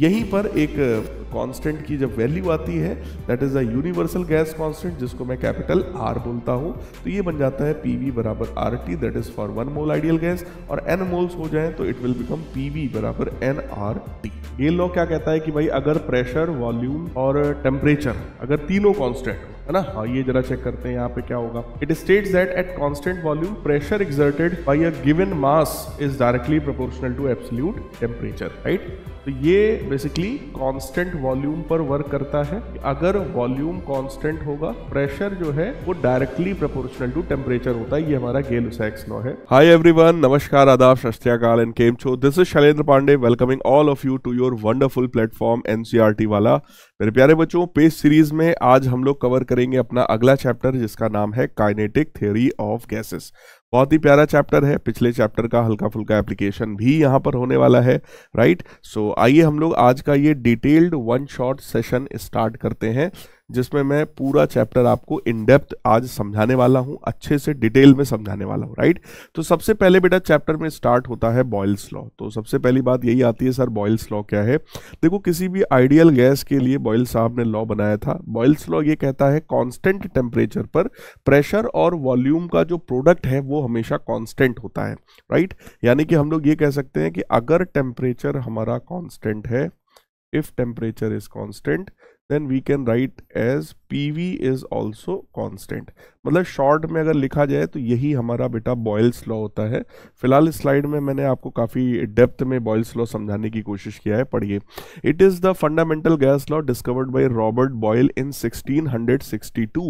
यहीं पर एक कांस्टेंट की जब वैल्यू आती है that is a universal gas constant जिसको मैं कैपिटल आर बोलता हूँ तो ये बन जाता है पी वी बराबर R T that is for one mole ideal gas और एन मोल्स हो जाए तो it will become P V बराबर एन आर टी ये लॉ क्या कहता है कि भाई अगर प्रेशर वॉल्यूम और टेम्परेचर अगर तीनों कॉन्स्टेंट है ना हाँ ये जरा चेक करते हैं यहाँ पे क्या होगा it states that at constant volume pressure exerted by a given mass is directly proportional to absolute temperature right तो ये बेसिकली कांस्टेंट वॉल्यूम पर वर्क करता है अगर वॉल्यूम कांस्टेंट होगा प्रेशर जो है वो डायरेक्टली प्रोपोर्शनल टू टेम्परेचर होता है ये हमारा गेल सैक्स नो है हाय एवरीवन नमस्कार आदाब सत्याकाल एंड केम छो this is Shailendra Pandey welcoming all of you to your wonderful platform NCERT वाला मेरे प्यारे बच्चों पेज सीरीज में आज हम लोग कवर करेंगे अपना अगला चैप्टर जिसका नाम है काइनेटिक थ्योरी ऑफ गैसेस बहुत ही प्यारा चैप्टर है पिछले चैप्टर का हल्का फुल्का एप्लीकेशन भी यहाँ पर होने वाला है राइट सो आइए हम लोग आज का ये detailed one shot session start करते हैं जिसमें मैं पूरा चैप्टर आपको इन डेप्थ आज समझाने वाला हूँ अच्छे से डिटेल में समझाने वाला हूँ राइट तो सबसे पहले बेटा चैप्टर में स्टार्ट होता है बॉयल्स लॉ तो सबसे पहली बात यही आती है सर बॉयल्स लॉ क्या है देखो किसी भी आइडियल गैस के लिए बॉयल साहब ने लॉ बनाया था बॉयल्स लॉ ये कहता है कॉन्स्टेंट टेम्परेचर पर प्रेशर और वॉल्यूम का जो प्रोडक्ट है वो हमेशा कॉन्स्टेंट होता है राइट यानी कि हम लोग ये कह सकते हैं कि अगर टेम्परेचर हमारा कॉन्स्टेंट है if temperature is constant then we can write as P V is also constant मतलब शॉर्ट में अगर लिखा जाए तो यही हमारा बेटा बॉयल्स लॉ होता है फिलहाल इस स्लाइड में मैंने आपको काफी डेप्थ में बॉयल्स लॉ समझाने की कोशिश किया है पढ़िए it is the fundamental gas law discovered by Robert Boyle in sixteen hundred sixty two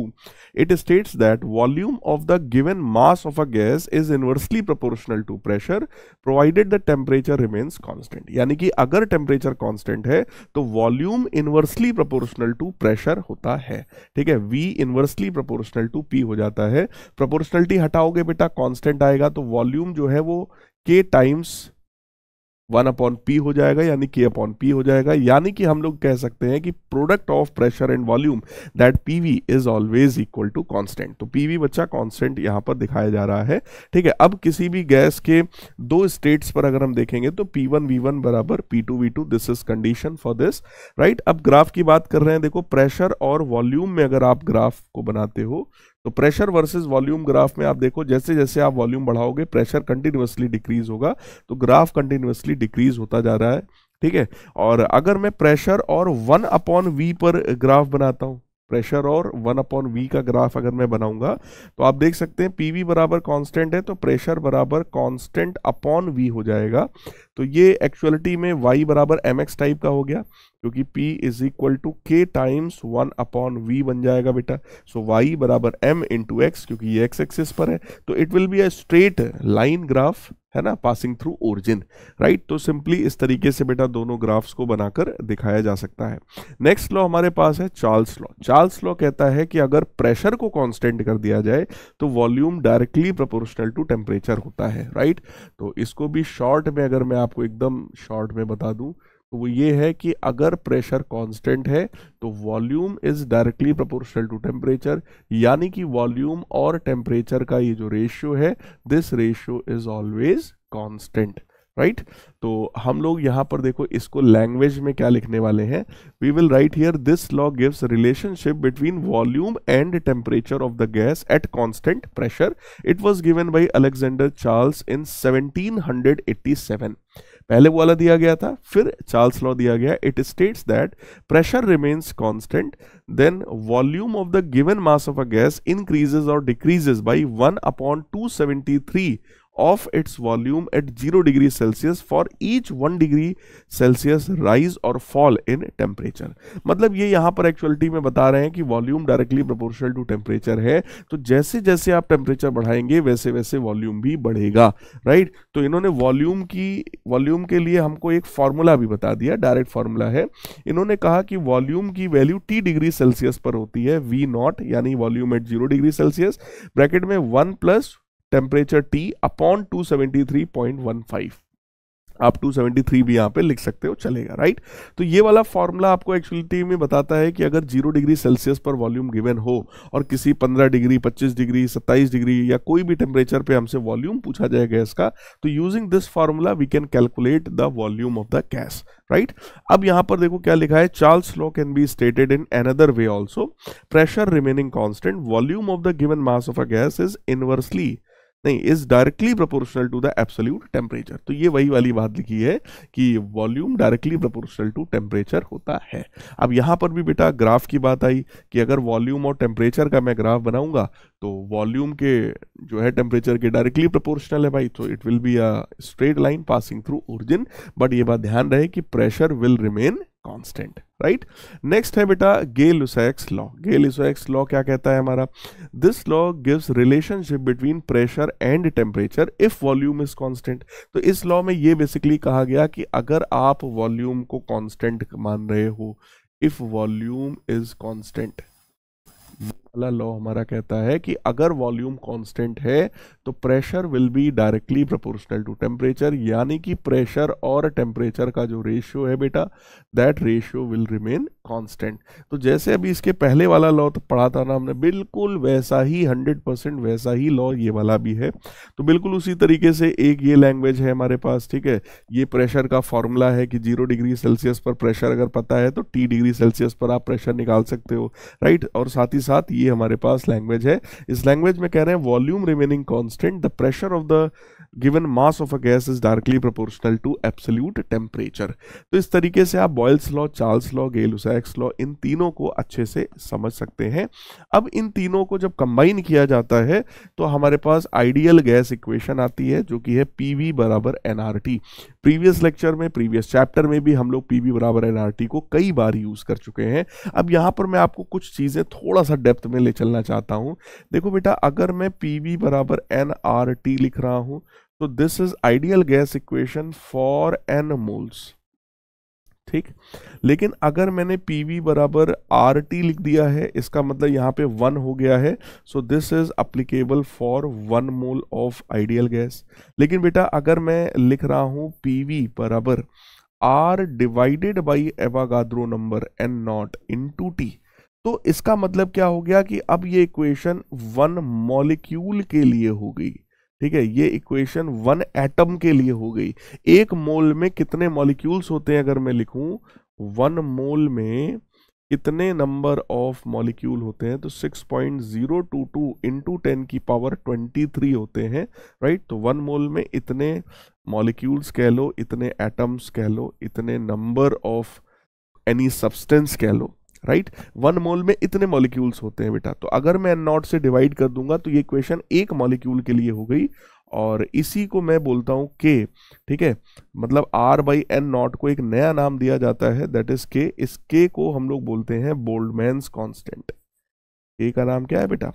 it states that volume of the given mass of a gas is inversely proportional to pressure provided the temperature remains constant यानी कि अगर temperature constant है तो volume inversely proportional to pressure होता है ठीक है V inversely proportional to P हो जाता है प्रोपोर्शनलिटी हटाओगे बेटा कांस्टेंट आएगा तो वॉल्यूम जो है वो के टाइम्स वन अपॉन पी हो जाएगा यानी के अपॉन पी हो जाएगा यानी कि हम लोग कह सकते हैं कि product of pressure and volume that PV is always equal to constant तो पीवी बच्चा कांस्टेंट यहाँ पर दिखाया जा रहा है ठीक है अब किसी भी गैस के दो स्टेट्स पर अगर हम देखेंगे तो पी वन वी वन बराबर P two V two this is condition for this right अब ग्राफ की बात कर रहे हैं देखो प्रेशर और वॉल्यूम में अगर आप ग्राफ को बनाते हो तो प्रेशर वर्सेस वॉल्यूम ग्राफ में आप देखो जैसे जैसे आप वॉल्यूम बढ़ाओगे प्रेशर कंटिन्यूसली डिक्रीज होगा तो ग्राफ कंटिन्यूसली डिक्रीज होता जा रहा है ठीक है और अगर मैं प्रेशर और वन अपॉन वी पर ग्राफ बनाता हूं प्रेशर और वन अपॉन वी का ग्राफ अगर मैं बनाऊंगा तो आप देख सकते हैं पीवी बराबर कांस्टेंट है तो प्रेशर बराबर कांस्टेंट अपॉन वी हो जाएगा तो ये एक्चुअलिटी में वाई बराबर एम एक्स टाइप का हो गया क्योंकि P is equal to K times one upon V बन जाएगा बेटा सो वाई बराबर एम टू एक्स क्योंकि ये x एक्सिस पर है तो it will be a straight line graph है ना पासिंग थ्रू ओरिजिन राइट तो सिंपली इस तरीके से बेटा दोनों ग्राफ्स को बनाकर दिखाया जा सकता है नेक्स्ट लॉ हमारे पास है चार्ल्स लॉ चार्ल्स लॉ कहता है कि अगर प्रेशर को कांस्टेंट कर दिया जाए तो volume directly proportional to temperature होता है राइट तो इसको भी शॉर्ट में अगर मैं आपको एकदम शॉर्ट में बता दूं तो वो ये है कि अगर प्रेशर कांस्टेंट है तो volume is directly proportional to temperature यानी कि वॉल्यूम और टेम्परेचर का ये जो रेशियो है this ratio is always constant right right? तो हम लोग यहाँ पर देखो इसको लैंग्वेज में क्या लिखने वाले हैं we will write here this law gives relationship between volume and temperature of the gas at constant pressure it was given by Alexander Charles in 1787 पहले वो वाला दिया गया था फिर चार्ल्स लॉ दिया गया it states that pressure remains constant then volume of the given mass of a gas increases और decreases by one upon two seventy three of its volume at 0 degree Celsius for each 1 degree Celsius rise or fall in temperature. मतलब ये यहाँ पर actuality में बता रहे हैं कि volume directly proportional to temperature है तो जैसे जैसे आप टेम्परेचर बढ़ाएंगे वैसे वैसे वॉल्यूम भी बढ़ेगा राइट तो इन्होंने वॉल्यूम की वॉल्यूम के लिए हमको एक फार्मूला भी बता दिया डायरेक्ट फार्मूला है इन्होंने कहा कि वॉल्यूम की वैल्यू टी डिग्री सेल्सियस पर होती है वी नॉट यानी volume at zero degree Celsius bracket में one plus temperature T upon 273.15 आप 273 भी यहाँ पे लिख सकते हो चलेगा राइट तो ये वाला फॉर्मूला आपको एक्चुअली में बताता है कि अगर जीरो डिग्री सेल्सियस पर वॉल्यूम गिवन हो और किसी 15 डिग्री 25 डिग्री 27 डिग्री या कोई भी टेम्परेचर पे हमसे वॉल्यूम पूछा जाए गैस का तो using this formula we can calculate the volume of the gas right अब यहाँ पर देखो क्या लिखा है Charles law can be stated in another way also pressure remaining constant volume of the given mass of a gas is inversely नहीं is directly proportional to the absolute temperature तो ये वही वाली बात लिखी है कि volume directly proportional to temperature होता है अब यहाँ पर भी बेटा ग्राफ की बात आई कि अगर वॉल्यूम और टेम्परेचर का मैं ग्राफ बनाऊंगा तो वॉल्यूम के जो है टेम्परेचर के डायरेक्टली प्रोपोर्शनल है भाई तो it will be a straight line passing through origin but ये बात ध्यान रहे कि pressure will remain constant right next है बेटा गेल लुसैक्स लॉ गेल लुसैक्स लॉ क्या कहता है हमारा this law gives relationship between pressure and temperature if volume is constant तो इस लॉ में ये बेसिकली कहा गया कि अगर आप वॉल्यूम को कांस्टेंट मान रहे हो इफ वॉल्यूम इज कांस्टेंट पहला लॉ हमारा कहता है कि अगर वॉल्यूम कांस्टेंट है तो pressure will be directly proportional to temperature यानी कि प्रेशर और टेम्परेचर का जो रेशियो है बेटा that ratio will remain constant तो जैसे अभी इसके पहले वाला लॉ तो पढ़ा था ना हमने बिल्कुल वैसा ही हंड्रेड परसेंट वैसा ही लॉ ये वाला भी है तो बिल्कुल उसी तरीके से एक ये लैंग्वेज है हमारे पास ठीक है ये प्रेशर का फॉर्मूला है कि जीरो डिग्री सेल्सियस पर प्रेशर अगर पता है तो टी डिग्री सेल्सियस पर आप प्रेशर निकाल सकते हो राइट और साथ ही साथ ये हमारे पास लैंग्वेज है इस लैंग्वेज में कह रहे हैं volume remaining constant the pressure of the given mass of a gas is directly proportional to absolute temperature तो इस तरीके से आप Boyle's law Charles law Gay Lussac's law in तीनों को अच्छे से समझ सकते हैं अब इन तीनों को जब कंबाइन किया जाता है तो हमारे पास आइडियल गैस इक्वेशन आती है जो कि है पी वी बराबर N R T previous lecture में प्रीवियस चैप्टर में भी हम लोग पी वी बराबर एन आर टी को कई बार यूज़ कर चुके हैं अब यहाँ पर मैं आपको कुछ चीज़ें थोड़ा सा डेप्थ में ले चलना चाहता हूँ देखो बेटा अगर मैं पी वी बराबर एन आर टी लिख रहा हूँ तो this is ideal gas equation for N moles ठीक लेकिन अगर मैंने पी वी बराबर आर टी लिख दिया है इसका मतलब यहाँ पे वन हो गया है so this is applicable for one mole of ideal gas लेकिन बेटा अगर मैं लिख रहा हूँ पी वी बराबर R divided by Avogadro number and naught into T तो इसका मतलब क्या हो गया कि अब ये इक्वेशन वन मॉलिक्यूल के लिए हो गई ठीक है ये इक्वेशन वन एटम के लिए हो गई एक मोल में कितने मॉलिक्यूल्स होते हैं अगर मैं लिखूं वन मोल में कितने नंबर ऑफ मॉलिक्यूल होते हैं तो 6.022 point zero two two into ten की पावर 23 होते हैं राइट तो वन मोल में इतने मॉलिक्यूल्स कह लो इतने एटम्स कह लो इतने नंबर ऑफ एनी सब्सटेंस कह लो राइट वन मोल में इतने मॉलिक्यूल्स होते हैं बेटा तो अगर मैं नॉट से डिवाइड कर दूंगा तो ये क्वेश्चन एक मॉलिक्यूल के लिए हो गई और इसी को मैं बोलता हूँ के ठीक है मतलब आर बाई एन नॉट को एक नया नाम दिया जाता है दैट इज के इस के को हम लोग बोलते हैं बोल्डमैन्स कॉन्स्टेंट के का नाम क्या है बेटा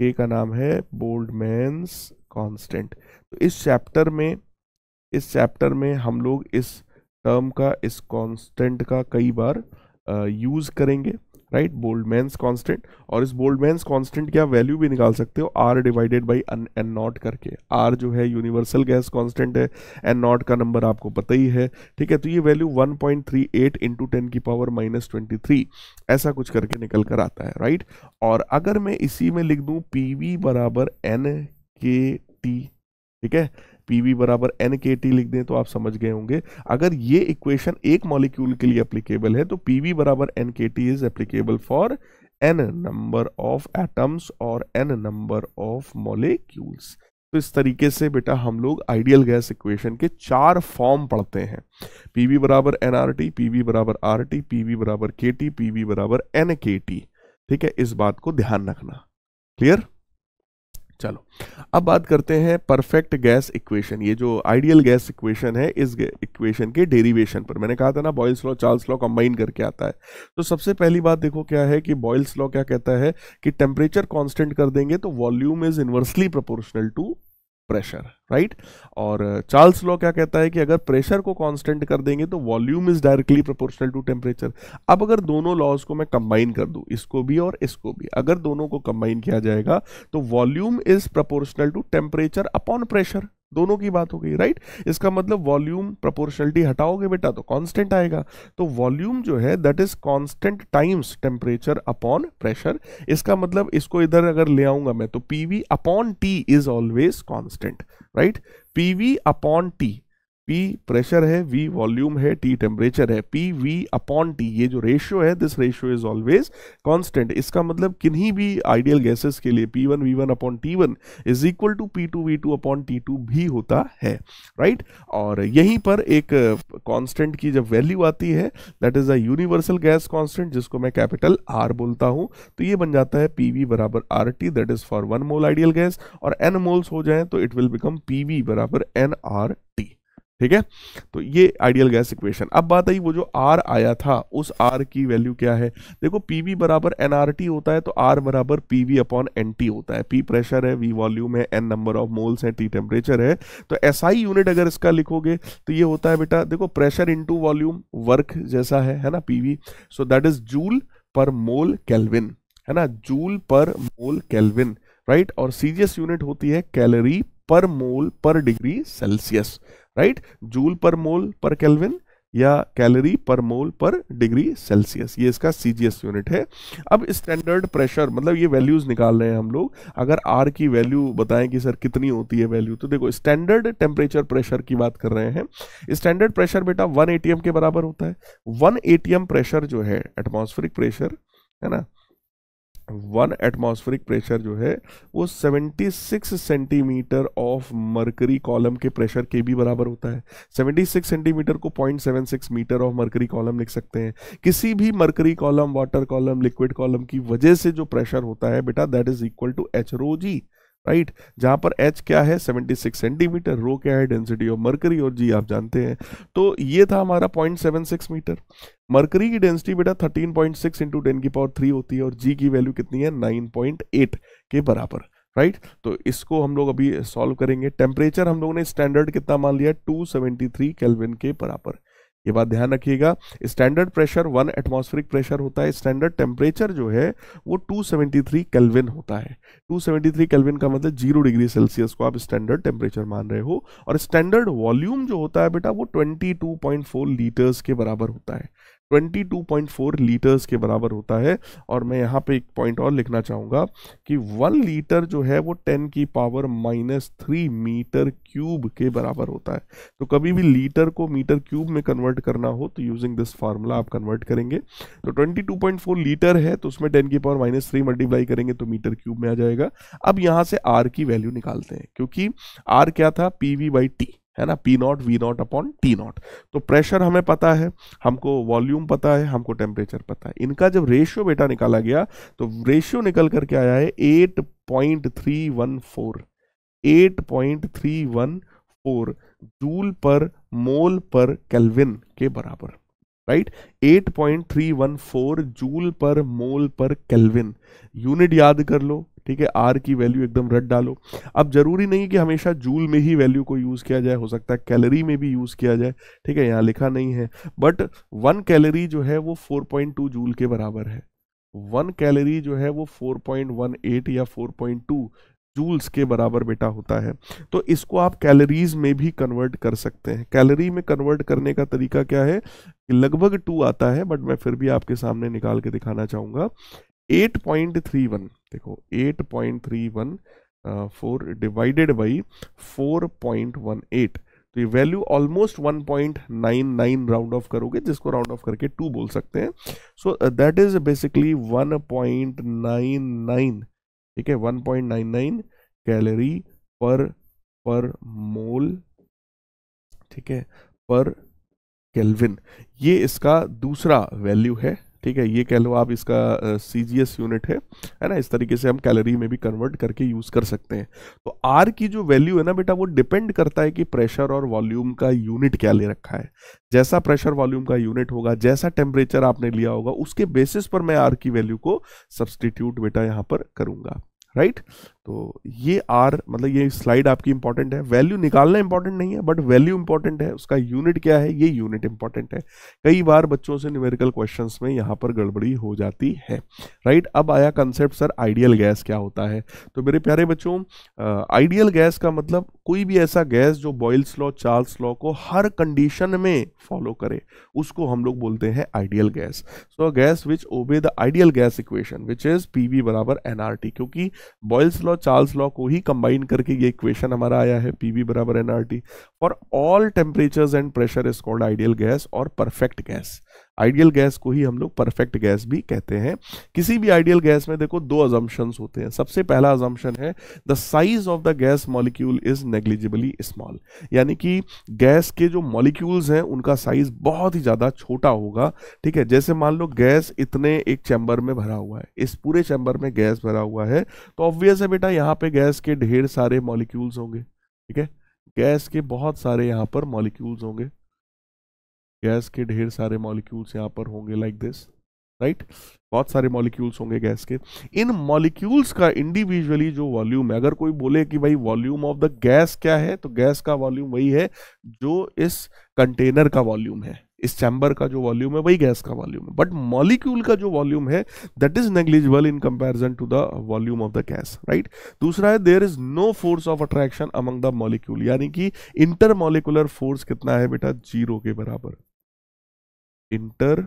के का नाम है बोल्डमैन्स कॉन्स्टेंट तो इस चैप्टर में इस चैप्टर में हम लोग इस टर्म का इस कॉन्स्टेंट का कई बार यूज़ करेंगे राइट बोल्डमैन्स कांस्टेंट और इस बोल्डमैन्स कांस्टेंट की आप वैल्यू भी निकाल सकते हो R divided by N naught करके आर जो है यूनिवर्सल गैस कांस्टेंट है एन नॉट का नंबर आपको पता ही है ठीक है तो ये value 1.38 point three eight into ten की पावर माइनस ट्वेंटी थ्री ऐसा कुछ करके निकल कर आता है राइट और अगर मैं इसी में लिख दूँ पी वी बराबर एन के टी ठीक है पी वी बराबर एन के टी लिख दें तो आप समझ गए होंगे अगर ये इक्वेशन एक मॉलिक्यूल के लिए एप्लीकेबल है तो पी वी बराबर N K T is applicable for N number of atoms और एन नंबर ऑफ मॉलिक्यूल्स तो इस तरीके से बेटा हम लोग आइडियल गैस इक्वेशन के चार फॉर्म पढ़ते हैं पी वी बराबर N R T P V बराबर आर टी पी वी बराबर के टी पी वी बराबर एन के टी ठीक है इस बात को ध्यान रखना क्लियर चलो अब बात करते हैं परफेक्ट गैस इक्वेशन ये जो आइडियल गैस इक्वेशन है इस इक्वेशन के डेरिवेशन पर मैंने कहा था ना Boyle's law Charles law combine करके आता है तो सबसे पहली बात देखो क्या है कि बॉयल्स लॉ क्या कहता है कि टेम्परेचर कांस्टेंट कर देंगे तो volume is inversely proportional to pressure right और चार्ल्स uh, लॉ क्या कहता है कि अगर प्रेशर को कांस्टेंट कर देंगे तो volume is directly proportional to temperature अब अगर दोनों लॉज को मैं कंबाइन कर दूं इसको भी और इसको भी अगर दोनों को कंबाइन किया जाएगा तो volume is proportional to temperature upon pressure दोनों की बात हो गई राइट इसका मतलब वॉल्यूम प्रोपोर्शनलिटी हटाओगे बेटा तो कांस्टेंट आएगा तो वॉल्यूम जो है that is constant times temperature upon pressure इसका मतलब इसको इधर अगर ले आऊंगा मैं तो PV upon T is always constant right PV upon T P pressure है वी वॉल्यूम है टी टेम्परेचर है पी वी अपॉन टी ये जो रेशियो है this ratio is always constant इसका मतलब किन्हीं भी आइडियल गैसेस के लिए P one V one upon T one is equal to P two V two upon T two भी होता है राइट right? और यहीं पर एक कांस्टेंट uh, की जब वैल्यू आती है that is a universal gas constant जिसको मैं कैपिटल आर बोलता हूँ तो ये बन जाता है पी वी बराबर R T that is for one mole ideal gas और एन मोल्स हो जाए तो it will become P V बराबर एन आर टी ठीक है तो ये आइडियल गैस इक्वेशन अब बात आई वो जो आर आया था उस आर की वैल्यू क्या है देखो पीवी बराबर एनआरटी होता है तो आर बराबर पीवी अपॉन एनटी होता है पी प्रेशर है वी वॉल्यूम है एन नंबर ऑफ मोल्स है टी टेम्परेचर है तो एसआई यूनिट अगर इसका लिखोगे तो ये होता है बेटा देखो प्रेशर इंटू वॉल्यूम वर्क जैसा है है ना PV so that is joule per mole kelvin है ना joule per mole kelvin right और सीजीएस यूनिट होती है कैलरी पर मोल पर degree Celsius right joule per mole पर केल्विन या कैलोरी पर मोल पर डिग्री सेल्सियस ये इसका सीजीएस यूनिट है अब स्टैंडर्ड प्रेशर मतलब ये वैल्यूज निकाल रहे हैं हम लोग अगर आर की वैल्यू बताएं कि सर कितनी होती है वैल्यू तो देखो स्टैंडर्ड टेम्परेचर प्रेशर की बात कर रहे हैं स्टैंडर्ड प्रेशर बेटा वन एटीएम के बराबर होता है वन एटीएम प्रेशर जो है एटमोस्फेरिक प्रेशर है ना वन एटमॉस्फेरिक प्रेशर जो है वो 76 सेंटीमीटर ऑफ मरकरी कॉलम के प्रेशर के भी बराबर होता है 76 सेंटीमीटर को 0.76 मीटर ऑफ मरकरी कॉलम लिख सकते हैं किसी भी mercury column water column liquid column की वजह से जो प्रेशर होता है बेटा that is equal to H rho G right जहां पर एच क्या है 76 सेंटीमीटर रो क्या है डेंसिटी ऑफ मरकरी और जी आप जानते हैं तो ये था हमारा 0.76 मीटर मरकरी की डेंसिटी बेटा 13.6 पॉइंट सिक्स इंटू टेन की पावर थ्री होती है और जी की वैल्यू कितनी है 9.8 के बराबर राइट right? तो इसको हम लोग अभी सॉल्व करेंगे टेम्परेचर हम लोगों ने स्टैंडर्ड कितना मान लिया टू सेवेंटी के बराबर ये बात ध्यान रखिएगा standard pressure one atmospheric pressure होता है स्टैंडर्ड टेम्परेचर जो है वो 273 केल्विन होता है 273 केल्विन का मतलब जीरो डिग्री सेल्सियस को आप स्टैंडर्ड टेम्परेचर मान रहे हो और स्टैंडर्ड वॉल्यूम जो होता है बेटा वो 22.4 लीटर्स के बराबर होता है 22.4 लीटर्स के बराबर होता है और मैं यहाँ पे एक पॉइंट और लिखना चाहूँगा कि वन लीटर जो है वो 10 की power minus three metre cube के बराबर होता है तो कभी भी लीटर को मीटर क्यूब में कन्वर्ट करना हो तो यूजिंग दिस फार्मूला आप कन्वर्ट करेंगे तो 22.4 लीटर है तो उसमें 10 की पावर माइनस थ्री मल्टीप्लाई करेंगे तो मीटर क्यूब में आ जाएगा अब यहाँ से आर की वैल्यू निकालते हैं क्योंकि आर क्या था पी वी बाई टी है ना P naught V naught upon T naught तो प्रेशर हमें पता है हमको वॉल्यूम पता है हमको टेम्परेचर पता है इनका जब रेशियो बेटा निकाला गया तो रेशियो निकल करके आया है eight point three one four eight point three one four joule per mole पर केल्विन के बराबर राइट 8.314 जूल पर मोल पर केल्विन यूनिट याद कर लो ठीक है आर की वैल्यू एकदम रट डालो अब ज़रूरी नहीं कि हमेशा जूल में ही वैल्यू को यूज़ किया जाए हो सकता है कैलोरी में भी यूज़ किया जाए ठीक है यहाँ लिखा नहीं है बट वन कैलोरी जो है वो 4.2 जूल के बराबर है वन कैलोरी जो है वो 4.18 या 4.2 जूल्स के बराबर बेटा होता है तो इसको आप कैलोरीज में भी कन्वर्ट कर सकते हैं कैलोरी में कन्वर्ट करने का तरीका क्या है लगभग टू आता है बट मैं फिर भी आपके सामने निकाल के दिखाना थ्री वन देखो 8.314 डिवाइडेड बाई 4.18 तो ये वैल्यू ऑलमोस्ट 1.99 राउंड ऑफ करोगे जिसको राउंड ऑफ करके टू बोल सकते हैं सो दैट इज बेसिकली 1.99 ठीक है 1.99 कैलोरी पर पर मोल ठीक है पर केल्विन ये इसका दूसरा वैल्यू है ठीक है ये कह लो आप इसका सी जी एस यूनिट है है ना इस तरीके से हम कैलोरी में भी कन्वर्ट करके यूज़ कर सकते हैं तो आर की जो वैल्यू है ना बेटा वो डिपेंड करता है कि प्रेशर और वॉल्यूम का यूनिट क्या ले रखा है जैसा प्रेशर वॉल्यूम का यूनिट होगा जैसा टेम्परेचर आपने लिया होगा उसके बेसिस पर मैं आर की वैल्यू को सब्सटीट्यूट बेटा यहाँ पर करूंगा राइट तो ये आर मतलब ये स्लाइड आपकी इंपॉर्टेंट है वैल्यू निकालना इंपॉर्टेंट नहीं है बट वैल्यू इंपॉर्टेंट है उसका यूनिट क्या है ये यूनिट इंपॉर्टेंट है कई बार बच्चों से न्यूमेरिकल क्वेश्चंस में यहाँ पर गड़बड़ी हो जाती है राइट अब आया कंसेप्ट सर आइडियल गैस क्या होता है तो मेरे प्यारे बच्चों आइडियल गैस का मतलब कोई भी ऐसा गैस जो बॉयल्स लॉ चार्ल्स लॉ को हर कंडीशन में फॉलो करे उसको हम लोग बोलते हैं ideal gas so gas which obey the ideal gas equation which is P बराबर एनआरटी क्योंकि बॉयल्स लॉ चार्ल्स लॉ को ही कंबाइन करके ये इक्वेशन हमारा आया है पी बराबर N for all temperatures and pressure is called ideal gas और परफेक्ट गैस आइडियल गैस को ही हम लोग परफेक्ट गैस भी कहते हैं किसी भी आइडियल गैस में देखो दो अजम्पन्स होते हैं सबसे पहला अजम्पन है the size of the gas molecule is negligibly small यानी कि गैस के जो मॉलिक्यूल्स हैं उनका साइज बहुत ही ज़्यादा छोटा होगा ठीक है जैसे मान लो गैस इतने एक चैम्बर में भरा हुआ है इस पूरे चैम्बर में गैस भरा हुआ है तो ऑब्वियस है बेटा यहाँ पे गैस के ढेर सारे मॉलिक्यूल्स होंगे ठीक है गैस के बहुत सारे यहाँ पर मॉलिक्यूल्स होंगे गैस के ढेर सारे मॉलिक्यूल्स यहाँ पर होंगे लाइक दिस राइट बहुत सारे मॉलिक्यूल्स होंगे गैस के इन मॉलिक्यूल्स का इंडिविजुअली जो वॉल्यूम है अगर कोई बोले कि भाई वॉल्यूम ऑफ द गैस क्या है तो गैस का वॉल्यूम वही है जो इस कंटेनर का वॉल्यूम है इस चैम्बर का जो वॉल्यूम है वही गैस का वॉल्यूम है बट मॉलिक्यूल का जो वॉल्यूम है that is negligible in comparison to the volume of the gas right दूसरा है there is no force of attraction among the molecule यानी कि इंटरमोलिकुलर फोर्स कितना है बेटा जीरो के बराबर इंटर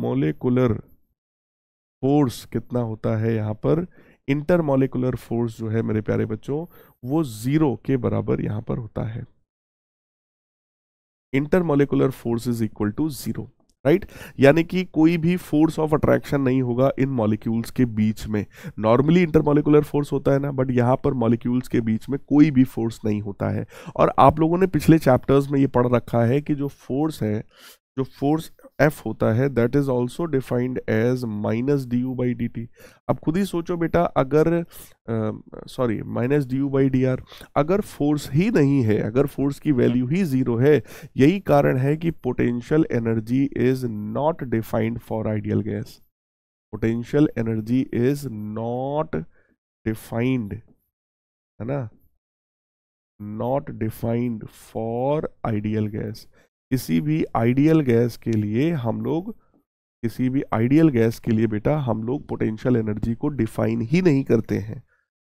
मोलिकुलर फोर्स कितना होता है यहां पर इंटरमोलिकुलर फोर्स जो है मेरे प्यारे बच्चों वो जीरो के बराबर यहां पर होता है intermolecular force is equal to zero right यानी कि कोई भी फोर्स ऑफ अट्रैक्शन नहीं होगा इन मॉलिक्यूल्स के बीच में नॉर्मली इंटरमोलिकुलर फोर्स होता है ना बट यहाँ पर मॉलिक्यूल्स के बीच में कोई भी फोर्स नहीं होता है और आप लोगों ने पिछले चैप्टर्स में ये पढ़ रखा है कि जो फोर्स है जो फोर्स एफ होता है that is also defined as minus D U by D T अब खुद ही सोचो बेटा अगर sorry minus D U by D R अगर फोर्स ही नहीं है अगर फोर्स की वैल्यू ही ज़ीरो है यही कारण है कि potential energy is not defined for ideal gas potential energy is not defined है ना not defined for ideal gas किसी भी आइडियल गैस के लिए हम लोग किसी भी आइडियल गैस के लिए बेटा हम लोग पोटेंशियल एनर्जी को डिफाइन ही नहीं करते हैं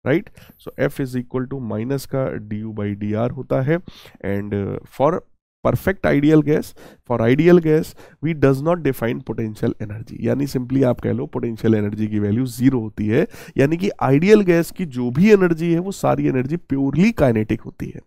right so F is equal to minus का D U by D R होता है and for perfect ideal gas for ideal gas we does not define potential energy यानी सिंपली आप कह लो पोटेंशियल एनर्जी की वैल्यू जीरो होती है यानी कि आइडियल गैस की जो भी एनर्जी है वो सारी एनर्जी प्योरली काइनेटिक होती है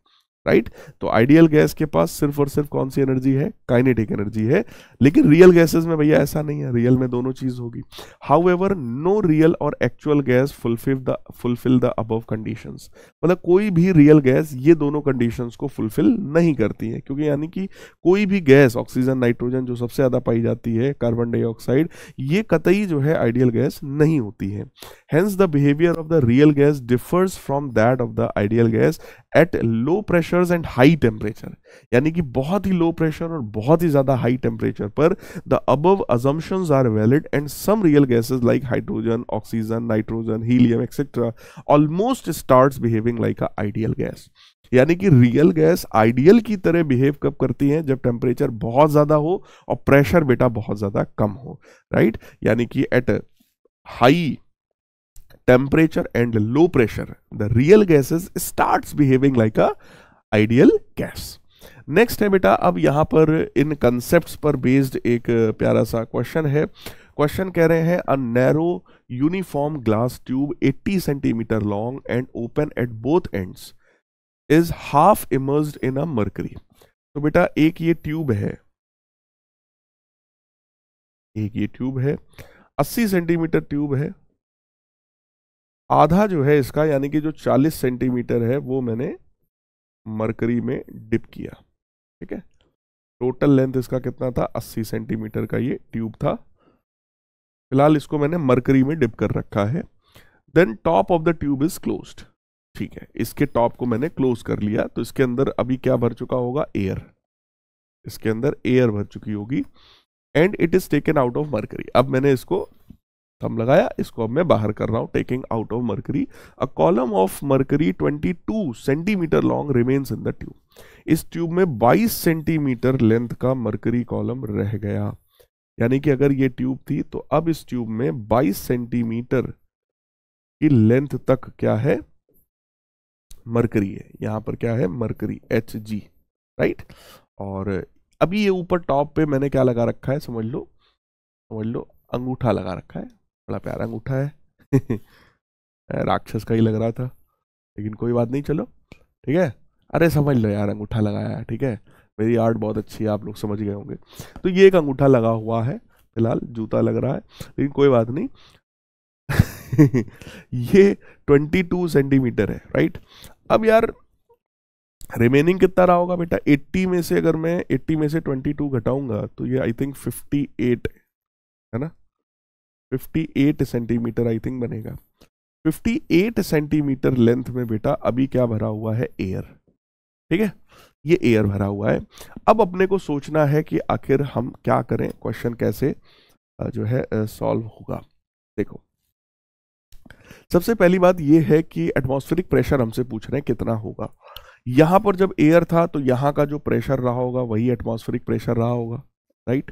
राइट तो आइडियल गैस के पास सिर्फ और सिर्फ कौन सी एनर्जी है काइनेटिक एनर्जी है लेकिन रियल गैसेस में भैया ऐसा नहीं है रियल में दोनों चीज होगी हाउ एवर नो रियल और actual gas fulfil the fulfil the above conditions मतलब कोई भी रियल गैस ये दोनों कंडीशंस को फुलफिल नहीं करती है क्योंकि यानी कि कोई भी गैस ऑक्सीजन नाइट्रोजन जो सबसे ज़्यादा पाई जाती है कार्बन डाइऑक्साइड ये कतई जो है आइडियल गैस नहीं होती है hence the behaviour of the real gas differs from that of the ideal gas at low pressure pressures and high temperature यानी कि बहुत ही लो प्रेशर और बहुत ही ज़्यादा हाई टेम्परेचर पर the above assumptions are valid and some real gases like hydrogen oxygen nitrogen helium etcetera almost start behaving like a ideal gas यानी कि रियल गैस आइडियल की तरह बिहेव कब करती है जब टेम्परेचर बहुत ज़्यादा हो और प्रेशर बेटा बहुत ज़्यादा कम हो राइट यानी कि at high temperature and low pressure the real gases starts behaving like a ideal gas next है बेटा अब यहां पर इन कंसेप्ट पर बेस्ड एक प्यारा सा क्वेश्चन है क्वेश्चन कह रहे हैं a narrow uniform glass tube 80 centimetre long and open at both ends is half immerse in a mercury तो बेटा एक ये ट्यूब है एक ये ट्यूब है 80 सेंटीमीटर ट्यूब है आधा जो है इसका यानी कि जो 40 सेंटीमीटर है वो मैंने मरकरी में डिप किया ठीक है टोटल लेंथ इसका कितना था 80 सेंटीमीटर का ये ट्यूब था फिलहाल इसको मैंने मरकरी में डिप कर रखा है then top of the tube is closed ठीक है इसके टॉप को मैंने क्लोज कर लिया तो इसके अंदर अभी क्या भर चुका होगा एयर इसके अंदर एयर भर चुकी होगी and it is taken out of mercury अब मैंने इसको थम लगाया इसको अब मैं बाहर कर रहा हूं taking out of mercury a column of mercury 22 centimetre long remains in the tube इस ट्यूब में 22 सेंटीमीटर लेंथ का मरकरी कॉलम रह गया यानी कि अगर ये ट्यूब थी तो अब इस ट्यूब में 22 सेंटीमीटर की लेंथ तक क्या है मरकरी है यहां पर क्या है मरकरी एच जी राइट और अभी ये ऊपर टॉप पे मैंने क्या लगा रखा है समझ लो समझ लो अंगूठा लगा रखा है बड़ा प्यारा अंगूठा है राक्षस का ही लग रहा था लेकिन कोई बात नहीं चलो ठीक है अरे समझ लो यार अंगूठा लगाया है ठीक है मेरी आर्ट बहुत अच्छी है आप लोग समझ गए होंगे तो ये एक अंगूठा लगा हुआ है फिलहाल जूता लग रहा है लेकिन कोई बात नहीं ये 22 सेंटीमीटर है राइट अब यार रिमेनिंग कितना रहा होगा बेटा 80 में से अगर मैं 80 में से 22 घटाऊंगा तो ये आई थिंक 58 है ना 58 सेंटीमीटर आई थिंक बनेगा 58 सेंटीमीटर लेंथ में बेटा अभी क्या भरा हुआ है एयर ठीक है ये एयर भरा हुआ है अब अपने को सोचना है कि आखिर हम क्या करें क्वेश्चन कैसे जो है सॉल्व होगा देखो सबसे पहली बात यह है कि एटमॉस्फेरिक प्रेशर हमसे पूछ रहे हैं कितना होगा यहां पर जब एयर था तो यहां का जो प्रेशर रहा होगा वही एटमॉस्फेरिक प्रेशर रहा होगा राइट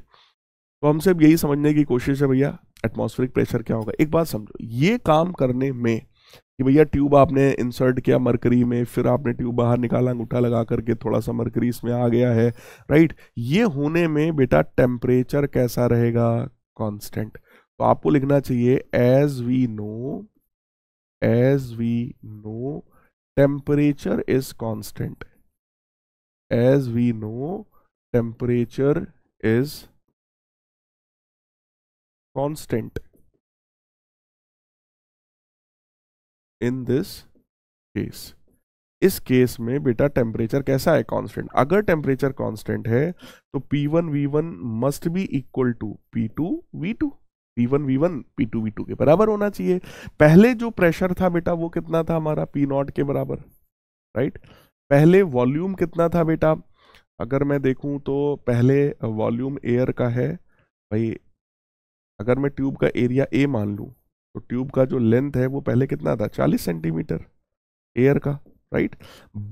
तो हमसे यही समझने की कोशिश है भैया एटमॉस्फेरिक प्रेशर क्या होगा एक बात समझो ये काम करने में कि भैया ट्यूब आपने इंसर्ट किया मरकरी में फिर आपने ट्यूब बाहर निकाला अंगूठा लगा करके थोड़ा सा मरकरी इसमें आ गया है राइट ये होने में बेटा टेम्परेचर कैसा रहेगा कांस्टेंट तो आपको लिखना चाहिए as we know as we know temperature is constant as we know temperature is constant in this case इस केस में बेटा टेम्परेचर कैसा है कांस्टेंट अगर टेम्परेचर कांस्टेंट है तो P1 V1 must be equal to P P two two V one V one P two V two के बराबर होना चाहिए पहले जो प्रेशर था बेटा वो कितना था हमारा पी नॉट के बराबर राइट पहले वॉल्यूम कितना था बेटा अगर मैं देखूं तो पहले वॉल्यूम एयर का है भाई अगर मैं ट्यूब का एरिया ए मान लूँ तो ट्यूब का जो लेंथ है वो पहले कितना था चालीस सेंटीमीटर एयर का राइट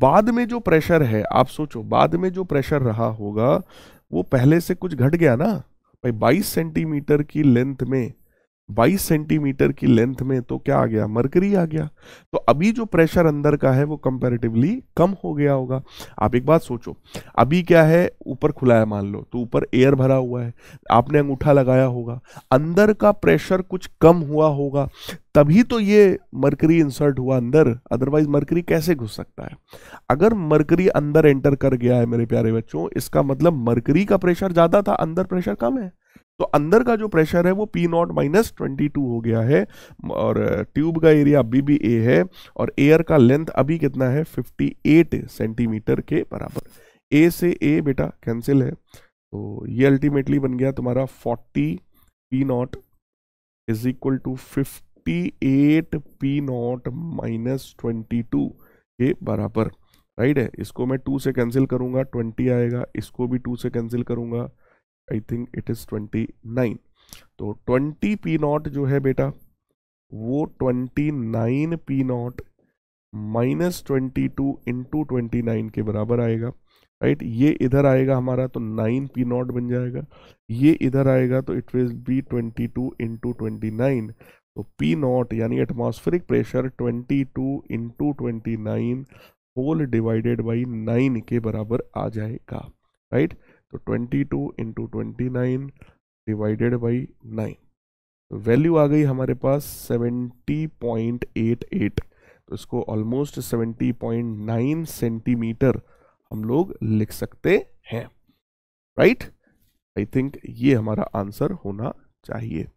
बाद में जो प्रेशर है आप सोचो बाद में जो प्रेशर रहा होगा वो पहले से कुछ घट गया ना भाई बाईस सेंटीमीटर की लेंथ में बाईस सेंटीमीटर की लेंथ में तो क्या आ गया मरकरी आ गया तो अभी जो प्रेशर अंदर का है वो कंपैरेटिवली कम हो गया होगा आप एक बात सोचो अभी क्या है ऊपर खुला है मान लो तो ऊपर एयर भरा हुआ है आपने अंगूठा लगाया होगा अंदर का प्रेशर कुछ कम हुआ होगा तभी तो ये मरकरी इंसर्ट हुआ अंदर अदरवाइज मरकरी कैसे घुस सकता है अगर मरकरी अंदर एंटर कर गया है मेरे प्यारे बच्चों इसका मतलब मरकरी का प्रेशर ज़्यादा था अंदर प्रेशर कम है तो अंदर का जो प्रेशर है वो P naught minus twenty two हो गया है और ट्यूब का एरिया अभी भी ए है और एयर का लेंथ अभी कितना है फिफ्टी एट सेंटीमीटर के बराबर ए से ए बेटा कैंसिल है तो ये अल्टीमेटली बन गया तुम्हारा forty P naught is equal to fifty eight P naught minus twenty two के बराबर राइट है इसको मैं टू से कैंसिल करूंगा ट्वेंटी आएगा इसको भी टू से कैंसिल करूंगा I think it is twenty nine तो ट्वेंटी पी नॉट जो है बेटा वो twenty nine P naught minus twenty two into twenty nine के बराबर आएगा राइट right? ये इधर आएगा हमारा तो नाइन पी नॉट बन जाएगा ये इधर आएगा तो it will be twenty two into twenty nine तो पी नॉट यानी atmospheric pressure twenty two into twenty nine whole divided by nine के बराबर आ जाएगा राइट right? तो 22 two into twenty nine divided by nine value आ गई हमारे पास 70.88 तो इसको ऑलमोस्ट 70.9 सेंटीमीटर हम लोग लिख सकते हैं राइट आई थिंक ये हमारा आंसर होना चाहिए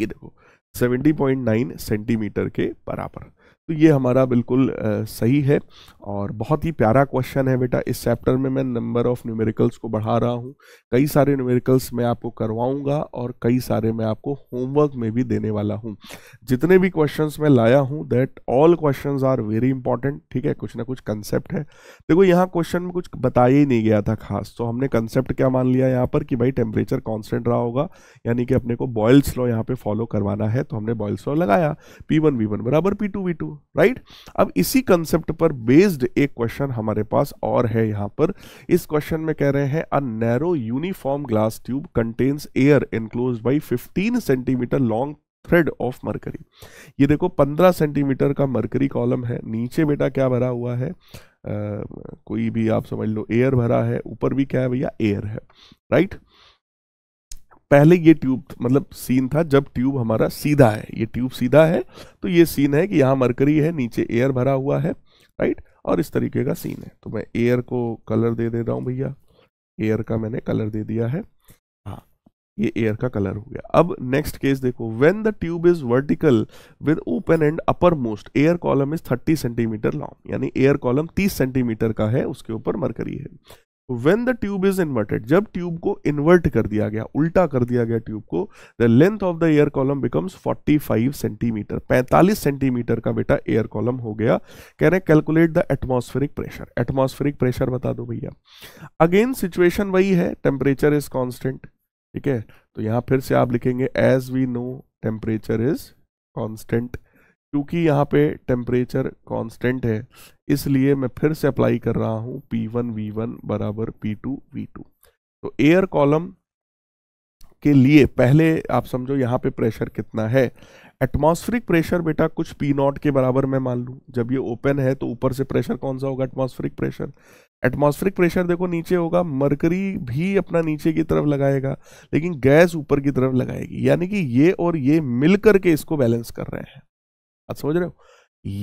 ये देखो 70.9 सेंटीमीटर के बराबर तो ये हमारा बिल्कुल सही है और बहुत ही प्यारा क्वेश्चन है बेटा इस चैप्टर में मैं नंबर ऑफ न्यूमेरिकल्स को बढ़ा रहा हूँ कई सारे न्यूमेरिकल्स मैं आपको करवाऊँगा और कई सारे मैं आपको होमवर्क में भी देने वाला हूँ जितने भी क्वेश्चन मैं लाया हूँ that all question are very important ठीक है कुछ ना कुछ कंसेप्ट है देखो यहाँ क्वेश्चन में कुछ बताया ही नहीं गया था खास तो हमने कंसेप्ट क्या मान लिया यहाँ पर कि भाई टेम्परेचर कॉन्स्टेंट रहा होगा यानी कि अपने को बॉयल्स लॉ यहाँ पे फॉलो करवाना है तो हमने बॉयल्स लॉ लगाया पी वन वी वन बराबर P two V two right अब इसी कंसेप्ट पर बेस्ड एक क्वेश्चन हमारे पास और है यहां पर इस क्वेश्चन में कह रहे हैं a narrow uniform glass tube contains air enclose by 15 centimetre long thread of mercury ये देखो 15 सेंटीमीटर का मरकरी कॉलम है नीचे बेटा क्या भरा हुआ है आ, कोई भी आप समझ लो एयर भरा है ऊपर भी क्या है भैया एयर है राइट right? पहले ये ट्यूब मतलब सीन था जब ट्यूब हमारा सीधा है ये ट्यूब सीधा है तो ये सीन है कि यहाँ मरकरी है नीचे एयर भरा हुआ है राइट और इस तरीके का सीन है तो मैं एयर को कलर दे दे रहा हूँ भैया एयर का मैंने कलर दे दिया है हाँ ये एयर का कलर हो गया अब नेक्स्ट केस देखो when the tube is vertical with open end uppermost air column is 30 centimetre long यानी एयर कॉलम 30 सेंटीमीटर का है उसके ऊपर मरकरी है when the tube is inverted जब ट्यूब को इन्वर्ट कर दिया गया उल्टा कर दिया गया ट्यूब को the length of the air column becomes forty five centimetre पैंतालीस सेंटीमीटर का बेटा एयर कॉलम हो गया कह रहे calculate the atmospheric pressure atmospheric pressure बता दो भैया अगेन सिचुएशन वही है टेम्परेचर इज कॉन्स्टेंट ठीक है तो यहाँ फिर से आप लिखेंगे as we know temperature is constant क्योंकि यहाँ पे टेम्परेचर कांस्टेंट है इसलिए मैं फिर से अप्लाई कर रहा हूँ पी वन वी वन बराबर पी टू वी टू तो एयर कॉलम के लिए पहले आप समझो यहाँ पे प्रेशर कितना है एटमॉस्फेरिक प्रेशर बेटा कुछ पी नॉट के बराबर मैं मान लूँ जब ये ओपन है तो ऊपर से प्रेशर कौन सा होगा एटमॉस्फेरिक प्रेशर एटमॉस्फेरिक प्रेशर देखो नीचे होगा मरकरी भी अपना नीचे की तरफ लगाएगा लेकिन गैस ऊपर की तरफ लगाएगी यानी कि ये और ये मिल करके इसको बैलेंस कर रहे हैं आप समझ रहे हो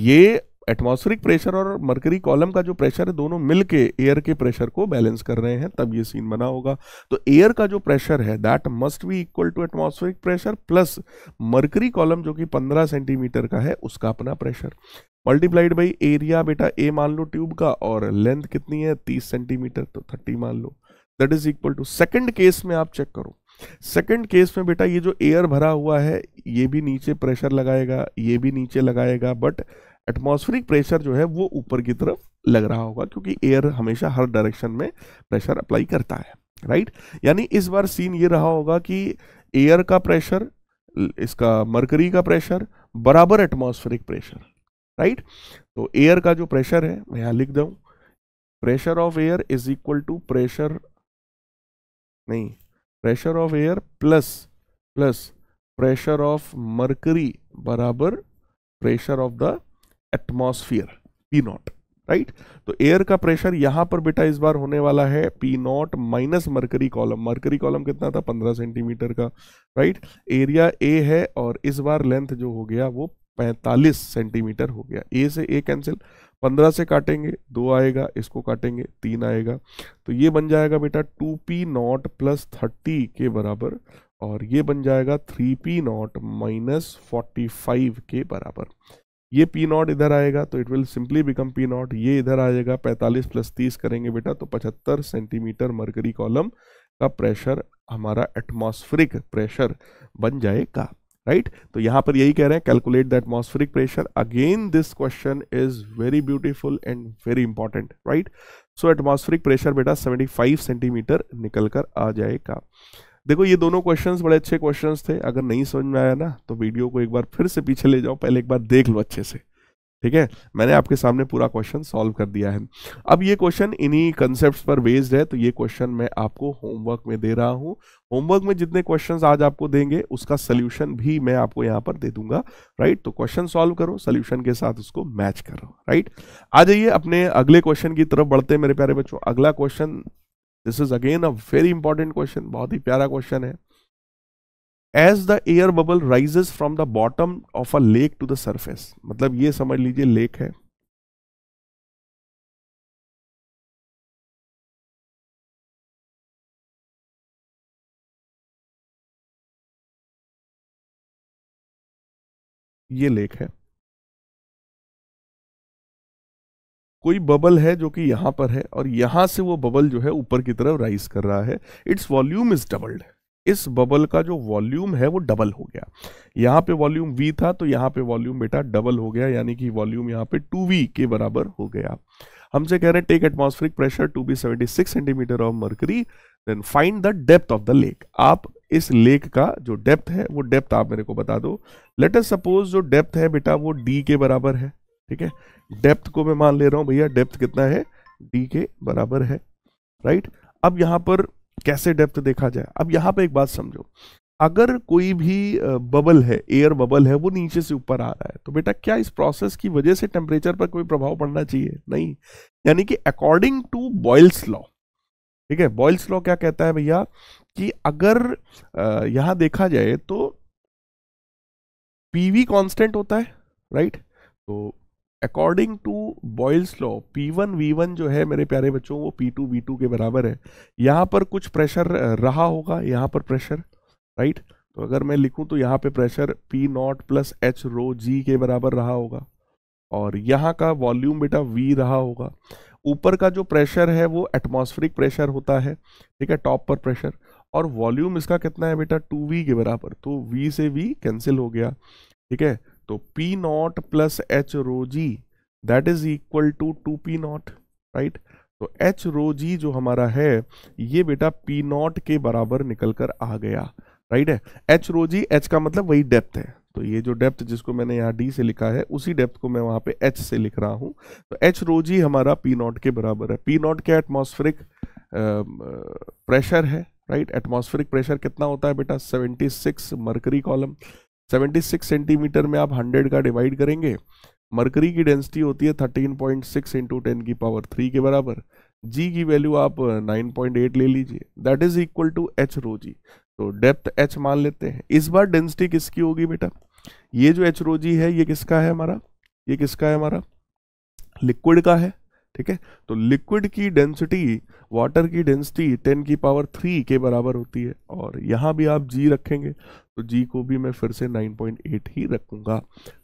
ये एटमॉस्फेरिक प्रेशर और मरकरी कॉलम का जो प्रेशर है दोनों मिलके एयर के प्रेशर को बैलेंस कर रहे हैं तब ये सीन बना होगा तो एयर का जो प्रेशर है that must be equal to atmospheric pressure plus mercury column जो कि 15 सेंटीमीटर का है उसका अपना प्रेशर मल्टीप्लाइड बाई एरिया बेटा ए मान लो ट्यूब का और लेंथ कितनी है तीस सेंटीमीटर तो थर्टी मान लो that is equal to second case में आप चेक करो सेकंड केस में बेटा ये जो एयर भरा हुआ है ये भी नीचे प्रेशर लगाएगा ये भी नीचे लगाएगा बट एटमॉस्फेरिक प्रेशर जो है वो ऊपर की तरफ लग रहा होगा क्योंकि एयर हमेशा हर डायरेक्शन में प्रेशर अप्लाई करता है राइट यानी इस बार सीन ये रहा होगा कि एयर का प्रेशर इसका मरकरी का प्रेशर बराबर एटमॉस्फेरिक प्रेशर राइट तो एयर का जो प्रेशर है मैं यहां लिख दू pressure of air is equal to pressure नहीं pressure of air plus plus pressure of mercury बराबर pressure of the atmosphere P naught right तो एयर का प्रेशर यहां पर बेटा इस बार होने वाला है P naught minus mercury column mercury column कितना था पंद्रह सेंटीमीटर का राइट एरिया ए है और इस बार लेंथ जो हो गया वो पैंतालीस सेंटीमीटर हो गया ए से ए कैंसिल पंद्रह से काटेंगे दो आएगा इसको काटेंगे तीन आएगा तो ये बन जाएगा बेटा two P naught plus thirty के बराबर और ये बन जाएगा three P naught minus forty five के बराबर ये पी नॉट इधर आएगा तो it will simply become P naught ये इधर आ जाएगा पैंतालीस प्लस तीस करेंगे बेटा तो पचहत्तर सेंटीमीटर मरकरी कॉलम का प्रेशर हमारा एटमॉस्फेरिक प्रेशर बन जाएगा राइट right? तो यहां पर यही कह रहे हैं calculate the atmospheric pressure again this question is very beautiful and very important right so atmospheric pressure बेटा 75 सेंटीमीटर निकल कर आ जाएगा देखो ये दोनों क्वेश्चंस बड़े अच्छे क्वेश्चंस थे अगर नहीं समझ में आया ना तो वीडियो को एक बार फिर से पीछे ले जाओ पहले एक बार देख लो अच्छे से ठीक है मैंने आपके सामने पूरा क्वेश्चन सॉल्व कर दिया है अब ये क्वेश्चन इन्हीं कंसेप्ट पर बेस्ड है तो ये क्वेश्चन मैं आपको होमवर्क में दे रहा हूँ होमवर्क में जितने क्वेश्चंस आज आपको देंगे उसका सोल्यूशन भी मैं आपको यहाँ पर दे दूंगा राइट तो क्वेश्चन सॉल्व करो सोल्यूशन के साथ उसको मैच करो राइट आ जाइए अपने अगले क्वेश्चन की तरफ बढ़ते मेरे प्यारे बच्चों अगला question this is again a very important question बहुत ही प्यारा क्वेश्चन है as the air bubble rises from the bottom of a lake to the surface मतलब ये समझ लीजिए लेक है ये लेक है कोई बबल है जो कि यहां पर है और यहां से वो बबल जो है ऊपर की तरफ राइज कर रहा है इट्स वॉल्यूम इज डबल्ड है इस बबल का जो वॉल्यूम है वो डबल हो गया यहाँ पे वॉल्यूम वी था तो यहाँ पे वॉल्यूम बेटा डबल हो गया यानी कि वॉल्यूम यहाँ पे टू वी के बराबर हो गया हमसे कह रहे हैं take atmospheric pressure to be seventy six centimetre of mercury then find the depth of the lake आप इस लेक का जो डेप्थ है वो डेप्थ आप मेरे को बता दो लेट अस सपोज जो डेप्थ है बेटा वो डी के बराबर है ठीक है डेप्थ को मैं मान ले रहा हूँ भैया डेप्थ कितना है डी के बराबर है राइट right? अब यहाँ पर कैसे डेप्थ देखा जाए अब यहाँ पे एक बात समझो अगर कोई भी बबल है एयर बबल है वो नीचे से ऊपर आ रहा है तो बेटा क्या इस प्रोसेस की वजह से टेम्परेचर पर कोई प्रभाव पड़ना चाहिए नहीं यानी कि अकॉर्डिंग टू बॉयल्स लॉ ठीक है बॉयल्स लॉ क्या कहता है भैया कि अगर यहां देखा जाए तो पीवी कांस्टेंट होता है राइट तो according to Boyle's law P one V one जो है मेरे प्यारे बच्चों वो पी टू वी टू के बराबर है यहाँ पर कुछ प्रेशर रहा होगा यहाँ पर प्रेशर राइट तो अगर मैं लिखूँ तो यहाँ पे pressure P naught plus H rho G के बराबर रहा होगा और यहाँ का वॉल्यूम बेटा वी रहा होगा ऊपर का जो प्रेशर है वो एटमॉस्फेरिक प्रेशर होता है ठीक है टॉप पर प्रेशर और वॉल्यूम इसका कितना है बेटा टू वी के बराबर तो वी से वी कैंसिल हो गया ठीक है तो P naught plus H rho G that is equal to two P naught right तो एच रो जी जो हमारा है ये बेटा P नॉट के बराबर निकल कर आ गया राइट है एच रो जी एच का मतलब वही डेप्थ है तो ये जो डेप्थ जिसको मैंने यहाँ डी से लिखा है उसी डेप्थ को मैं वहां पे एच से लिख रहा हूँ तो एच रो जी हमारा पी नॉट के बराबर है पी नॉट क्या एटमोस्फेरिक प्रेशर है राइट एटमोस्फेरिक प्रेशर कितना होता है बेटा 76 मरकरी कॉलम 76 सेंटीमीटर में आप 100 का डिवाइड करेंगे मरकरी की डेंसिटी होती है 13.6 पॉइंट सिक्स इंटू टेन की पावर थ्री के बराबर जी की वैल्यू आप 9.8 ले लीजिए that is equal to H rho G तो डेप्थ एच मान लेते हैं इस बार डेंसिटी किसकी होगी बेटा ये जो एच रो जी है ये किसका है हमारा ये किसका है हमारा लिक्विड का है ठीक है तो लिक्विड की डेंसिटी वाटर की डेंसिटी टेन की पावर थ्री के बराबर होती है और यहाँ भी आप जी रखेंगे तो जी को भी मैं फिर से नाइन पॉइंट एट ही रखूँगा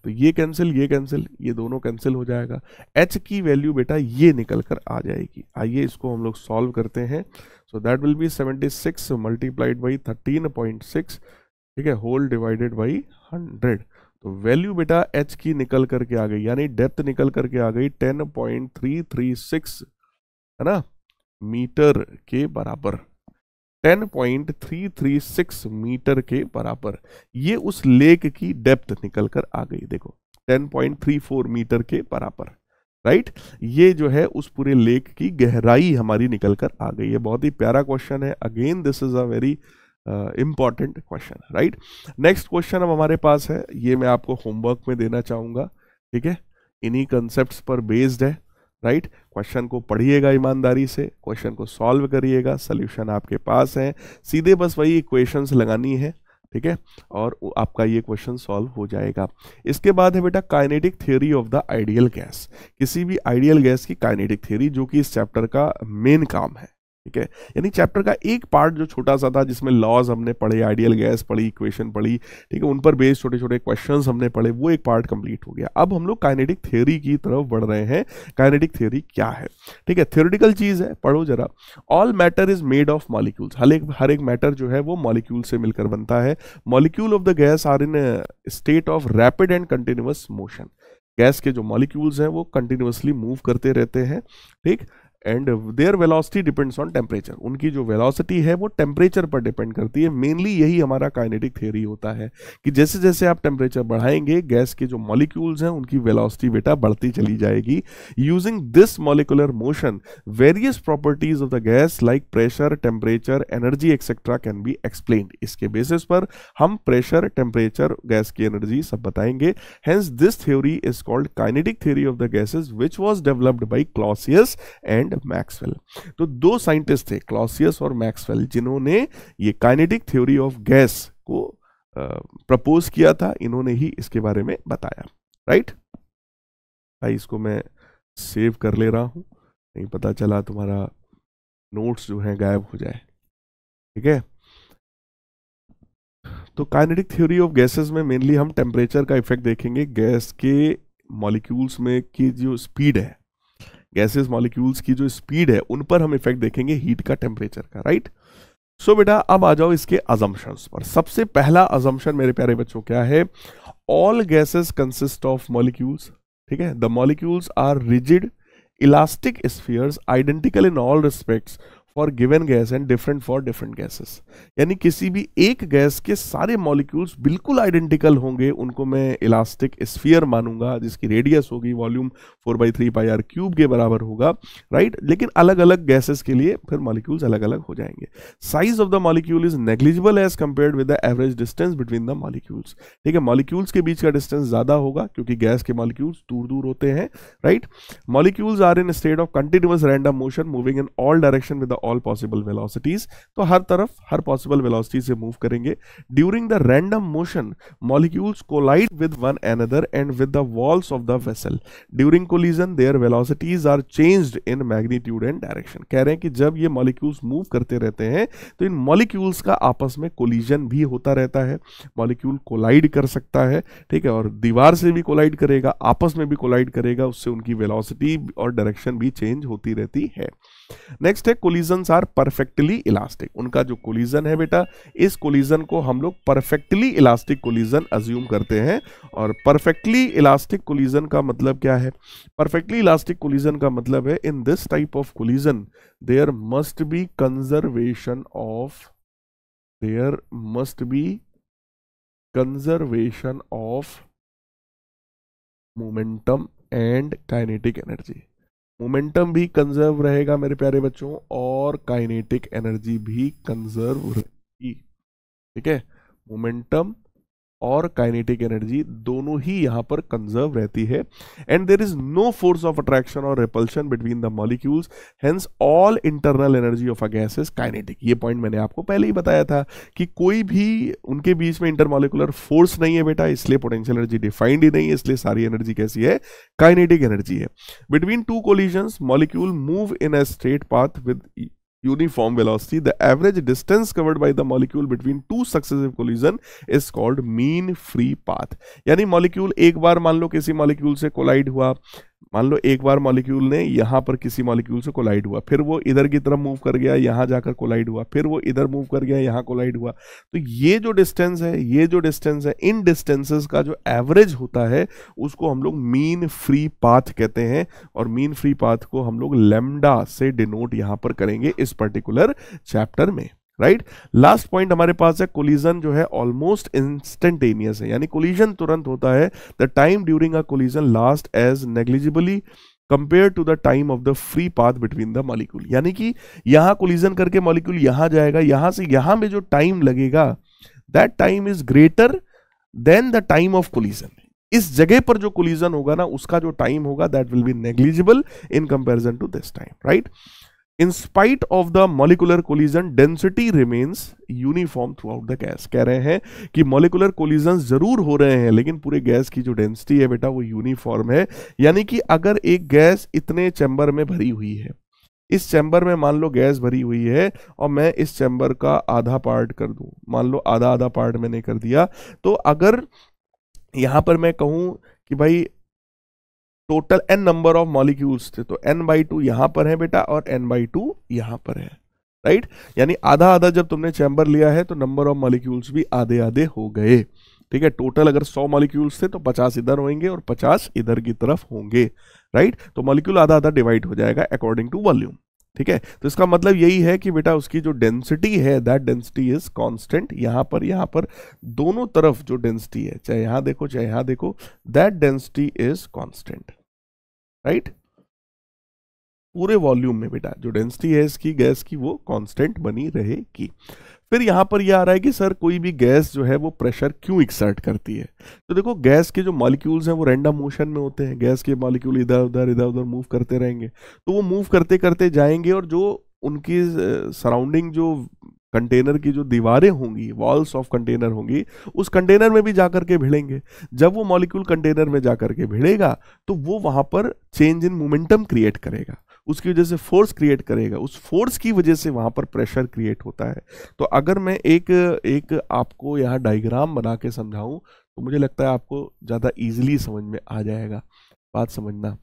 तो ये कैंसिल ये कैंसिल ये दोनों कैंसिल हो जाएगा एच की वैल्यू बेटा ये निकल कर आ जाएगी आइए इसको हम लोग सॉल्व करते हैं so that will be seventy six multiplied by thirteen point six ठीक है होल डिवाइडेड बाई हंड्रेड तो वैल्यू बेटा एच की निकल करके आ गई यानी डेप्थ निकल करके आ गई ten point three three six है ना मीटर के बराबर 10.336 मीटर के बराबर ये उस लेक की डेप्थ निकल कर आ गई देखो 10.34 मीटर के बराबर राइट ये जो है उस पूरे लेक की गहराई हमारी निकल कर आ गई है बहुत ही प्यारा क्वेश्चन है again this is a very important question right next question अब हमारे पास है ये मैं आपको होमवर्क में देना चाहूँगा ठीक है इन्हीं कंसेप्ट पर बेस्ड है राइट right? क्वेश्चन को पढ़िएगा ईमानदारी से क्वेश्चन को सॉल्व करिएगा सोल्यूशन आपके पास है सीधे बस वही इक्वेशंस लगानी है ठीक है और आपका ये क्वेश्चन सॉल्व हो जाएगा इसके बाद है बेटा kinetic theory of the ideal gas किसी भी आइडियल गैस की काइनेटिक थ्योरी जो कि इस चैप्टर का मेन काम है ठीक है यानी चैप्टर का एक पार्ट जो छोटा सा था जिसमें लॉज हमने पढ़े आइडियल गैस पढ़ी इक्वेशन पढ़ी ठीक है उन पर बेस्ड छोटे छोटे क्वेश्चन हमने पढ़े वो एक पार्ट कंप्लीट हो गया अब हम लोग काइनेटिक थ्योरी की तरफ बढ़ रहे हैं काइनेटिक थ्योरी क्या है ठीक है थ्योरिटिकल चीज़ है पढ़ो जरा all matter is made of molecules हर एक हर एक मैटर जो है वो मॉलिक्यूल से मिलकर बनता है molecule of the gas are in state of rapid and continuous motion gas के जो मॉलिक्यूल्स हैं वो कंटिन्यूसली मूव करते रहते हैं ठीक and their velocity depends on temperature उनकी जो वेलोसिटी है वो टेम्परेचर पर डिपेंड करती है मेनली यही हमारा काइनेटिक थ्योरी होता है कि जैसे जैसे आप टेम्परेचर बढ़ाएंगे गैस के जो मॉलिक्यूल्स हैं उनकी वेलोसिटी बेटा बढ़ती चली जाएगी using this molecular motion various properties of the gas like pressure temperature energy etcetera can be explain इसके बेसिस पर हम प्रेशर टेम्परेचर गैस की एनर्जी सब बताएंगे hence this theory is called kinetic theory of the gases which was developed by Clausius and and Maxwell तो दो scientist थे Clausius और मैक्सवेल जिन्होंने ये काइनेटिक थ्योरी ऑफ गैस को प्रपोज किया था इन्होंने ही इसके बारे में बताया राइट भाई इसको मैं सेव कर ले रहा हूँ नहीं पता चला तुम्हारा नोट्स जो है गायब हो जाए ठीक है तो काइनेटिक थ्योरी ऑफ गैसेस में मेनली हम टेम्परेचर का इफेक्ट देखेंगे गैस के मॉलिक्यूल्स में की जो स्पीड है गैसेस मॉलिक्यूल्स की जो स्पीड है उन पर हम इफेक्ट देखेंगे हीट का टेम्परेचर का राइट सो बेटा अब आ जाओ इसके अजम्पन पर सबसे पहला अजम्पन मेरे प्यारे बच्चों क्या है all gases consist of molecules ठीक है the molecules are rigid elastic spheres identical in all respects for given gas and different for different gases यानी किसी भी एक गैस के सारे मॉलिक्यूल्स बिल्कुल आइडेंटिकल होंगे उनको मैं इलास्टिक स्फीयर मानूंगा जिसकी रेडियस होगी volume four by three pi r cube के बराबर होगा राइट लेकिन अलग अलग गैसेस के लिए फिर मॉलिक्यूल्स अलग अलग हो जाएंगे size of the molecule is negligible as compare with the average distance between the molecules ठीक है मॉलिक्यूल्स के बीच का डिस्टेंस ज़्यादा होगा क्योंकि गैस के मॉलिक्यूल्स दूर दूर होते हैं right molecules are in state of continuous random motion moving in all direction with all possible velocities तो हर तरफ हर पॉसिबल वेलोसिटी से मूव करेंगे during the random motion molecules collide with one another and with the walls of the vessel during collision their velocities are changed in magnitude and direction कह रहे हैं कि जब ये मॉलिक्यूल्स मूव करते रहते हैं तो इन मॉलिक्यूल्स का आपस में कोलिजन भी होता रहता है मॉलिक्यूल कोलाइड कर सकता है ठीक है और दीवार से भी कोलाइड करेगा आपस में भी कोलाइड करेगा उससे उनकी वेलोसिटी और डायरेक्शन भी चेंज होती रहती है नेक्स्ट है कोलिजन आर परफेक्टली इलास्टिक उनका जो कोलिजन है बेटा इस कोलिजन को हम लोग परफेक्टली इलास्टिक कोलिजन अज्यूम करते हैं और परफेक्टली इलास्टिक कोलिजन का मतलब क्या है परफेक्टली इलास्टिक कोलिजन का मतलब है in this type of collision there must be conservation of there must be conservation of momentum and kinetic energy momentum भी कंजर्व रहेगा मेरे प्यारे बच्चों और काइनेटिक एनर्जी भी कंजर्व रहेगी ठीक है मोमेंटम और काइनेटिक एनर्जी दोनों ही यहां पर कंजर्व रहती है and there is no force of attraction और repulsion between the molecules hence all internal energy of a gas is kinetic ये पॉइंट मैंने आपको पहले ही बताया था कि कोई भी उनके बीच में इंटरमोलिकुलर फोर्स नहीं है बेटा इसलिए पोटेंशियल एनर्जी डिफाइंड ही नहीं है इसलिए सारी एनर्जी कैसी है काइनेटिक एनर्जी है between two collision molecule move in a straight path with uniform velocity, the average distance covered by the molecule between two successive collision is called mean free path. यानी molecule एक बार मान लो किसी molecule से collide हुआ मान लो एक बार molecule ने यहाँ पर किसी मॉलिक्यूल से कोलाइड हुआ फिर वो इधर की तरफ मूव कर गया यहाँ जाकर कोलाइड हुआ फिर वो इधर मूव कर गया यहाँ कोलाइड हुआ तो ये जो डिस्टेंस है ये जो डिस्टेंस है इन डिस्टेंसेस का जो एवरेज होता है उसको हम लोग मीन फ्री पाथ कहते हैं और मीन फ्री पाथ को हम लोग लेमडा से डिनोट यहाँ पर करेंगे इस पर्टिकुलर चैप्टर में राइट लास्ट पॉइंट हमारे पास है कोलिजन जो है ऑलमोस्ट इंस्टेंटेनियस है यानी कोलिजन तुरंत होता है the time during a collision last as negligibly compare to the time of the free path between the molecule यानी कि यहां कोलिजन करके मॉलिक्यूल यहां जाएगा यहां से यहां में जो टाइम लगेगा that time is greater than the time of collision इस जगह पर जो कोलिजन होगा ना उसका जो टाइम होगा that will be negligible in comparison to this time right spite of the molecular collision density remains uniform throughout the gas कह रहे हैं कि मोलिकुलर कोलिजन जरूर हो रहे हैं लेकिन पूरे गैस की जो डेंसिटी है बेटा वो यूनिफॉर्म है यानी कि अगर एक गैस इतने चैम्बर में भरी हुई है इस चैम्बर में मान लो गैस भरी हुई है और मैं इस चैम्बर का आधा पार्ट कर दूं मान लो आधा आधा पार्ट मैंने कर दिया तो अगर यहां पर मैं कहूँ कि भाई total N number of molecules थे तो एन बाई टू यहां पर है बेटा और एन बाई टू यहां पर है राइट यानी आधा आधा जब तुमने चैम्बर लिया है तो नंबर ऑफ मॉलिक्यूल्स भी आधे आधे हो गए ठीक है टोटल अगर 100 मॉलिक्यूल्स थे तो 50 इधर होंगे और 50 इधर की तरफ होंगे राइट तो मॉलिक्यूल आधा आधा डिवाइड हो जाएगा अकॉर्डिंग टू वॉल्यूम ठीक है तो इसका मतलब यही है कि बेटा उसकी जो डेंसिटी है दैट डेंसिटी इज कांस्टेंट यहां पर यहां पर दोनों तरफ जो डेंसिटी है चाहे यहां देखो चाहे यहां देखो that density is constant right पूरे वॉल्यूम में बेटा जो डेंसिटी है इसकी गैस की वो कांस्टेंट बनी रहेगी फिर यहाँ पर ये यह आ रहा है कि सर कोई भी गैस जो है वो प्रेशर क्यों एक्सर्ट करती है तो देखो गैस के जो मॉलिक्यूल्स हैं वो रैंडम मोशन में होते हैं गैस के मॉलिक्यूल इधर उधर इधर उधर मूव करते रहेंगे तो वो मूव करते करते जाएंगे और जो उनकी सराउंडिंग जो कंटेनर की जो दीवारें होंगी वॉल्स ऑफ कंटेनर होंगी उस कंटेनर में भी जा के भिड़ेंगे जब वो मॉलिक्यूल कंटेनर में जा के भिड़ेगा तो वो वहाँ पर चेंज इन मोमेंटम क्रिएट करेगा उसकी वजह से फोर्स क्रिएट करेगा उस फोर्स की वजह से वहाँ पर प्रेशर क्रिएट होता है तो अगर मैं एक एक आपको यहाँ डायग्राम बना के समझाऊँ तो मुझे लगता है आपको ज़्यादा ईजिली समझ में आ जाएगा बात समझना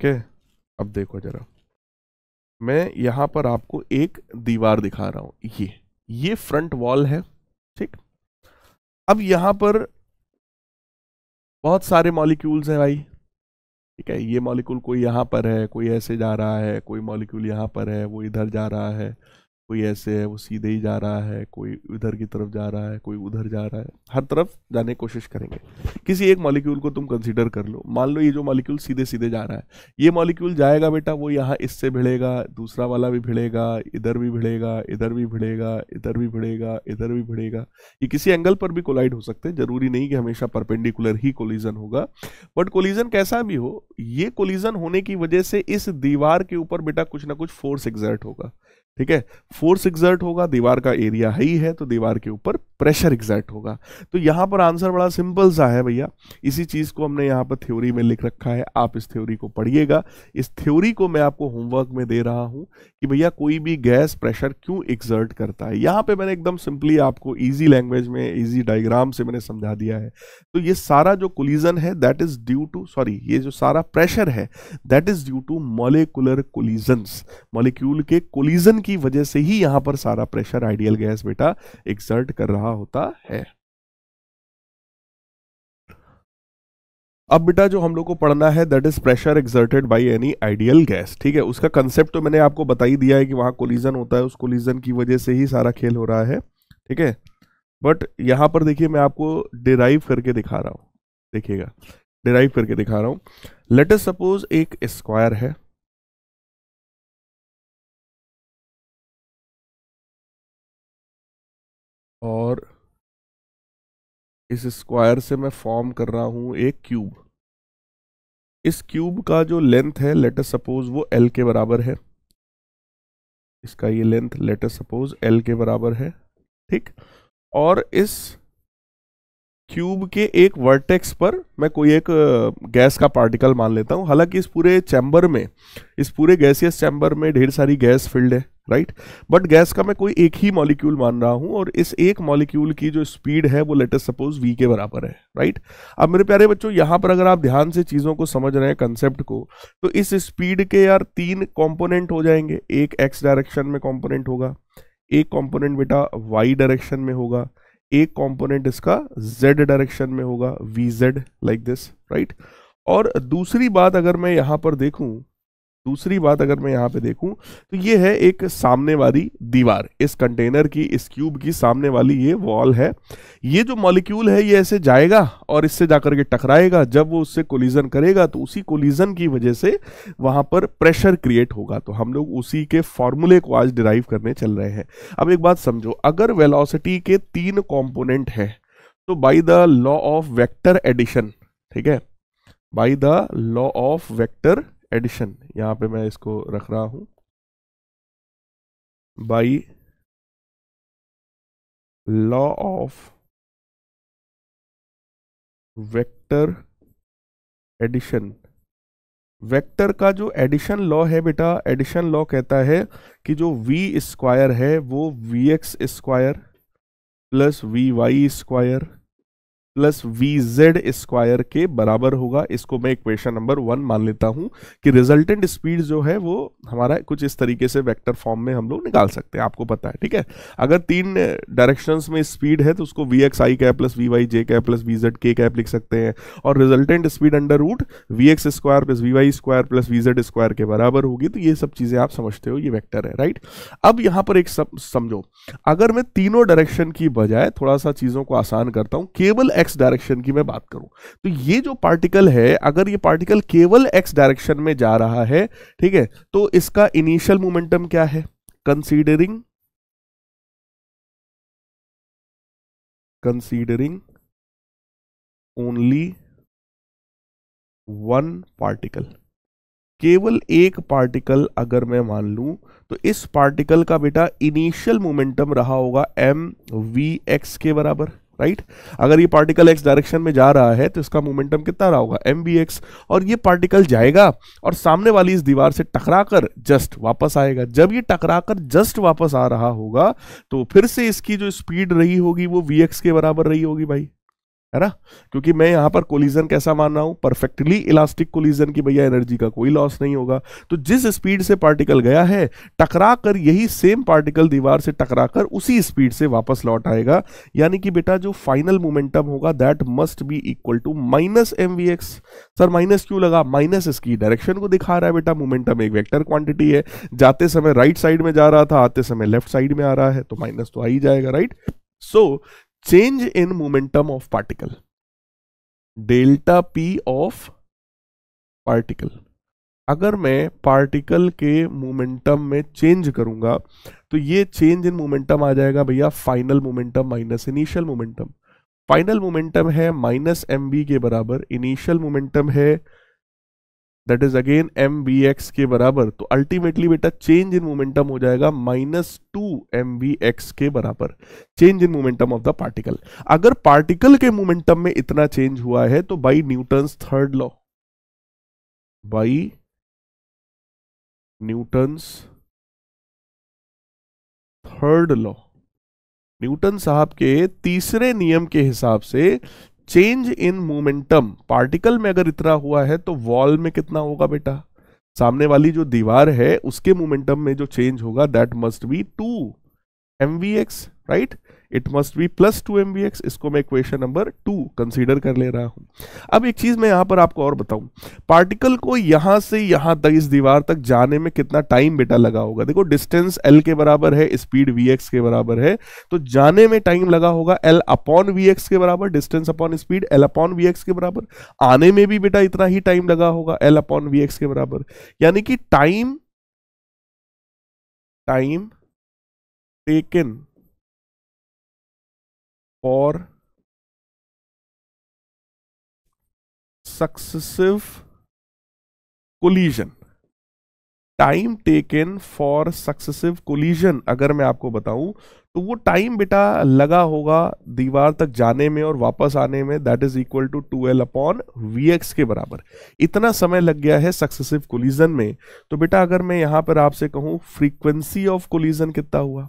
ठीक है अब देखो जरा मैं यहाँ पर आपको एक दीवार दिखा रहा हूँ ये ये फ्रंट वॉल है ठीक अब यहाँ पर बहुत सारे मॉलिक्यूल्स हैं भाई ठीक है ये मॉलिक्यूल कोई यहाँ पर है कोई ऐसे जा रहा है कोई मॉलिक्यूल यहाँ पर है वो इधर जा रहा है कोई ऐसे है वो सीधे ही जा रहा है कोई इधर की तरफ जा रहा है कोई उधर जा रहा है हर तरफ जाने की कोशिश करेंगे किसी एक मॉलिक्यूल को तुम कंसीडर कर लो मान लो ये जो मॉलिक्यूल सीधे सीधे जा रहा है ये मॉलिक्यूल जाएगा बेटा वो यहाँ इससे भिड़ेगा दूसरा वाला भी भिड़ेगा इधर भी भिड़ेगा इधर भी भिड़ेगा इधर भी भिड़ेगा इधर भी भिड़ेगा ये किसी एंगल पर भी कोलाइड हो सकते हैं जरूरी नहीं कि हमेशा परपेंडिकुलर ही कोलिजन होगा बट कोलिजन कैसा भी हो ये कोलिजन होने की वजह से इस दीवार के ऊपर बेटा कुछ ना कुछ फोर्स एग्जर्ट होगा ठीक है फोर्स एग्जर्ट होगा दीवार का एरिया ही है तो दीवार के ऊपर प्रेशर एग्जर्ट होगा तो यहां पर आंसर बड़ा सिंपल सा है भैया इसी चीज़ को हमने यहां पर थ्योरी में लिख रखा है आप इस थ्योरी को पढ़िएगा इस थ्योरी को मैं आपको होमवर्क में दे रहा हूं कि भैया कोई भी गैस प्रेशर क्यों एग्जर्ट करता है यहां पर मैंने एकदम सिंपली आपको ईजी लैंग्वेज में ईजी डाइग्राम से मैंने समझा दिया है तो ये सारा जो कोलिजन है that is due to sorry ये जो सारा प्रेशर है that is due to molecular collision molecule के कोलिजन की वजह से ही यहां पर सारा प्रेशर आइडियल गैस बेटा एक्सर्ट कर रहा होता है अब बेटा जो हम लोग को पढ़ना है that is pressure exerted by any ideal gas ठीक है उसका कंसेप्ट तो मैंने आपको बता ही दिया है कि वहां कोलिजन होता है उस कोलिजन की वजह से ही सारा खेल हो रहा है ठीक है बट यहां पर देखिए मैं आपको डिराइव करके दिखा रहा हूं देखिएगा डिराइव करके दिखा रहा हूं लेटेस्ट सपोज एक स्क्वायर है और इस स्क्वायर से मैं फॉर्म कर रहा हूँ एक क्यूब इस क्यूब का जो लेंथ है लेटर सपोज वो एल के बराबर है इसका ये लेंथ लेटर सपोज एल के बराबर है ठीक और इस क्यूब के एक वर्टेक्स पर मैं कोई एक गैस का पार्टिकल मान लेता हूँ हालांकि इस पूरे चैम्बर में इस पूरे गैसियस चैम्बर में ढेर सारी गैस फील्ड है राइट बट गैस का मैं कोई एक ही मॉलिक्यूल मान रहा हूं और इस एक मॉलिक्यूल की जो स्पीड है वो लेटेस्ट सपोज वी के बराबर है राइट अब मेरे प्यारे बच्चों यहां पर अगर आप ध्यान से चीजों को समझ रहे हैं कंसेप्ट को तो इस स्पीड के यार तीन कॉम्पोनेंट हो जाएंगे एक एक्स डायरेक्शन में कॉम्पोनेंट होगा एक कॉम्पोनेंट बेटा वाई डायरेक्शन में होगा एक कॉम्पोनेंट इसका जेड डायरेक्शन में होगा V Z like this right और दूसरी बात अगर मैं यहां पर देखूं दूसरी बात अगर मैं यहाँ पे देखूं तो ये है एक सामने वाली दीवार इस कंटेनर की इस क्यूब की सामने वाली ये वॉल है ये जो मॉलिक्यूल है ये ऐसे जाएगा और इससे जाकर के टकराएगा जब वो उससे कोलिजन करेगा तो उसी कोलिजन की वजह से वहाँ पर प्रेशर क्रिएट होगा तो हम लोग उसी के फॉर्मूले को आज डिराइव करने चल रहे हैं अब एक बात समझो अगर वेलोसिटी के तीन कॉम्पोनेंट है तो by the law of vector addition ठीक है by the law of vector addition यहाँ पे मैं इसको रख रहा हूँ by law of vector addition vector का जो एडिशन लॉ है बेटा एडिशन लॉ कहता है कि जो वी स्क्वायर है वो V X square plus V Y square plus V Z square के बराबर होगा इसको मैं इक्वेशन नंबर वन मान लेता हूं कि रिजल्टेंट स्पीड जो है वो हमारा कुछ इस तरीके से वेक्टर फॉर्म में हम लोग निकाल सकते हैं आपको पता है ठीक है अगर तीन डायरेक्शंस में स्पीड है तो उसको V X I cap plus V Y J cap plus V Z K cap लिख सकते हैं और resultant speed under root V X square plus V Y square plus V Z square के बराबर होगी तो ये सब चीज़ें आप समझते हो ये वैक्टर है राइट अब यहां पर एक समझो अगर मैं तीनों डायरेक्शन की बजाय थोड़ा सा चीज़ों को आसान करता हूं केवल एक्स डायरेक्शन की मैं बात करूं तो ये जो पार्टिकल है अगर ये पार्टिकल केवल एक्स डायरेक्शन में जा रहा है ठीक है तो इसका इनिशियल मोमेंटम क्या है considering considering only one particle केवल एक पार्टिकल अगर मैं मान लूं तो इस पार्टिकल का बेटा इनिशियल मोमेंटम रहा होगा एम वी एक्स के बराबर राइट right? अगर ये पार्टिकल एक्स डायरेक्शन में जा रहा है तो इसका मोमेंटम कितना रहा होगा एम बी एक्स और ये पार्टिकल जाएगा और सामने वाली इस दीवार से टकराकर जस्ट वापस आएगा जब ये टकराकर जस्ट वापस आ रहा होगा तो फिर से इसकी जो स्पीड रही होगी वो वी एक्स के बराबर रही होगी भाई है ना क्योंकि मैं यहां पर कोलिजन कैसा मान रहा हूं परफेक्टली इलास्टिक कोलिजन की भैया एनर्जी का कोई लॉस नहीं होगा तो जिस स्पीड से पार्टिकल गया है टकरा कर यही सेम पार्टिकल दीवार से टकरा कर उसी स्पीड से वापस लौट आएगा यानी कि बेटा जो फाइनल मोमेंटम होगा that must be equal to minus M sir minus क्यों लगा माइनस इसकी डायरेक्शन को दिखा रहा है बेटा मोमेंटम एक वैक्टर क्वांटिटी है जाते समय राइट साइड में जा रहा था आते समय लेफ्ट साइड में आ रहा है तो माइनस तो आ ही जाएगा right so so, change in momentum of particle delta P of particle अगर मैं पार्टिकल के मोमेंटम में चेंज करूंगा तो ये चेंज इन मोमेंटम आ जाएगा भैया final momentum minus initial momentum final momentum है माइनस एम के बराबर इनिशियल मोमेंटम है that is again M V X के बराबर तो अल्टीमेटली बेटा चेंज इन मोमेंटम हो जाएगा minus two M V X के बराबर change in momentum of the particle अगर पार्टिकल के मोमेंटम में इतना चेंज हुआ है तो by Newton third law by Newton's third law Newton साहब के तीसरे नियम के हिसाब से चेंज इन मोमेंटम पार्टिकल में अगर इतना हुआ है तो वॉल में कितना होगा बेटा सामने वाली जो दीवार है उसके मोमेंटम में जो चेंज होगा that must be two M V X right it must be plus two M इसको मैं क्वेश्चन नंबर टू कंसीडर कर ले रहा हूं अब एक चीज़ मैं यहां पर आपको और बताऊं पार्टिकल को यहां से यहां तक इस दीवार तक जाने में कितना टाइम बेटा लगा होगा देखो डिस्टेंस एल के बराबर है स्पीड वी के बराबर है तो जाने में टाइम लगा होगा एल अपॉन वी के बराबर distance upon speed L upon V के बराबर आने में भी बेटा इतना ही टाइम लगा होगा एल अपॉन वी के बराबर यानी कि time time taken for successive collision time taken for successive collision अगर मैं आपको बताऊं तो वो टाइम बेटा लगा होगा दीवार तक जाने में और वापस आने में that is equal to two L upon V X के बराबर इतना समय लग गया है सक्सेसिव कोलिजन में तो बेटा अगर मैं यहां पर आपसे कहूं फ्रीक्वेंसी ऑफ कोलिजन कितना हुआ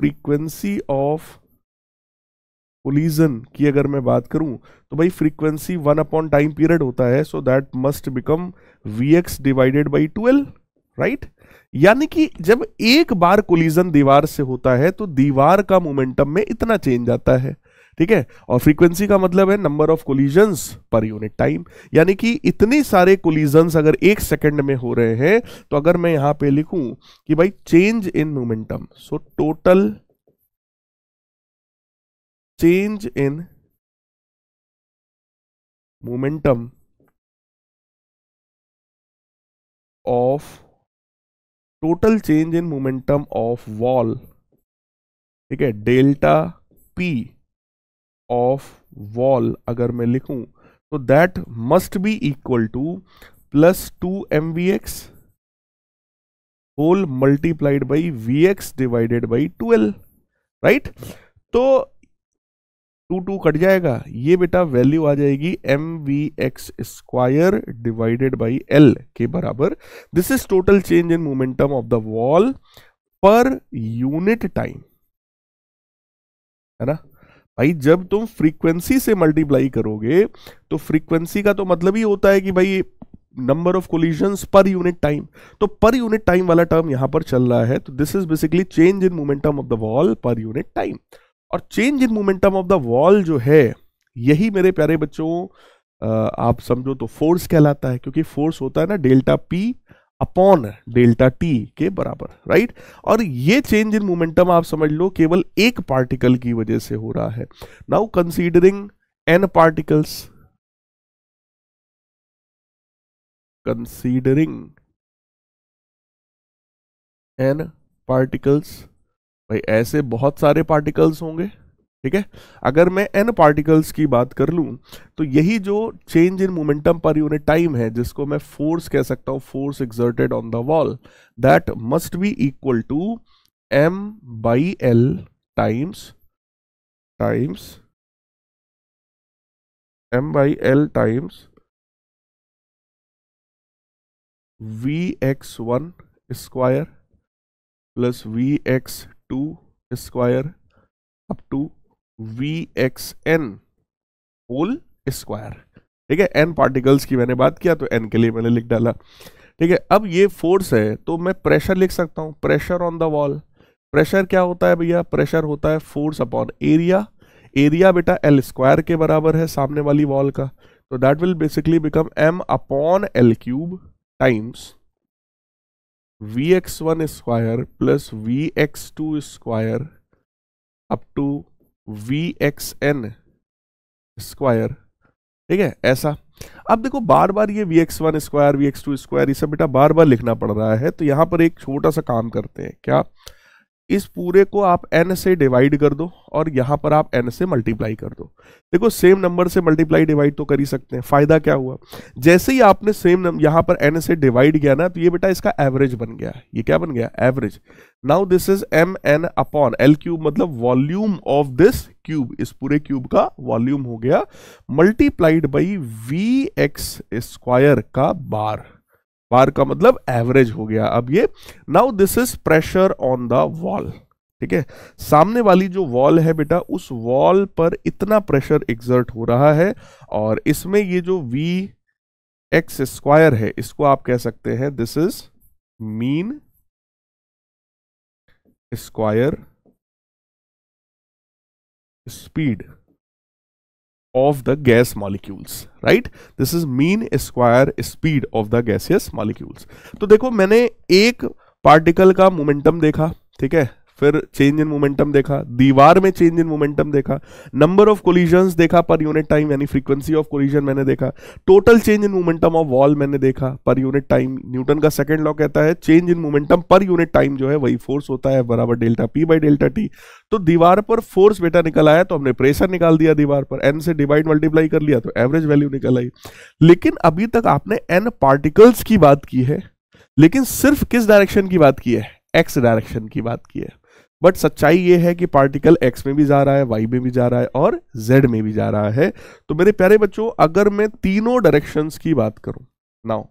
फ्रीक्वेंसी ऑफ कोलिजन की अगर मैं बात करूं तो भाई frequency one upon time period होता है so that must become V X divided by twelve right यानी कि जब एक बार कोलिजन दीवार से होता है तो दीवार का मोमेंटम में इतना चेंज आता है ठीक है और फ्रीक्वेंसी का मतलब है number of collisions per unit time यानी कि इतने सारे कोलिजन्स अगर एक सेकंड में हो रहे हैं तो अगर मैं यहां पे लिखूं कि भाई change in momentum so total change in momentum of total change in momentum of wall ठीक है डेल्टा पी ऑफ वॉल अगर मैं लिखूं तो that must be equal to plus two M V X whole multiplied by V X divided by twelve right तो two two cut जाएगा ये बेटा वैल्यू आ जाएगी M V X square divided by L के बराबर this is total change in momentum of the wall per unit time है ना भाई जब तुम फ्रीक्वेंसी से मल्टीप्लाई करोगे तो फ्रीक्वेंसी का तो मतलब ही होता है कि भाई number of collision per unit time तो पर यूनिट टाइम वाला टर्म यहां पर चल रहा है तो this is basically change in momentum of the wall per unit time और change in momentum of the wall जो है यही मेरे प्यारे बच्चों आप समझो तो फोर्स कहलाता है क्योंकि फोर्स होता है ना delta P upon delta T के बराबर राइट और ये चेंज इन मोमेंटम आप समझ लो केवल एक पार्टिकल की वजह से हो रहा है now considering N particles considering N particles भाई ऐसे बहुत सारे पार्टिकल्स होंगे ठीक है अगर मैं एन पार्टिकल्स की बात कर लूँ तो यही जो change in momentum per unit time है जिसको मैं फोर्स कह सकता हूँ force exerted on the wall that must be equal to M by L times times M by L times V X one square plus V X two square up to V X N whole square ठीक है N particles की मैंने बात किया तो N के लिए मैंने लिख डाला ठीक है अब ये फोर्स है तो मैं प्रेशर लिख सकता हूँ pressure on the wall pressure क्या होता है भैया प्रेशर होता है फोर्स अपॉन एरिया एरिया बेटा एल स्क्वायर के बराबर है सामने वाली वॉल का तो that will basically become M upon L cube times V X one square plus V X two square up to V X N square ठीक है ऐसा अब देखो बार बार ये V X one square V X two square ये सब बेटा बार बार लिखना पड़ रहा है तो यहां पर एक छोटा सा काम करते हैं क्या इस पूरे को आप एन से डिवाइड कर दो और यहाँ पर आप एन से मल्टीप्लाई कर दो देखो सेम नंबर से मल्टीप्लाई डिवाइड तो कर ही सकते हैं फायदा क्या हुआ जैसे ही आपने सेम यहाँ पर एन से डिवाइड किया ना तो ये बेटा इसका एवरेज बन गया ये क्या बन गया average now this is M N upon L cube मतलब वॉल्यूम ऑफ दिस क्यूब इस पूरे क्यूब का वॉल्यूम हो गया multiplied by V X square का बार बार का मतलब एवरेज हो गया अब ये now this is pressure on the wall ठीक है सामने वाली जो वॉल है बेटा उस वॉल पर इतना प्रेशर एग्जर्ट हो रहा है और इसमें ये जो वी एक्स स्क्वायर है इसको आप कह सकते हैं this is mean square speed of the gas molecules right this is mean square speed of the gaseous molecules to dekho maine ek particle ka momentum dekha theek hai फिर change in momentum देखा दीवार में change in momentum देखा number of collision देखा per unit time यानी frequency of collision मैंने देखा total change in momentum of wall मैंने देखा पर यूनिट टाइम न्यूटन का सेकेंड लॉ कहता है change in momentum per unit time जो है वही फोर्स होता है बराबर delta P by delta T तो दीवार पर फोर्स बेटा निकल आया तो हमने प्रेशर निकाल दिया दीवार पर एन से डिवाइड मल्टीप्लाई कर लिया तो एवरेज वैल्यू निकल आई लेकिन अभी तक आपने एन पार्टिकल्स की बात की है लेकिन सिर्फ किस डायरेक्शन की बात की है एक्स डायरेक्शन की बात की है बट सच्चाई ये है कि पार्टिकल एक्स में भी जा रहा है वाई में भी जा रहा है और जेड में भी जा रहा है तो मेरे प्यारे बच्चों अगर मैं तीनों डायरेक्शन की बात करूं नाउ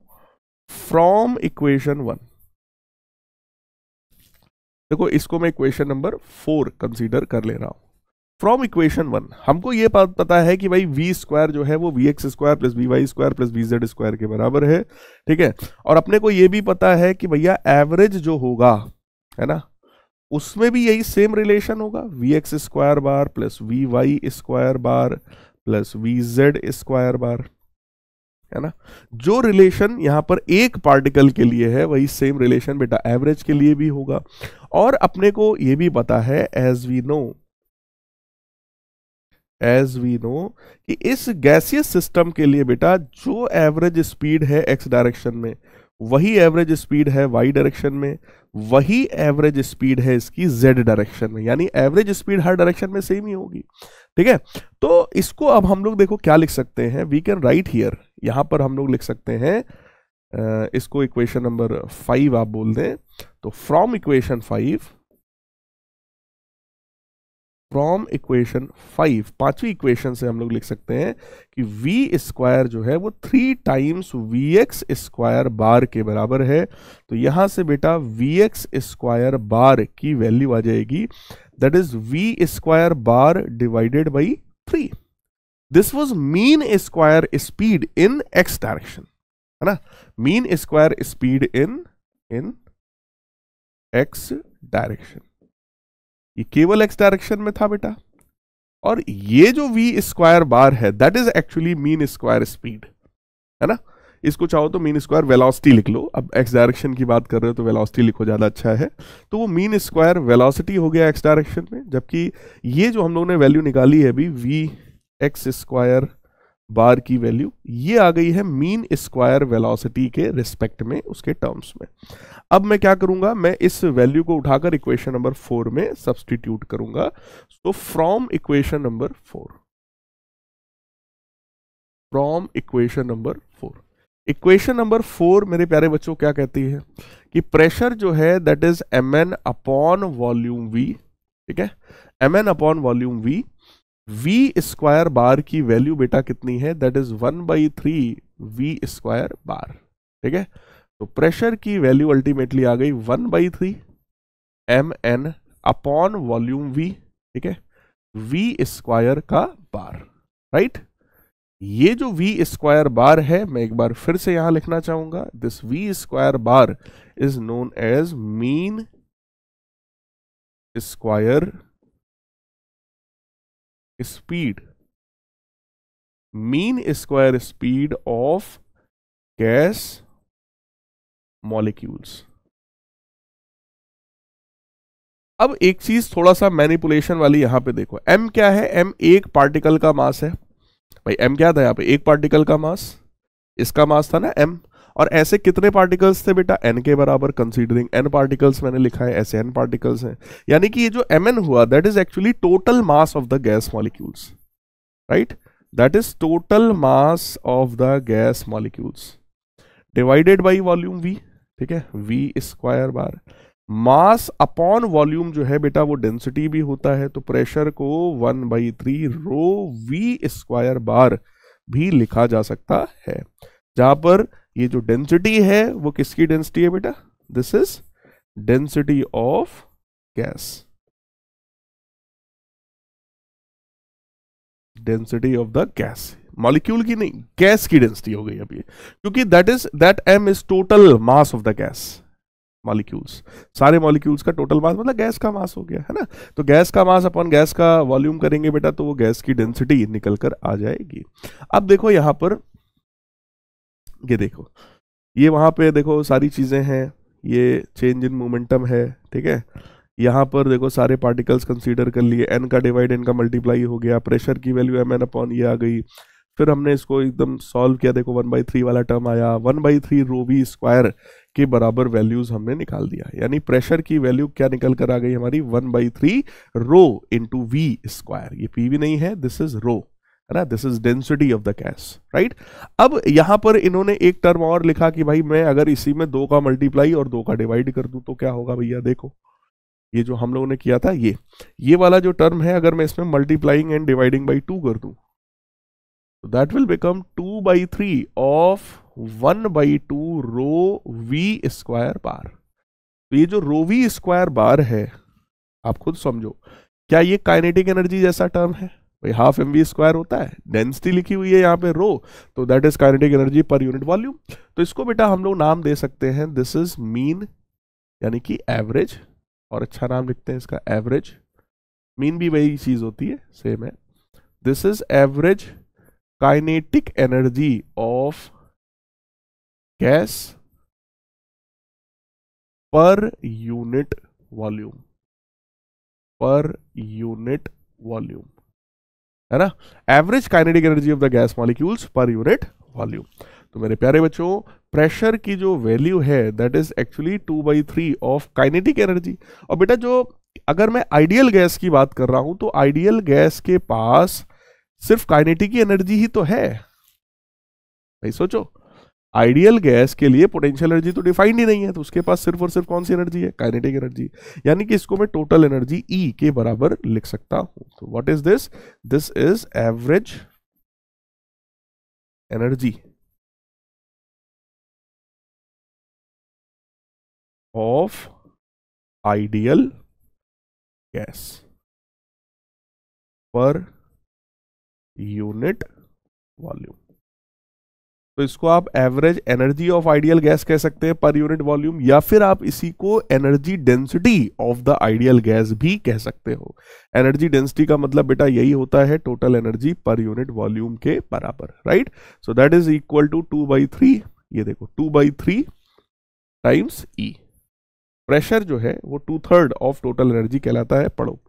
फ्रॉम इक्वेशन वन देखो इसको मैं इक्वेशन नंबर फोर कंसीडर कर ले रहा हूं फ्रॉम इक्वेशन वन हमको ये पता है कि भाई वी स्क्वायर जो है वो V X square plus V Y square plus V Z square के बराबर है ठीक है और अपने को ये भी पता है कि भैया एवरेज जो होगा है ना उसमें भी यही सेम रिलेशन होगा V X square bar plus V Y square bar plus V Z square bar है ना जो रिलेशन यहां पर एक पार्टिकल के लिए है वही सेम रिलेशन बेटा एवरेज के लिए भी होगा और अपने को यह भी पता है as we know as we know कि इस गैसियस सिस्टम के लिए बेटा जो एवरेज स्पीड है एक्स डायरेक्शन में वही एवरेज स्पीड है वाई डायरेक्शन में वही एवरेज स्पीड है इसकी जेड डायरेक्शन में यानी एवरेज स्पीड हर डायरेक्शन में सेम ही होगी ठीक है तो इसको अब हम लोग देखो क्या लिख सकते हैं वी कैन राइट हियर यहां पर हम लोग लिख सकते हैं इसको इक्वेशन नंबर फाइव आप बोल दें तो from equation five from equation five पांचवी इक्वेशन से हम लोग लिख सकते हैं कि वी स्क्वायर जो है वो three times V X square bar के बराबर है तो यहां से बेटा वी एक्स स्क्वायर बार की वैल्यू आ जाएगी that is V square bar divided by three this was mean square speed in X direction है ना mean square speed in in X direction ये केवल एक्स डायरेक्शन में था बेटा और ये जो वी स्क्वायर बार है that is actually mean square speed है ना इसको चाहो तो मीन स्क्वायर वेलोसिटी लिख लो अब एक्स डायरेक्शन की बात कर रहे हो तो वेलोसिटी लिखो ज़्यादा अच्छा है तो वो मीन स्क्वायर वेलोसिटी हो गया एक्स डायरेक्शन में जबकि ये जो हम लोगों ने वैल्यू निकाली है अभी वी एक्स स्क्वायर बार की वैल्यू ये आ गई है मीन स्क्वायर वेलोसिटी के रिस्पेक्ट में उसके टर्म्स में अब मैं क्या करूंगा मैं इस वैल्यू को उठाकर इक्वेशन नंबर फोर में सब्सटीट्यूट करूंगा so from equation number four from equation number four equation number four मेरे प्यारे बच्चों क्या कहती है कि प्रेशर जो है that is M N upon volume V ठीक है M N upon volume V V square bar की वैल्यू बेटा कितनी है that is one by three V square bar ठीक है तो प्रेशर की वैल्यू अल्टीमेटली आ गई one by three M N upon volume V ठीक है वी स्क्वायर का बार राइट ये जो वी स्क्वायर बार है मैं एक बार फिर से यहां लिखना चाहूंगा this V square bar is known as mean square speed mean square speed of gas molecules अब एक चीज थोड़ा सा मैनिपुलेशन वाली यहां पे देखो m क्या है m एक पार्टिकल का मास है भाई m क्या था यहां पे एक पार्टिकल का मास इसका मास था ना m और ऐसे कितने पार्टिकल्स थे बेटा एन के बराबर कंसिडरिंग एन पार्टिकल्स मैंने लिखा है ऐसे एन पार्टिकल्स हैं यानी कि ये जो एम एन हुआ that is actually total mass of the gas molecules right that is total mass of the gas molecules divided by volume V ठीक है V square bar mass upon volume जो है बेटा वो डेंसिटी भी होता है तो प्रेशर को one by three rho V square bar भी लिखा जा सकता है जहां पर ये जो डेंसिटी है वो किसकी डेंसिटी है बेटा this is density of gas density of the gas molecule की नहीं गैस की डेंसिटी हो गई अब ये क्योंकि that is that M is total mass of the gas molecules सारे मॉलिक्यूल्स का टोटल मास मतलब गैस का मास हो गया है ना तो गैस का मास अपन गैस का वॉल्यूम करेंगे बेटा तो वो गैस की डेंसिटी निकल कर आ जाएगी अब देखो यहां पर ये देखो ये वहाँ पे देखो सारी चीज़ें हैं ये चेंज इन मोमेंटम है ठीक है यहाँ पर देखो सारे पार्टिकल्स कंसीडर कर लिए एन का डिवाइड एन का मल्टीप्लाई हो गया प्रेशर की वैल्यू एम एन अपॉन ये आ गई फिर हमने इसको एकदम सॉल्व किया देखो वन बाई थ्री वाला टर्म आया one by three rho V square के बराबर वैल्यूज़ हमने निकाल दिया यानी प्रेशर की वैल्यू क्या निकल कर आ गई हमारी one by three rho into V square ये पी भी नहीं है दिस इज़ रो है ना this is density of the gas right अब यहां पर इन्होंने एक टर्म और लिखा कि भाई मैं अगर इसी में दो का मल्टीप्लाई और दो का डिवाइड कर दूं तो क्या होगा भैया देखो ये जो हम लोगों ने किया था ये ये वाला जो टर्म है अगर मैं इसमें multiplying and dividing by two कर दूं तो that will become two by three of one by two rho V square bar तो ये जो रो वी स्क्वायर बार है आप खुद समझो क्या ये काइनेटिक एनर्जी जैसा टर्म है भाई हाफ एम स्क्वायर होता है डेंसिटी लिखी हुई है यहाँ पे रो तो that is kinetic energy per unit volume तो इसको बेटा हम लोग नाम दे सकते हैं दिस इज मीन यानी कि एवरेज और अच्छा नाम लिखते हैं इसका एवरेज मीन भी वही चीज होती है सेम है this is average kinetic energy of gas per unit volume per unit volume है ना average kinetic energy of the gas molecules per unit volume तो मेरे प्यारे बच्चों प्रेशर की जो वैल्यू है that is actually two by three of kinetic energy और बेटा जो अगर मैं आइडियल गैस की बात कर रहा हूं तो आइडियल गैस के पास सिर्फ काइनेटिक एनर्जी ही तो है भाई सोचो आइडियल गैस के लिए पोटेंशियल एनर्जी तो डिफाइंड ही नहीं है तो उसके पास सिर्फ और सिर्फ कौन सी एनर्जी है काइनेटिक एनर्जी यानी कि इसको मैं टोटल एनर्जी ई के बराबर लिख सकता हूं तो what is this this is average energy of ideal gas per unit volume तो इसको आप average energy of ideal gas कह सकते हैं पर यूनिट वॉल्यूम या फिर आप इसी को energy density of the ideal gas भी कह सकते हो एनर्जी डेंसिटी का मतलब बेटा यही होता है total energy per unit volume के बराबर right so that is equal to two by three ये देखो two by three times E pressure जो है वो two third of total energy कहलाता है पढ़ो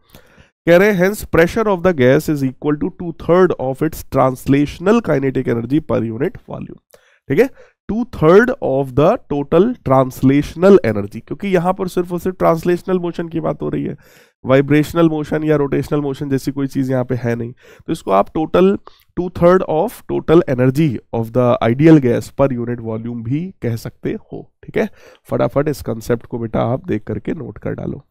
कह रहे हैं pressure of the gas is equal to two third of its translational kinetic energy per unit volume ठीक है two third of the total translational energy क्योंकि यहां पर सिर्फ और सिर्फ ट्रांसलेशनल मोशन की बात हो रही है वाइब्रेशनल मोशन या रोटेशनल मोशन जैसी कोई चीज़ यहाँ पे है नहीं तो इसको आप total two third of total energy of the ideal gas per unit volume भी कह सकते हो ठीक है फटाफट इस कंसेप्ट को बेटा आप देख करके नोट कर डालो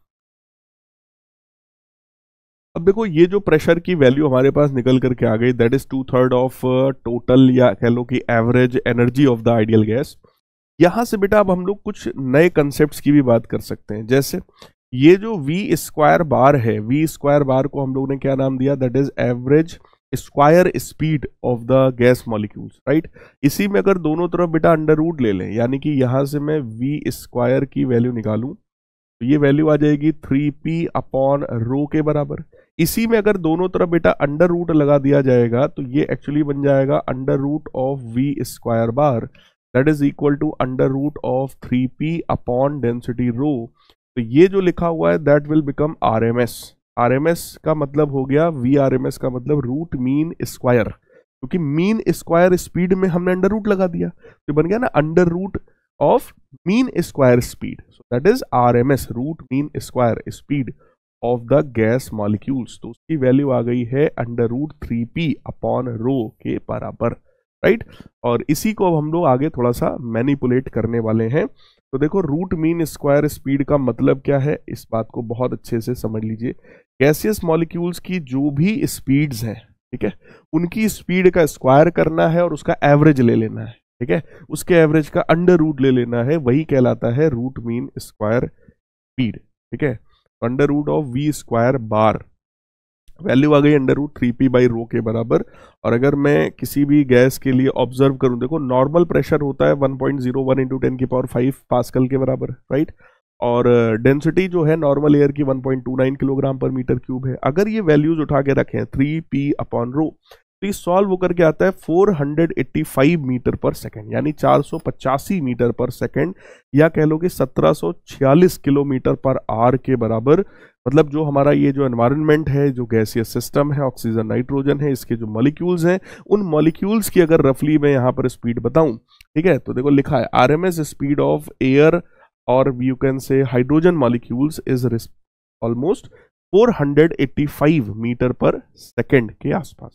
अब देखो ये जो प्रेशर की वैल्यू हमारे पास निकल करके आ गई that is two third of total या कह लो कि average energy of the ideal gas यहां से बेटा अब हम लोग कुछ नए कंसेप्ट की भी बात कर सकते हैं जैसे ये जो वी स्क्वायर बार है वी स्क्वायर बार को हम लोग ने क्या नाम दिया that is average square speed of the gas molecules right इसी में अगर दोनों तरफ बेटा अंडर रूट ले लें यानी कि यहां से मैं वी स्क्वायर की वैल्यू निकालू तो ये वैल्यू आ जाएगी थ्री पी अपॉन रो के बराबर इसी में अगर दोनों तरफ बेटा अंडर रूट लगा दिया जाएगा तो ये एक्चुअली बन जाएगा under root of V square bar that is equal to under root of three P upon density rho तो ये जो लिखा हुआ है that will become R M S R M S का मतलब हो गया वी आर एम एस का मतलब रूट मीन स्क्वायर क्योंकि मीन स्क्वायर स्पीड में हमने अंडर रूट लगा दिया तो बन गया ना under root of mean square speed so that is R M S root mean square speed of the gas molecules तो उसकी वैल्यू आ गई है under root three P upon rho के बराबर राइट और इसी को अब हम लोग आगे थोड़ा सा मैनिपुलेट करने वाले हैं तो देखो रूट मीन स्क्वायर स्पीड का मतलब क्या है इस बात को बहुत अच्छे से समझ लीजिए गैसियस मॉलिक्यूल्स की जो भी स्पीड्स हैं ठीक है उनकी स्पीड का स्क्वायर करना है और उसका एवरेज ले लेना है ठीक है उसके एवरेज का अंडर रूट ले लेना है वही कहलाता है रूट मीन स्क्वायर स्पीड ठीक है under root of V square bar value आ गई under root three P by rho के बराबर और अगर मैं किसी भी गैस के लिए ऑब्जर्व करूं देखो नॉर्मल प्रेशर होता है 1.01 point zero one into ten की पावर फाइव पास्कल के बराबर राइट और डेंसिटी uh, जो है नॉर्मल एयर की 1.29 किलोग्राम पर मीटर क्यूब है अगर ये वैल्यूज उठा के रखें three P upon rho velocity solve होकर के आता है 485 मीटर पर सेकेंड यानी 485 मीटर पर सेकेंड या कह लो कि 1746 किलोमीटर पर आर के बराबर मतलब जो हमारा ये जो एनवायरनमेंट है जो गैसियस सिस्टम है ऑक्सीजन नाइट्रोजन है इसके जो मॉलिक्यूल्स हैं उन मॉलिक्यूल्स की अगर रफली मैं यहाँ पर स्पीड बताऊँ ठीक है तो देखो लिखा है आर स्पीड ऑफ एयर और you can say hydrogen molecules is almost 485 metre per second के आसपास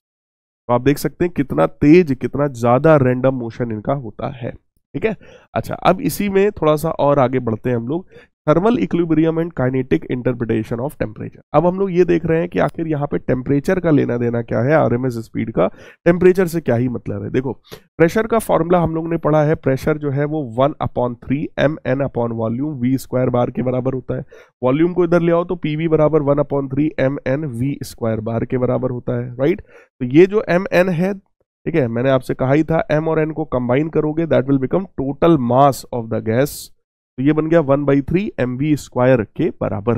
तो आप देख सकते हैं कितना तेज कितना ज्यादा रैंडम मोशन इनका होता है ठीक है अच्छा अब इसी में थोड़ा सा और आगे बढ़ते हैं हम लोग thermal equilibrium and kinetic interpretation of temperature अब हम लोग ये देख रहे हैं कि आखिर यहाँ पे टेम्परेचर का लेना देना क्या है आरएमएस स्पीड का टेम्परेचर से क्या ही मतलब है देखो प्रेशर का फॉर्मूला हम लोग ने पढ़ा है प्रेशर जो है वो one upon three M N upon volume V square bar के बराबर होता है वॉल्यूम को इधर ले आओ तो पी वी बराबर one upon three M N V square bar के बराबर होता है राइट तो ये जो एम एन है ठीक है मैंने आपसे कहा ही था एम और एन को कंबाइन करोगे that will become total mass of the gas तो ये बन गया one by three M V square के बराबर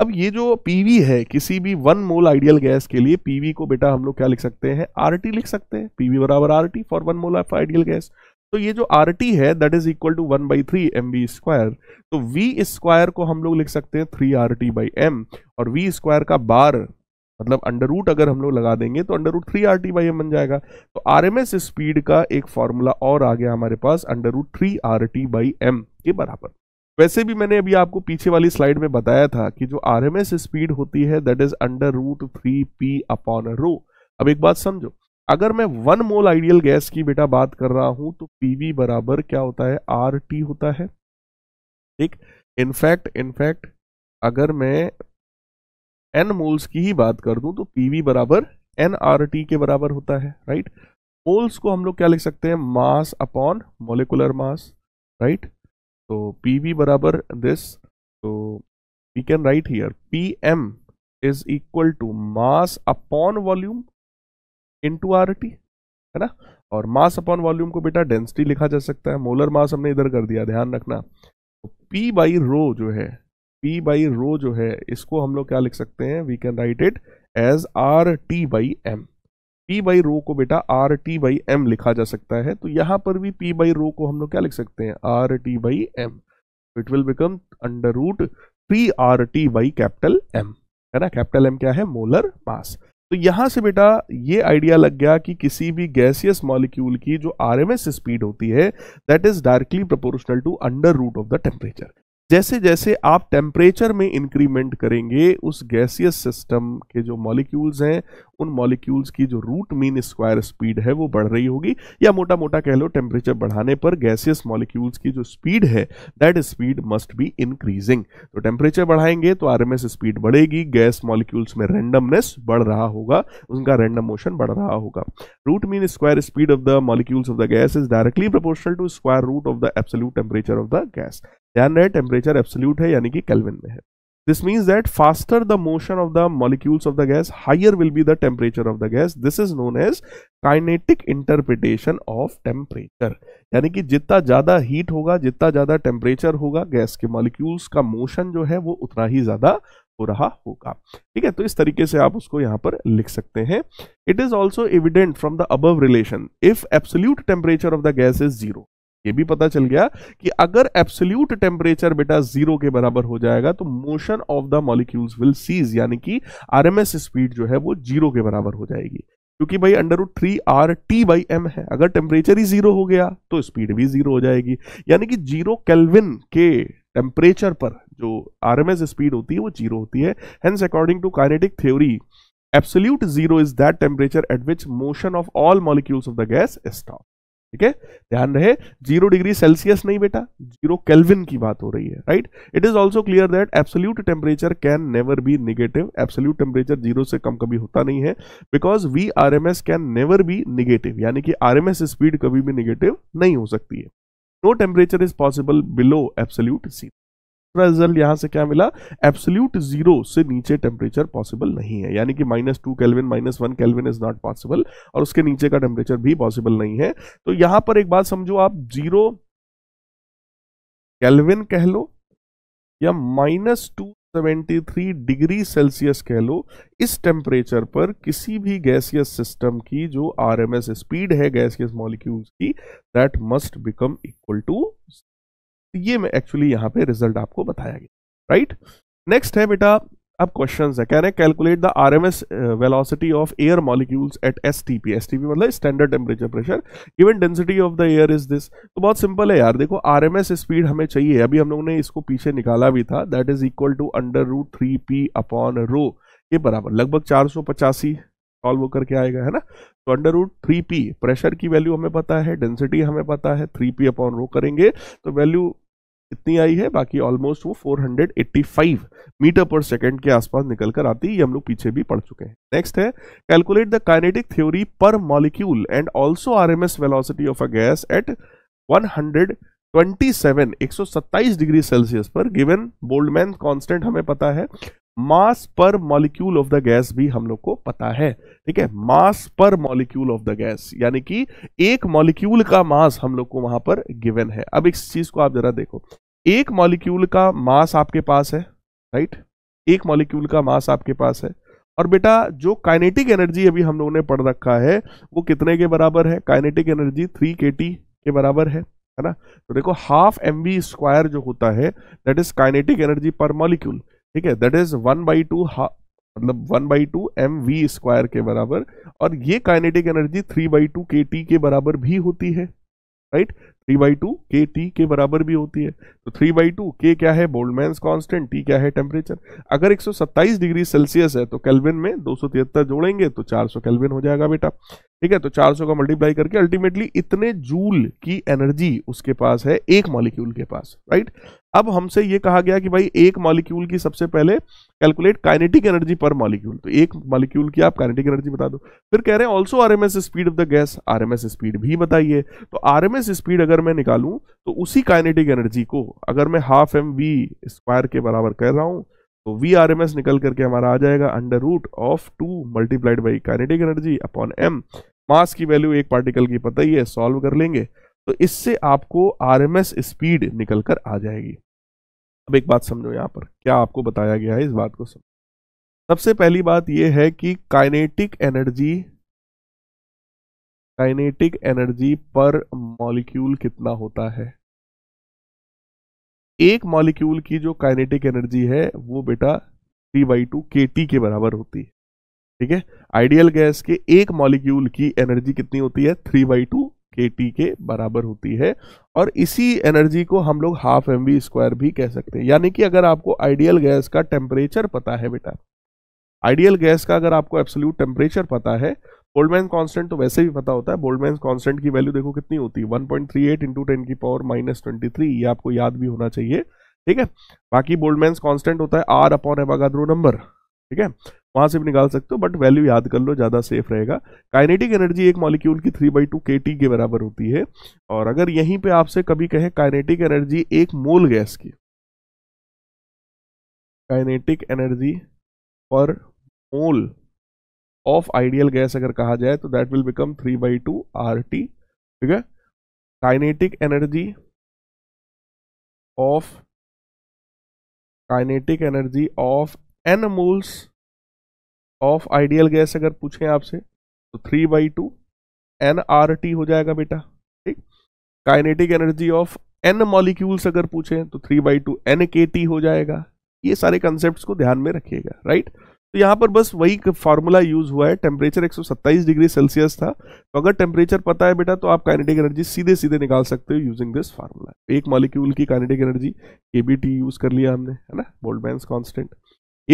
अब ये जो पीवी है किसी भी वन मोल आइडियल गैस के लिए पीवी को बेटा हम लोग क्या लिख सकते हैं आरटी लिख सकते हैं पीवी बराबर RT for one mole of ideal gas तो ये जो आर टी है that is equal to one by three M V square तो वी स्क्वायर को हम लोग लिख सकते हैं three R T by M और वी स्क्वायर का बार मतलब अंडर रूट अगर हम लोग लगा देंगे तो under root three R T by M बन जाएगा तो आर एम एस स्पीड का एक फॉर्मूला और आ गया हमारे पास under root three R T by M के बराबर वैसे भी मैंने अभी आपको पीछे वाली स्लाइड में बताया था कि जो आर एम एस स्पीड होती है that is under root three P upon rho अब एक बात समझो अगर मैं वन मोल आइडियल गैस की बेटा बात कर रहा हूं तो पीवी बराबर क्या होता है आर टी होता है ठीक इनफैक्ट इनफैक्ट अगर मैं एन मोल्स की ही बात कर दूं तो पीवी बराबर एन आर टी के बराबर होता है राइट मोल्स को हम लोग क्या लिख सकते हैं mass upon molecular mass right तो पी वी बराबर दिस तो we can write here P M is equal to mass upon volume into R T है ना और मास अपॉन वॉल्यूम को बेटा डेंसिटी लिखा जा सकता है मोलर मास हमने इधर कर दिया ध्यान रखना तो पी बाई रो जो है पी बाई रो जो है इसको हम लोग क्या लिख सकते हैं we can write it as R T by M P by rho को बेटा आर टी बाई एम लिखा जा सकता है तो यहां पर भी पी बाई रो को हम लोग क्या लिख सकते हैं R T by M it will become under root three R T by capital M है ना कैपिटल एम क्या है मोलर मास तो यहां से बेटा ये आइडिया लग गया कि किसी भी गैसियस मॉलिक्यूल की जो आरएमएस स्पीड होती है that is directly proportional to under root of the temperature जैसे जैसे आप टेम्परेचर में इंक्रीमेंट करेंगे उस गैसियस सिस्टम के जो मॉलिक्यूल्स हैं उन मॉलिक्यूल्स की जो रूट मीन स्क्वायर स्पीड है वो बढ़ रही होगी या मोटा मोटा कह लो टेम्परेचर बढ़ाने पर गैसियस मॉलिक्यूल्स की जो स्पीड है that speed must be increasing तो टेम्परेचर बढ़ाएंगे तो आर स्पीड बढ़ेगी गैस मॉलिक्यूल्स में रेंडमनेस बढ़ रहा होगा उनका रेंडम मोशन बढ़ रहा होगा root mean square speed of the molecules of the gas is directly proportional to square root of the absolute temperature of the gas ध्यान रहे टेम्परेचर एब्सोल्यूट है यानी कि कैलविन में है this means that faster the motion of the molecules of the gas higher will be the temperature of the gas this is known as kinetic interpretation of temperature यानी कि जितना ज़्यादा heat होगा जितना ज़्यादा टेम्परेचर होगा गैस के molecules का मोशन जो है वो उतना ही ज़्यादा हो रहा होगा ठीक है तो इस तरीके से आप उसको यहाँ पर लिख सकते हैं it is also evident from the अब relation if absolute temperature of the gas is zero ये भी पता चल गया कि अगर एब्सोल्यूट टेम्परेचर बेटा जीरो के बराबर हो जाएगा तो motion of the molecules will cease यानी कि आरएमएस स्पीड जो है वो जीरो के बराबर हो जाएगी क्योंकि भाई under root three R T by M है अगर टेम्परेचर ही जीरो हो गया तो स्पीड भी जीरो हो जाएगी यानी कि जीरो केल्विन के टेम्परेचर पर जो आरएमएस स्पीड होती है वो जीरो होती है hence according to kinetic theory absolute zero is that temperature at which motion of all molecules of the gas stop ठीक है ध्यान रहे जीरो डिग्री सेल्सियस नहीं बेटा जीरो केल्विन की बात हो रही है right it is also clear that absolute temperature can never be negative absolute temperature zero से कम कभी होता नहीं है because V R M S can never be negative यानी कि आर एम एस स्पीड कभी भी निगेटिव नहीं हो सकती है no temperature is possible below absolute C दूसरा रिजल्ट यहां से क्या मिला एब्सोल्यूट जीरो से नीचे टेम्परेचर पॉसिबल नहीं है यानी कि minus two kelvin minus one kelvin is not possible और उसके नीचे का टेम्परेचर भी पॉसिबल नहीं है तो यहां पर एक बात समझो आप जीरो कैलविन कह लो या minus two seventy three degree Celsius कह लो इस टेम्परेचर पर किसी भी गैसियस सिस्टम की जो आरएमएस स्पीड है गैसियस मॉलिक्यूल्स की that must become equal to तो ये मैं एक्चुअली यहाँ पे रिजल्ट आपको बताया गया राइट नेक्स्ट है बेटा अब क्वेश्चन है कह रहे हैं calculate the R M S velocity of air molecules at S T P S T P मतलब standard temperature pressure even density of the air is this तो बहुत सिंपल है यार देखो आर एम एस स्पीड हमें चाहिए अभी हम लोगों ने इसको पीछे निकाला भी था that is equal to under root three P upon rho ये बराबर लगभग चार सौ पचासी सॉल्व होकर के आएगा है ना तो under root three P pressure की वैल्यू हमें पता है डेंसिटी हमें पता है थ्री पी अपॉन रो करेंगे तो वैल्यू कितनी आई है बाकी ऑलमोस्ट वो 485 मीटर पर सेकंड के आसपास निकल कर आती है ये हम लोग पीछे भी पढ़ चुके हैं नेक्स्ट है calculate the kinetic theory per molecule and also R M S velocity of a gas at 127 127 degree Celsius पर गिवन बोल्डमैन कांस्टेंट हमें पता है मास पर मॉलिक्यूल ऑफ द गैस भी हम लोग को पता है ठीक है मास पर मॉलिक्यूल ऑफ द गैस यानी कि एक मॉलिक्यूल का मास हम लोग को वहां पर गिवन है अब इस चीज को आप जरा देखो एक मॉलिक्यूल का मास आपके पास है राइट एक मॉलिक्यूल का मास आपके पास है और बेटा जो काइनेटिक एनर्जी अभी हम लोगों ने पढ़ रखा है वो कितने के बराबर है kinetic energy three K T के बराबर है है ना तो देखो हाफ एम वी स्क्वायर जो होता है that is kinetic energy per molecule ठीक है that is one by two मतलब one by two M V square के बराबर और ये kinetic energy three by two K T के बराबर भी होती है right three by two K T के बराबर भी होती है तो थ्री बाई टू के क्या है बोल्डमैन्स कांस्टेंट टी क्या है टेम्परेचर अगर 127 डिग्री सेल्सियस है तो कैलविन में दो जोड़ेंगे तो 400 कैलविन हो जाएगा बेटा ठीक है तो 400 का मल्टीप्लाई करके अल्टीमेटली इतने जूल की एनर्जी उसके पास है एक मॉलिक्यूल के पास राइट अब हमसे ये कहा गया कि भाई एक मॉलिक्यूल की सबसे पहले calculate kinetic energy per molecule तो एक मॉलिक्यूल की आप काइनेटिक एनर्जी बता दो फिर कह रहे हैं also RMS speed of the gas RMS speed भी बताइए तो आरएमएस स्पीड अगर अगर मैं निकालूं तो उसी काइनेटिक एनर्जी को अगर मैं हाफ एम वी स्क्वायर के बराबर कर रहा हूं तो वी आर एम एस निकल करके हमारा आ जाएगा under root of two multiplied by kinetic energy upon M mass की वैल्यू एक पार्टिकल की पता ही है सॉल्व कर लेंगे तो इससे आपको आर एम एस स्पीड निकल कर आ जाएगी अब एक बात समझो यहाँ पर क्या आपको बताया गया है इस बात को समझो सबसे पहली बात यह है कि kinetic energy kinetic energy per molecule कितना होता है एक मॉलिक्यूल की जो काइनेटिक एनर्जी है वो बेटा three by two K T के बराबर होती है ठीक है आइडियल गैस के एक मॉलिक्यूल की एनर्जी कितनी होती है three by two K T के बराबर होती है और इसी एनर्जी को हम लोग हाफ एम वी स्क्वायर भी कह सकते हैं यानी कि अगर आपको आइडियल गैस का टेम्परेचर पता है बेटा आइडियल गैस का अगर आपको एब्सोल्यूट टेम्परेचर पता है बोल्डमैन कांस्टेंट तो वैसे भी पता होता है बोल्डमैन कांस्टेंट की वैल्यू देखो कितनी होती है 1.38 point three eight into ten की पावर माइनस ट्वेंटी थ्री ये आपको याद भी होना चाहिए ठीक है बाकी बोल्डमैन कांस्टेंट होता है आर अपॉन एवागाद्रो नंबर ठीक है वहां से भी निकाल सकते हो बट वैल्यू याद कर लो ज़्यादा सेफ रहेगा काइनेटिक एनर्जी एक मॉलिक्यूल की three by two K T के बराबर होती है और अगर यहीं पर आपसे कभी कहे काइनेटिक एनर्जी एक मोल गैस की kinetic energy per mole of ideal gas अगर कहा जाए तो that will become three by two R T ठीक है kinetic energy of kinetic energy of N moles of ideal gas अगर पूछें आपसे तो three by two N R T हो जाएगा बेटा ठीक kinetic energy of N molecules अगर पूछें तो three by two N K T हो जाएगा ये सारे कंसेप्ट को ध्यान में रखिएगा राइट right? तो यहाँ पर बस वही फार्मूला यूज हुआ है टेम्परेचर 127 डिग्री सेल्सियस था तो अगर टेम्परेचर पता है बेटा तो आप काइनेटिक एनर्जी सीधे सीधे निकाल सकते हो यूजिंग दिस फार्मूला एक मॉलिक्यूल की काइनेटिक एनर्जी के यूज कर लिया हमने है ना बैंस कॉन्स्टेंट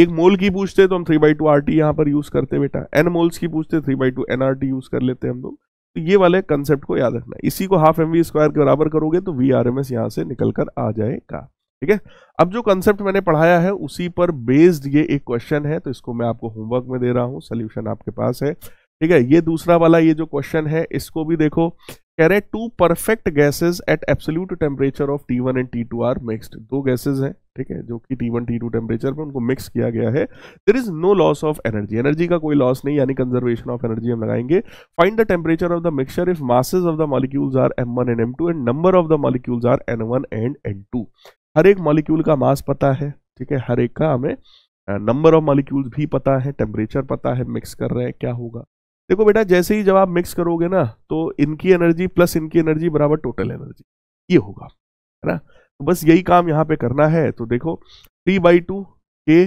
एक मोल की पूछते तो हम three by two R T यहाँ पर यूज करते बेटा एन मोल्स की पूछते three by two N R T use कर लेते हम लोग तो ये वाले कंसेप्ट को याद रखना इसी को हाफ एम वी स्क्वायर के बराबर करोगे तो वी आर एम एस यहाँ से निकल कर आ जाएगा ठीक है अब जो कंसेप्ट मैंने पढ़ाया है उसी पर बेस्ड ये एक क्वेश्चन है तो इसको मैं आपको होमवर्क में दे रहा हूँ सोल्यूशन आपके पास है ठीक है ये दूसरा वाला ये जो क्वेश्चन है इसको भी देखो कह रहे two perfect gases at absolute temperature of T one and T two are mixed दो गैसेज हैं ठीक है जो कि T one T two temperature पर उनको मिक्स किया गया है there is no loss of energy energy का कोई लॉस नहीं यानी कंजर्वेशन ऑफ एनर्जी हम लगाएंगे find the temperature of the mixture if masses of the molecules are M one and M two and number of the molecules are N one and N two हर एक molecule का मास पता है ठीक है हर एक का हमें नंबर ऑफ मॉलिक्यूल्स भी पता है टेम्परेचर पता है मिक्स कर रहे हैं क्या होगा देखो बेटा जैसे ही जब आप मिक्स करोगे ना तो इनकी एनर्जी प्लस इनकी एनर्जी बराबर टोटल एनर्जी ये होगा है ना तो बस यही काम यहाँ पे करना है तो देखो three by two K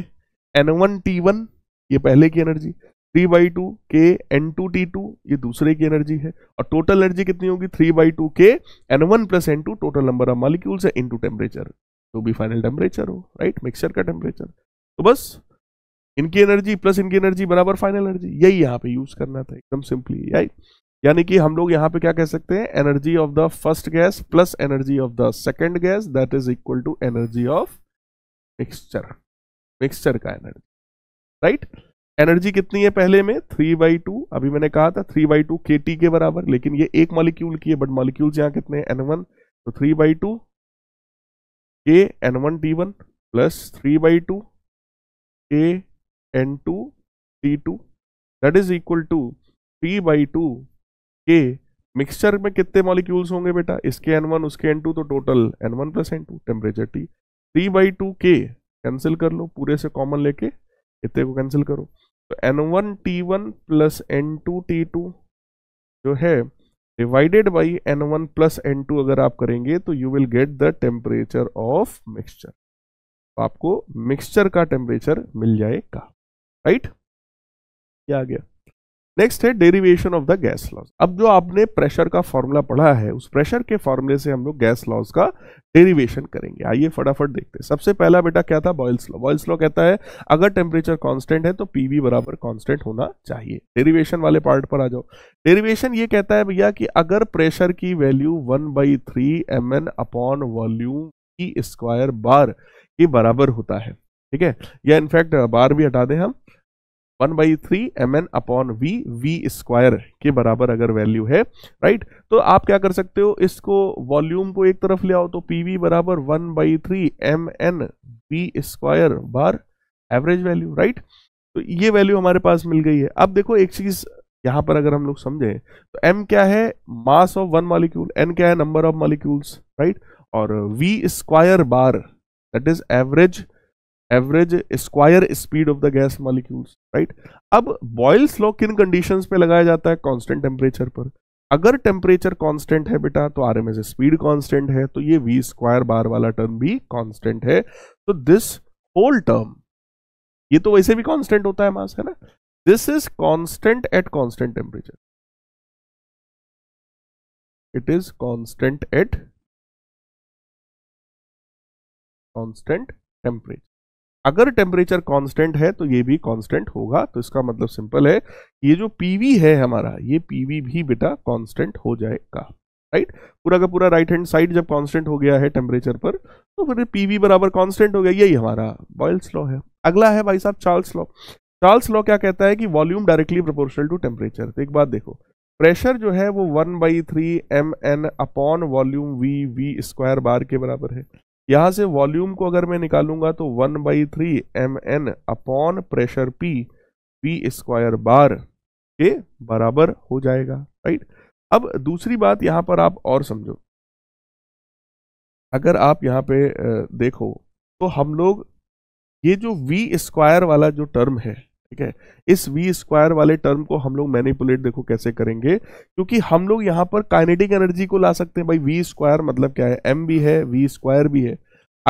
N one T one ये पहले की energy three by two K N two T two ये दूसरे की एनर्जी है और टोटल एनर्जी कितनी होगी three by two K N one plus N two total number of molecules है इन टू टेम्परेचर जो तो भी फाइनल टेम्परेचर हो राइट मिक्सचर का टेम्परेचर तो बस इनकी एनर्जी प्लस इनकी एनर्जी बराबर फाइनल एनर्जी यही यहाँ पे यूज करना था एकदम सिंपली राइट यानी कि हम लोग यहाँ पे क्या कह सकते हैं energy of the first gas plus energy of the second gas that is equal to energy of mixture mixture का एनर्जी राइट right? एनर्जी कितनी है पहले में थ्री बाई टू अभी मैंने कहा था three by two K T के बराबर लेकिन ये एक मॉलिक्यूल की है बट मॉलिक्यूल्स यहाँ कितने एन वन तो three by two K N one T one plus three by two K N two T two that is equal to three by two K mixture में कितने molecules होंगे बेटा इसके N one उसके N two तो total N one plus N two temperature T three by two K cancel कर लो पूरे से कॉमन लेके इतने को कैंसिल करो तो N one T one plus N two T two जो है divided by N one plus N two अगर आप करेंगे तो you will get the temperature of mixture आपको मिक्सचर का टेम्परेचर मिल जाएगा राइट क्या आ गया नेक्स्ट है derivation of the gas laws अब जो आपने प्रेशर का फॉर्मूला पढ़ा है उस प्रेशर के फॉर्मूले से हम लोग गैस लॉस का डेरिवेशन करेंगे आइए फटाफट देखते हैं सबसे पहला बेटा क्या था बॉयल्स लॉ बॉयल्स लॉ कहता है अगर टेम्परेचर कांस्टेंट है तो पीवी बराबर कांस्टेंट होना चाहिए डेरिवेशन वाले पार्ट पर आ जाओ डेरिवेशन ये कहता है भैया कि अगर प्रेशर की value one by three M N upon volume की स्क्वायर बार के बराबर होता है ठीक है या इनफैक्ट बार भी हटा दें हम one by three M N upon V V square के बराबर अगर वैल्यू है राइट तो आप क्या कर सकते हो इसको वॉल्यूम को एक तरफ ले आओ तो पी वी बराबर one by three M N V square bar average value right तो ये वैल्यू हमारे पास मिल गई है अब देखो एक चीज यहां पर अगर हम लोग समझें तो एम क्या है mass of one molecule N क्या है नंबर ऑफ मालिक्यूल्स राइट और V square bar that is average average square speed of the gas molecules right अब बॉयल्स लॉ किन कंडीशंस पे लगाया जाता है कांस्टेंट टेम्परेचर पर अगर टेम्परेचर कांस्टेंट है बेटा तो आर स्पीड कांस्टेंट है तो ये वी स्क्वायर बार वाला टर्म भी कांस्टेंट है तो दिस होल टर्म ये तो वैसे भी कांस्टेंट होता है मास है ना this is constant at constant temperature it is constant at constant temperature अगर टेम्परेचर कांस्टेंट है तो ये भी कांस्टेंट होगा तो इसका मतलब सिंपल है ये जो पीवी है हमारा ये पीवी भी बेटा कांस्टेंट हो जाएगा राइट पूरा का पूरा राइट हैंड साइड जब कांस्टेंट हो गया है टेम्परेचर पर तो फिर पीवी बराबर कांस्टेंट हो गया यही हमारा बॉयल्स लॉ है अगला है भाई साहब चार्ल्स लॉ चार्ल्स लॉ क्या कहता है कि volume directly proportional to temperature तो एक बात देखो प्रेशर जो है वो one by three M N upon volume V V square bar के बराबर है यहां से वॉल्यूम को अगर मैं निकालूंगा तो one by three M N upon pressure P V square bar के बराबर हो जाएगा राइट अब दूसरी बात यहां पर आप और समझो अगर आप यहां पे देखो तो हम लोग ये जो वी स्क्वायर वाला जो टर्म है ठीक है इस वी स्क्वायर वाले टर्म को हम लोग मैनिपुलेट देखो कैसे करेंगे क्योंकि हम लोग यहां पर काइनेटिक एनर्जी को ला सकते हैं भाई वी स्क्वायर मतलब क्या है एम भी है वी स्क्वायर भी है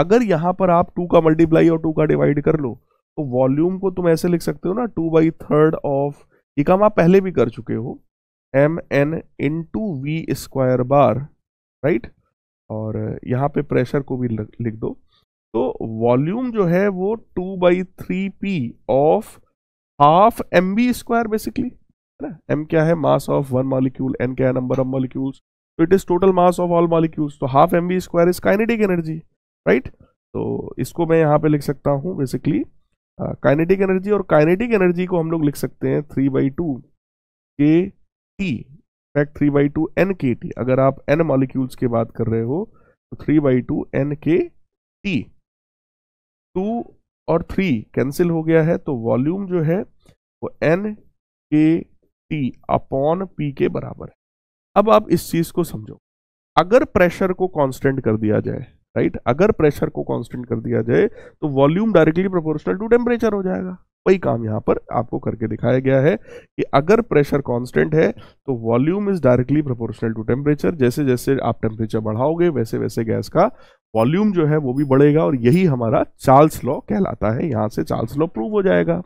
अगर यहां पर आप टू का मल्टीप्लाई और टू का डिवाइड कर लो तो वॉल्यूम को तुम ऐसे लिख सकते हो ना टू बाई थर्ड ऑफ ये काम आप पहले भी कर चुके हो M N into V square bar right और यहाँ पे प्रेशर को भी लिख दो तो वॉल्यूम जो है वो two by three P of half M B square basically है ना एम क्या है mass of one molecule N क्या है नंबर ऑफ मॉलिक्यूल्स तो it is total mass of all molecules तो half M B square is kinetic energy right तो इसको मैं यहाँ पे लिख सकता हूँ बेसिकली काइनेटिक एनर्जी और काइनेटिक एनर्जी को हम लोग लिख सकते हैं three by two K T fact three by two N K T अगर आप एन मॉलिक्यूल्स की बात कर रहे हो तो three by two N K T two और थ्री कैंसिल हो गया है तो वॉल्यूम जो है वो N K T upon P के बराबर है अब आप इस चीज को समझो अगर प्रेशर को कांस्टेंट कर दिया जाए राइट अगर प्रेशर को कांस्टेंट कर दिया जाए तो volume directly proportional to temperature हो जाएगा वही काम यहां पर आपको करके दिखाया गया है कि अगर प्रेशर कांस्टेंट है तो volume is directly proportional to temperature जैसे जैसे आप टेम्परेचर बढ़ाओगे वैसे वैसे गैस का वॉल्यूम जो है वो भी बढ़ेगा और यही हमारा चार्ल्स लॉ कहलाता है यहां से चार्ल्स लॉ प्रूव हो जाएगा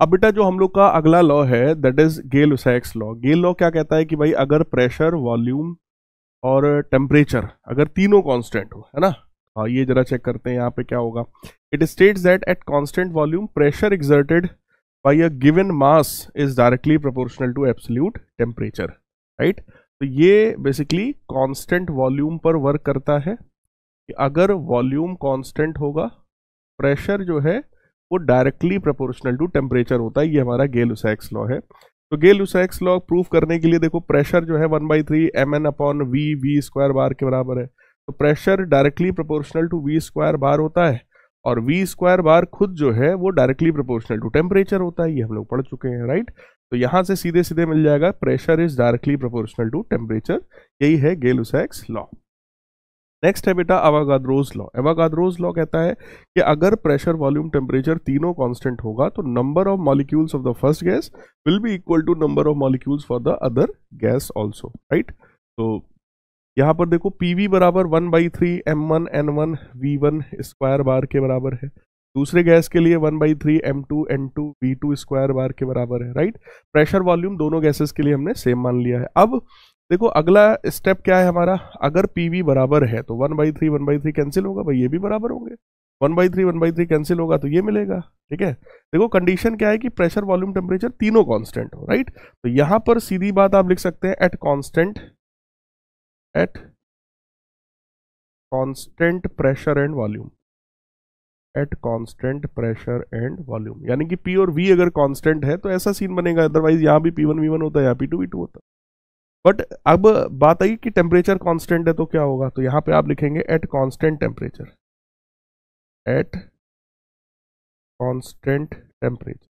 अब बेटा जो हम लोग का अगला लॉ है that is Gay Lussac's law Gay law क्या कहता है कि भाई अगर प्रेशर वॉल्यूम और टेम्परेचर अगर तीनों कांस्टेंट हो है ना हाँ ये जरा चेक करते हैं यहाँ पे क्या होगा it states that at constant volume pressure exerted by a given mass is directly proportional to absolute temperature right तो ये बेसिकली कांस्टेंट वॉल्यूम पर वर्क करता है कि अगर वॉल्यूम कांस्टेंट होगा प्रेशर जो है वो डायरेक्टली प्रपोर्शनल टू टेम्परेचर होता है ये हमारा गेल उसेक्स लॉ है तो गेल उसेक्स लॉ प्रूव करने के लिए देखो प्रेशर जो है one by three M N upon V V square bar के बराबर है तो pressure directly proportional to V square bar होता है और वी स्क्वायर बार खुद जो है वो डायरेक्टली प्रपोर्शनल टू टेम्परेचर होता है ये हम लोग पढ़ चुके हैं राइट तो यहां से सीधे सीधे मिल जाएगा pressure is directly proportional to temperature यही है गेलुसैक्स लॉ नेक्स्ट है बेटा अवागाद्रोज लॉ एवागाद्रोज लॉ कहता है कि अगर प्रेशर वॉल्यूम टेम्परेचर तीनों कांस्टेंट होगा तो number of molecules of the first gas will be equal to number of molecules for the other gas also right तो यहाँ पर देखो पी वी बराबर one by three M one N one V one square bar के बराबर है दूसरे gas के लिए one by three M two N two V two square bar के बराबर है राइट प्रेशर वॉल्यूम दोनों गैसेस के लिए हमने सेम मान लिया है अब देखो अगला स्टेप क्या है हमारा अगर पी बराबर है तो one by three one by three cancel होगा भाई ये भी बराबर होंगे one by three one by three cancel होगा तो ये मिलेगा ठीक है देखो कंडीशन क्या है कि प्रेशर वॉल्यूम टेम्परेचर तीनों कॉन्स्टेंट हो राइट तो यहां पर सीधी बात आप लिख सकते हैं at constant at constant pressure and volume at constant pressure and volume यानी कि पी और वी अगर कांस्टेंट है तो ऐसा सीन बनेगा अदरवाइज यहाँ भी पी वन वी वन होता है यहाँ पी टू वी टू होता बट अब बात आई कि टेम्परेचर कांस्टेंट है तो क्या होगा तो यहाँ पे आप लिखेंगे at constant temperature at constant temperature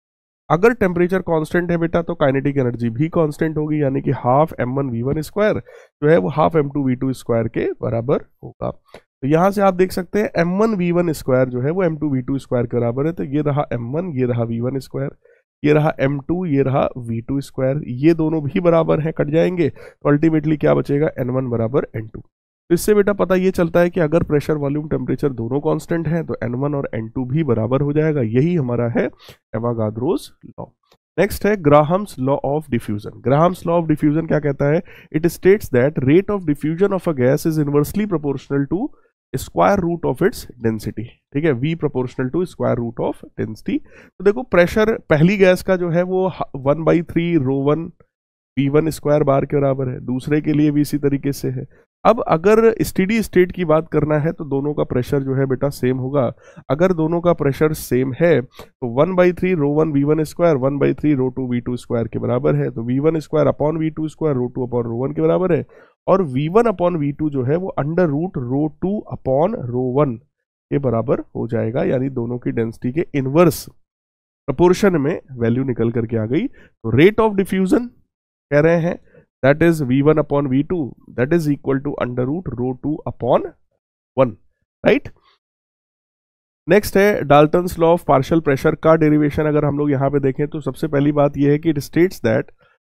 अगर टेम्परेचर कांस्टेंट है बेटा तो काइनेटिक एनर्जी भी कांस्टेंट होगी यानी कि half M one V one square जो है वो half M two V two square के बराबर होगा तो यहां से आप देख सकते हैं M one V one square जो है वो M two V two square के बराबर है तो ये रहा एम वन ये रहा वी वन स्क्वायर ये रहा एम टू ये रहा वी टू स्क्वायर ये दोनों भी बराबर हैं कट जाएंगे तो अल्टीमेटली क्या बचेगा एन वन बराबर एन टू तो इससे बेटा पता ये चलता है कि अगर प्रेशर वॉल्यूम टेम्परेचर दोनों कॉन्स्टेंट हैं तो एन वन और एन टू भी बराबर हो जाएगा यही हमारा है एवागाद्रोज लॉ नेक्स्ट है Graham's law of diffusion Graham's law of diffusion क्या कहता है it states that rate of diffusion of a gas is inversely proportional to square root of its density ठीक है V proportional to square root of density तो देखो pressure पहली gas का जो है वो one by three rho one V one square bar के बराबर है दूसरे के लिए भी इसी तरीके से है अब अगर स्टडी स्टेट की बात करना है तो दोनों का प्रेशर जो है बेटा सेम होगा अगर दोनों का प्रेशर सेम है तो one by three rho one V one square one by three rho two V two square के बराबर है तो V one square upon V two square rho two upon rho one के बराबर है और v1 वन अपॉन वी जो है वो under root rho two upon rho one के बराबर हो जाएगा यानी दोनों की डेंसिटी के इनवर्स प्रपोर्शन में वैल्यू निकल करके आ गई तो रेट ऑफ डिफ्यूजन कह रहे हैं that is V one upon V two that is equal to under root rho two upon one right next है Dalton law of partial pressure का डेरिवेशन अगर हम लोग यहाँ पे देखें तो सबसे पहली बात यह है कि it states that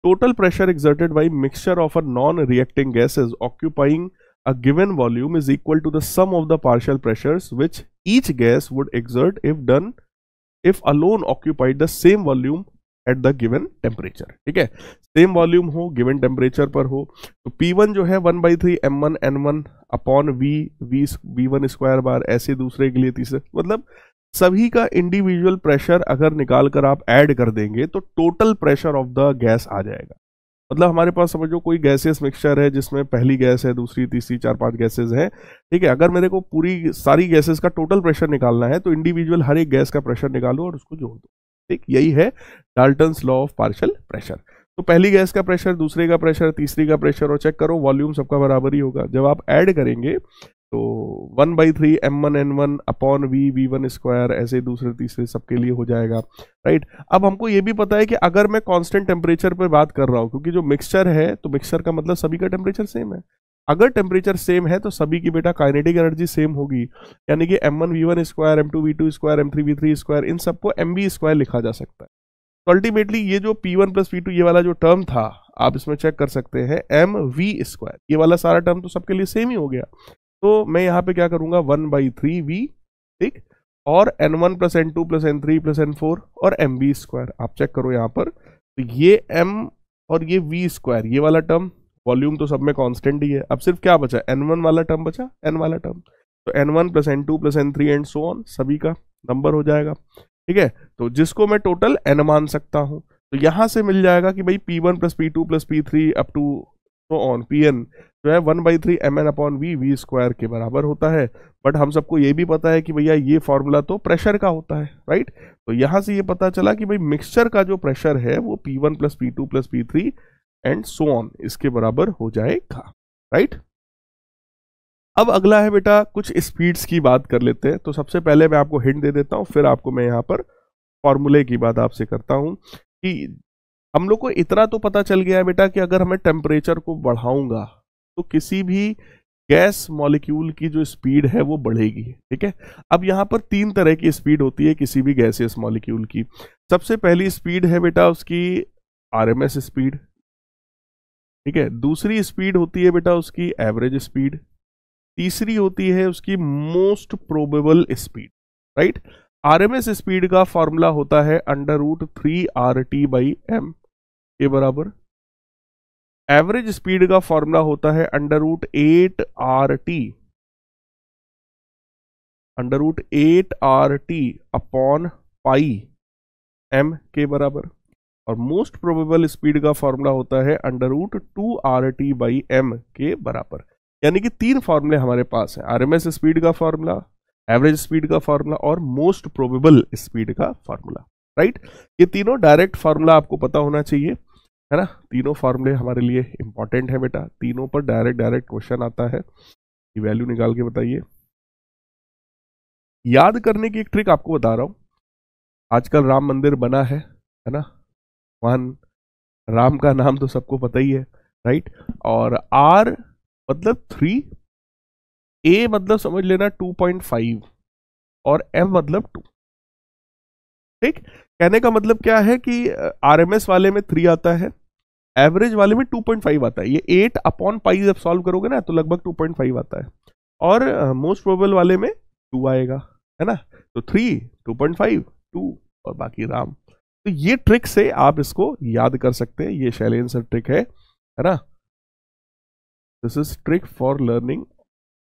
Total pressure exerted by mixture of a non-reacting gases occupying a given volume is equal to the sum of the partial pressures which each gas would exert if done if alone occupied the same volume at the given temperature ठीक है same volume हो given temperature पर हो तो P1 जो है one by three M one N one upon V V V one square bar ऐसे दूसरे के लिए तीसरे मतलब सभी का इंडिविजुअल प्रेशर अगर निकाल कर आप ऐड कर देंगे तो total pressure of the gas आ जाएगा मतलब हमारे पास समझो कोई गैसेस मिक्सचर है जिसमें पहली गैस है दूसरी तीसरी चार पांच गैसेस हैं ठीक है अगर मेरे को पूरी सारी गैसेस का टोटल प्रेशर निकालना है तो इंडिविजुअल हर एक गैस का प्रेशर निकालो और उसको जोड़ दो ठीक यही है Dalton law of partial pressure तो पहली गैस का प्रेशर दूसरे का प्रेशर तीसरी का प्रेशर और चेक करो वॉल्यूम सबका बराबर ही होगा जब आप ऐड करेंगे तो one by three M one N one upon V V one square ऐसे दूसरे तीसरे सबके लिए हो जाएगा राइट अब हमको ये भी पता है कि अगर मैं कांस्टेंट टेम्परेचर पर बात कर रहा हूँ क्योंकि जो मिक्सचर है तो मिक्सचर का मतलब सभी का टेम्परेचर सेम है अगर टेम्परेचर सेम है तो सभी की बेटा काइनेटिक एनर्जी सेम होगी यानी कि M one V one square M two V two square M three V three square इन सबको एम वी स्क्वायर लिखा जा सकता है तो अल्टीमेटली ये जो P one plus P two ये वाला जो टर्म था आप इसमें चेक कर सकते हैं एम वी स्क्वायर ये वाला सारा टर्म तो सबके लिए सेम ही हो गया तो मैं यहाँ पे क्या करूंगा वन बाई थ्री वी ठीक और N one plus N two plus N three plus N four और एम वी स्क्वायर आप चेक करो यहाँ पर तो ये एम और ये वी स्क्वायर ये वाला टर्म वॉल्यूम तो सब में कॉन्स्टेंट ही है अब सिर्फ क्या बचा एन वन वाला टर्म बचा एन वाला टर्म तो N one plus N two plus N three and so on सभी का नंबर हो जाएगा ठीक है तो जिसको मैं टोटल एन मान सकता हूँ तो यहाँ से मिल जाएगा कि भाई P one plus P two plus P three up to तो ऑन पी एन जो है one by three M N upon V V square के बराबर होता है बट हम सबको ये भी पता है कि भैया ये फॉर्मूला तो प्रेशर का होता है राइट तो यहाँ से ये पता चला कि भाई मिक्सचर का जो प्रेशर है वो P one plus P two plus P three and so on इसके बराबर हो जाएगा राइट अब अगला है बेटा कुछ स्पीड्स की बात कर लेते हैं तो सबसे पहले मैं आपको हिंट दे देता हूँ फिर आपको मैं यहाँ पर फॉर्मूले की बात आपसे करता हूँ कि हम लोग को इतना तो पता चल गया है बेटा कि अगर हमें टेम्परेचर को बढ़ाऊंगा तो किसी भी गैस मॉलिक्यूल की जो स्पीड है वो बढ़ेगी ठीक है अब यहाँ पर तीन तरह की स्पीड होती है किसी भी गैसियस मॉलिक्यूल की सबसे पहली स्पीड है बेटा उसकी आरएमएस स्पीड ठीक है दूसरी स्पीड होती है बेटा उसकी एवरेज स्पीड तीसरी होती है उसकी most probable speed right RMS speed का फॉर्मूला होता है under root three R T by M के बराबर एवरेज स्पीड का फॉर्मूला होता है under root eight R T under root eight R T upon pi M के बराबर और मोस्ट प्रोबेबल स्पीड का फॉर्मूला होता है under root two R T by M के बराबर यानी कि तीन फॉर्मूले हमारे पास हैं आरएमएस स्पीड का फॉर्मूला एवरेज स्पीड का फॉर्मूला और मोस्ट प्रोबेबल स्पीड का फॉर्मूला राइट ये तीनों डायरेक्ट फार्मूला आपको पता होना चाहिए है ना तीनों फार्मूले हमारे लिए इंपॉर्टेंट है बेटा तीनों पर डायरेक्ट डायरेक्ट क्वेश्चन आता है ये वैल्यू निकाल के बताइए याद करने की एक ट्रिक आपको बता रहा हूँ आजकल राम मंदिर बना है है ना वन राम का नाम तो सबको पता ही है राइट और आर मतलब थ्री ए मतलब समझ लेना टू पॉइंट फाइव और एम मतलब टू ठीक कहने का मतलब क्या है कि आरएमएस वाले में थ्री आता है एवरेज वाले में टू पॉइंट फाइव आता है ये एट अपॉन पाई जब सॉल्व करोगे ना तो लगभग टू पॉइंट फाइव आता है और मोस्ट प्रोबेबल वाले में टू आएगा है ना तो three two point five two और बाकी राम तो ये ट्रिक से आप इसको याद कर सकते हैं ये शैलेन सर ट्रिक है है ना this is trick for learning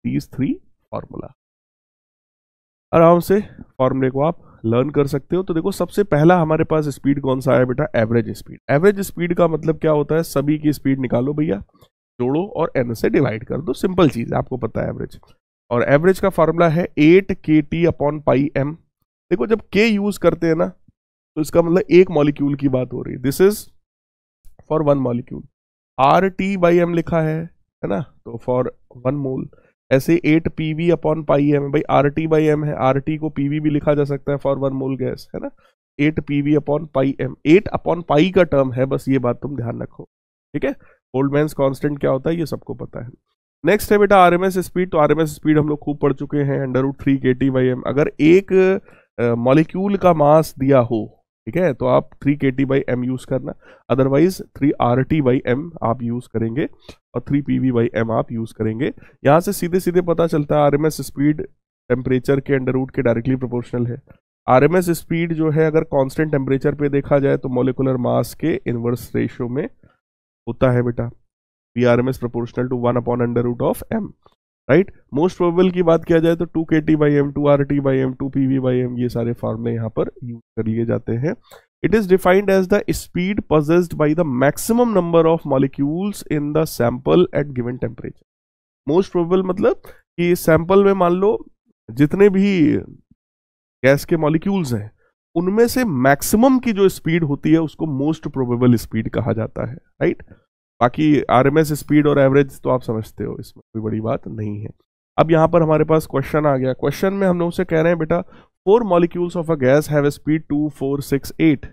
these three formula आराम से फॉर्मूले को आप लर्न कर सकते हो तो देखो सबसे पहला हमारे पास स्पीड कौन सा आया बेटा एवरेज स्पीड एवरेज स्पीड का मतलब क्या होता है सभी की स्पीड निकालो भैया जोड़ो और एन से डिवाइड कर दो सिंपल चीज है आपको पता है एवरेज और एवरेज का फॉर्मूला है एट के टी अपॉन पाई एम देखो जब के यूज करते हैं ना तो इसका मतलब एक मॉलिक्यूल की बात हो रही है this is for one molecule R T by M लिखा है है ना तो फॉर वन मोल ऐसे eight P V upon pi M भाई आर टी बाई एम है आर टी को पी वी भी लिखा जा सकता है फॉर वन मोल गैस है ना eight P V upon pi M eight upon pi का टर्म है बस ये बात तुम ध्यान रखो ठीक है ओल्डमैन कॉन्स्टेंट क्या होता है ये सबको पता है नेक्स्ट है बेटा आर एम एस स्पीड तो आर एम एस स्पीड हम लोग खूब पढ़ चुके हैं under root three K T by M अगर एक मॉलिक्यूल का मास दिया हो ठीक है तो आप three K T by M use करना otherwise three R T by M आप यूज़ करेंगे और three P V by M आप यूज़ करेंगे यहाँ से सीधे सीधे पता चलता है R M S speed temperature के अंडर रूट के डायरेक्टली प्रोपोर्शनल है आर एम एस स्पीड जो है अगर कॉन्स्टेंट टेम्परेचर पे देखा जाए तो मोलिकुलर मास के इनवर्स रेशियो में होता है बेटा V R M S proportional to one upon under root of M right most probable की बात किया जाए तो two K T by M two R T by M two P V by M ये सारे फॉर्मूले यहाँ पर यूज कर लिए जाते हैं it is defined as the speed possessed by the maximum number of molecules in the sample at given temperature most probable मतलब कि सैंपल में मान लो जितने भी गैस के मॉलिक्यूल्स हैं उनमें से मैक्सिमम की जो स्पीड होती है उसको मोस्ट प्रोबेबल स्पीड कहा जाता है राइट right? बाकी आरएमएस स्पीड और एवरेज तो आप समझते हो इसमें कोई बड़ी बात नहीं है अब यहाँ पर हमारे पास क्वेश्चन आ गया क्वेश्चन में हम लोग से कह रहे हैं बेटा four molecules of a gas have speed two four six eight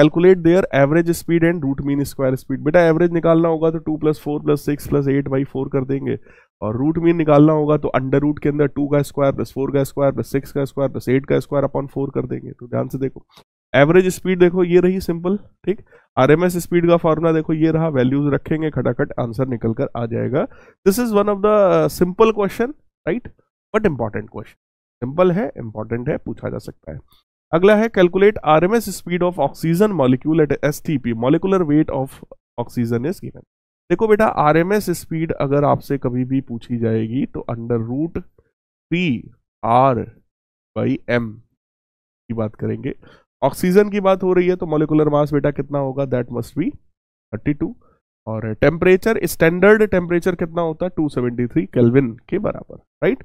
calculate their average speed and root mean square speed बेटा एवरेज निकालना होगा तो two plus four plus six plus eight by four कर देंगे और रूट मीन निकालना होगा तो अंडर रूट के अंदर टू का स्क्वायर प्लस फोर का स्क्वायर प्लस सिक्स का स्क्वायर प्लस एट का स्क्वायर अपॉन फोर कर देंगे तो ध्यान से देखो एवरेज स्पीड देखो ये रही सिंपल ठीक आरएमएस स्पीड का फॉर्मूला देखो ये रहा वैल्यूज रखेंगे खटाखट आंसर निकल कर आ जाएगा this is one of the simple question right but important question simple है इंपॉर्टेंट है पूछा जा सकता है अगला है calculate RMS speed of oxygen molecule at P molecular weight of oxygen is given देखो बेटा आरएमएस स्पीड अगर आपसे कभी भी पूछी जाएगी तो under root three R by M की बात करेंगे ऑक्सीजन की बात हो रही है तो मोलिकुलर मास बेटा कितना होगा दैट मस्ट बी 32 और टेम्परेचर स्टैंडर्ड टेम्परेचर कितना होता है थ्री केल्विन के बराबर राइट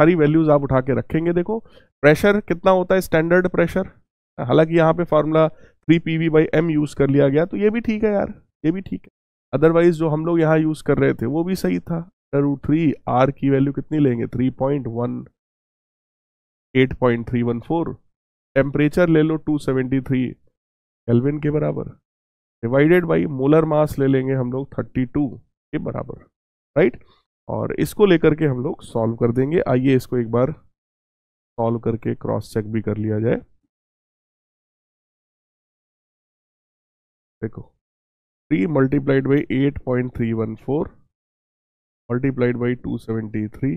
सारी वैल्यूज आप उठा के रखेंगे देखो प्रेशर कितना होता है स्टैंडर्ड प्रेशर हालांकि यहाँ पे formula three P V by M use कर लिया गया तो ये भी ठीक है यार ये भी ठीक है अदरवाइज जो हम लोग यहाँ यूज़ कर रहे थे वो भी सही था रूट थ्री आर की वैल्यू कितनी लेंगे three point one eight point three one four temperature ले लो 273 एलविन के बराबर डिवाइडेड बाई मोलर मास ले लेंगे हम लोग 32 के बराबर राइट और इसको लेकर के हम लोग सॉल्व कर देंगे आइए इसको एक बार सॉल्व करके क्रॉस चेक भी कर लिया जाए देखो three multiplied by eight point three one four multiplied by two seventy three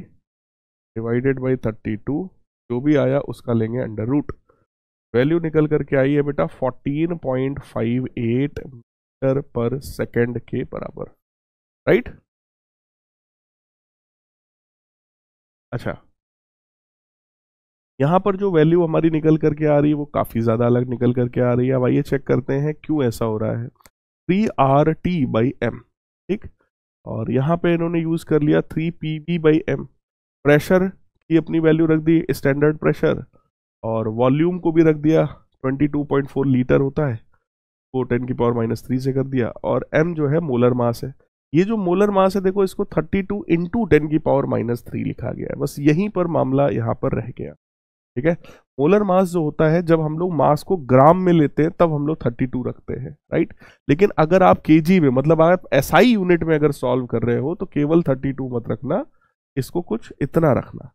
divided by thirty two जो भी आया उसका लेंगे अंडर रूट वैल्यू निकल करके आई है बेटा 14.58 मीटर पर सेकंड के बराबर राइट अच्छा यहाँ पर जो वैल्यू हमारी निकल करके आ रही है वो काफ़ी ज़्यादा अलग निकल करके आ रही है अब आइए चेक करते हैं क्यों ऐसा हो रहा है three R T by M ठीक और यहाँ पे इन्होंने यूज़ कर लिया three P B by M pressure की अपनी वैल्यू रख दी स्टैंडर्ड प्रेशर और वॉल्यूम को भी रख दिया 22.4 लीटर होता है को टेन की पावर माइनस थ्री से कर दिया और एम जो है मोलर मास है ये जो मोलर मास है देखो इसको 32 टू इंटू टेन की पावर माइनस थ्री लिखा गया है बस यहीं पर मामला यहाँ पर रह गया ठीक है मोलर मास जो होता है जब हम लोग मास को ग्राम में लेते हैं तब हम लोग 32 रखते हैं राइट लेकिन अगर आप के में मतलब आप एस यूनिट में अगर सॉल्व कर रहे हो तो केवल 32 मत रखना इसको कुछ इतना रखना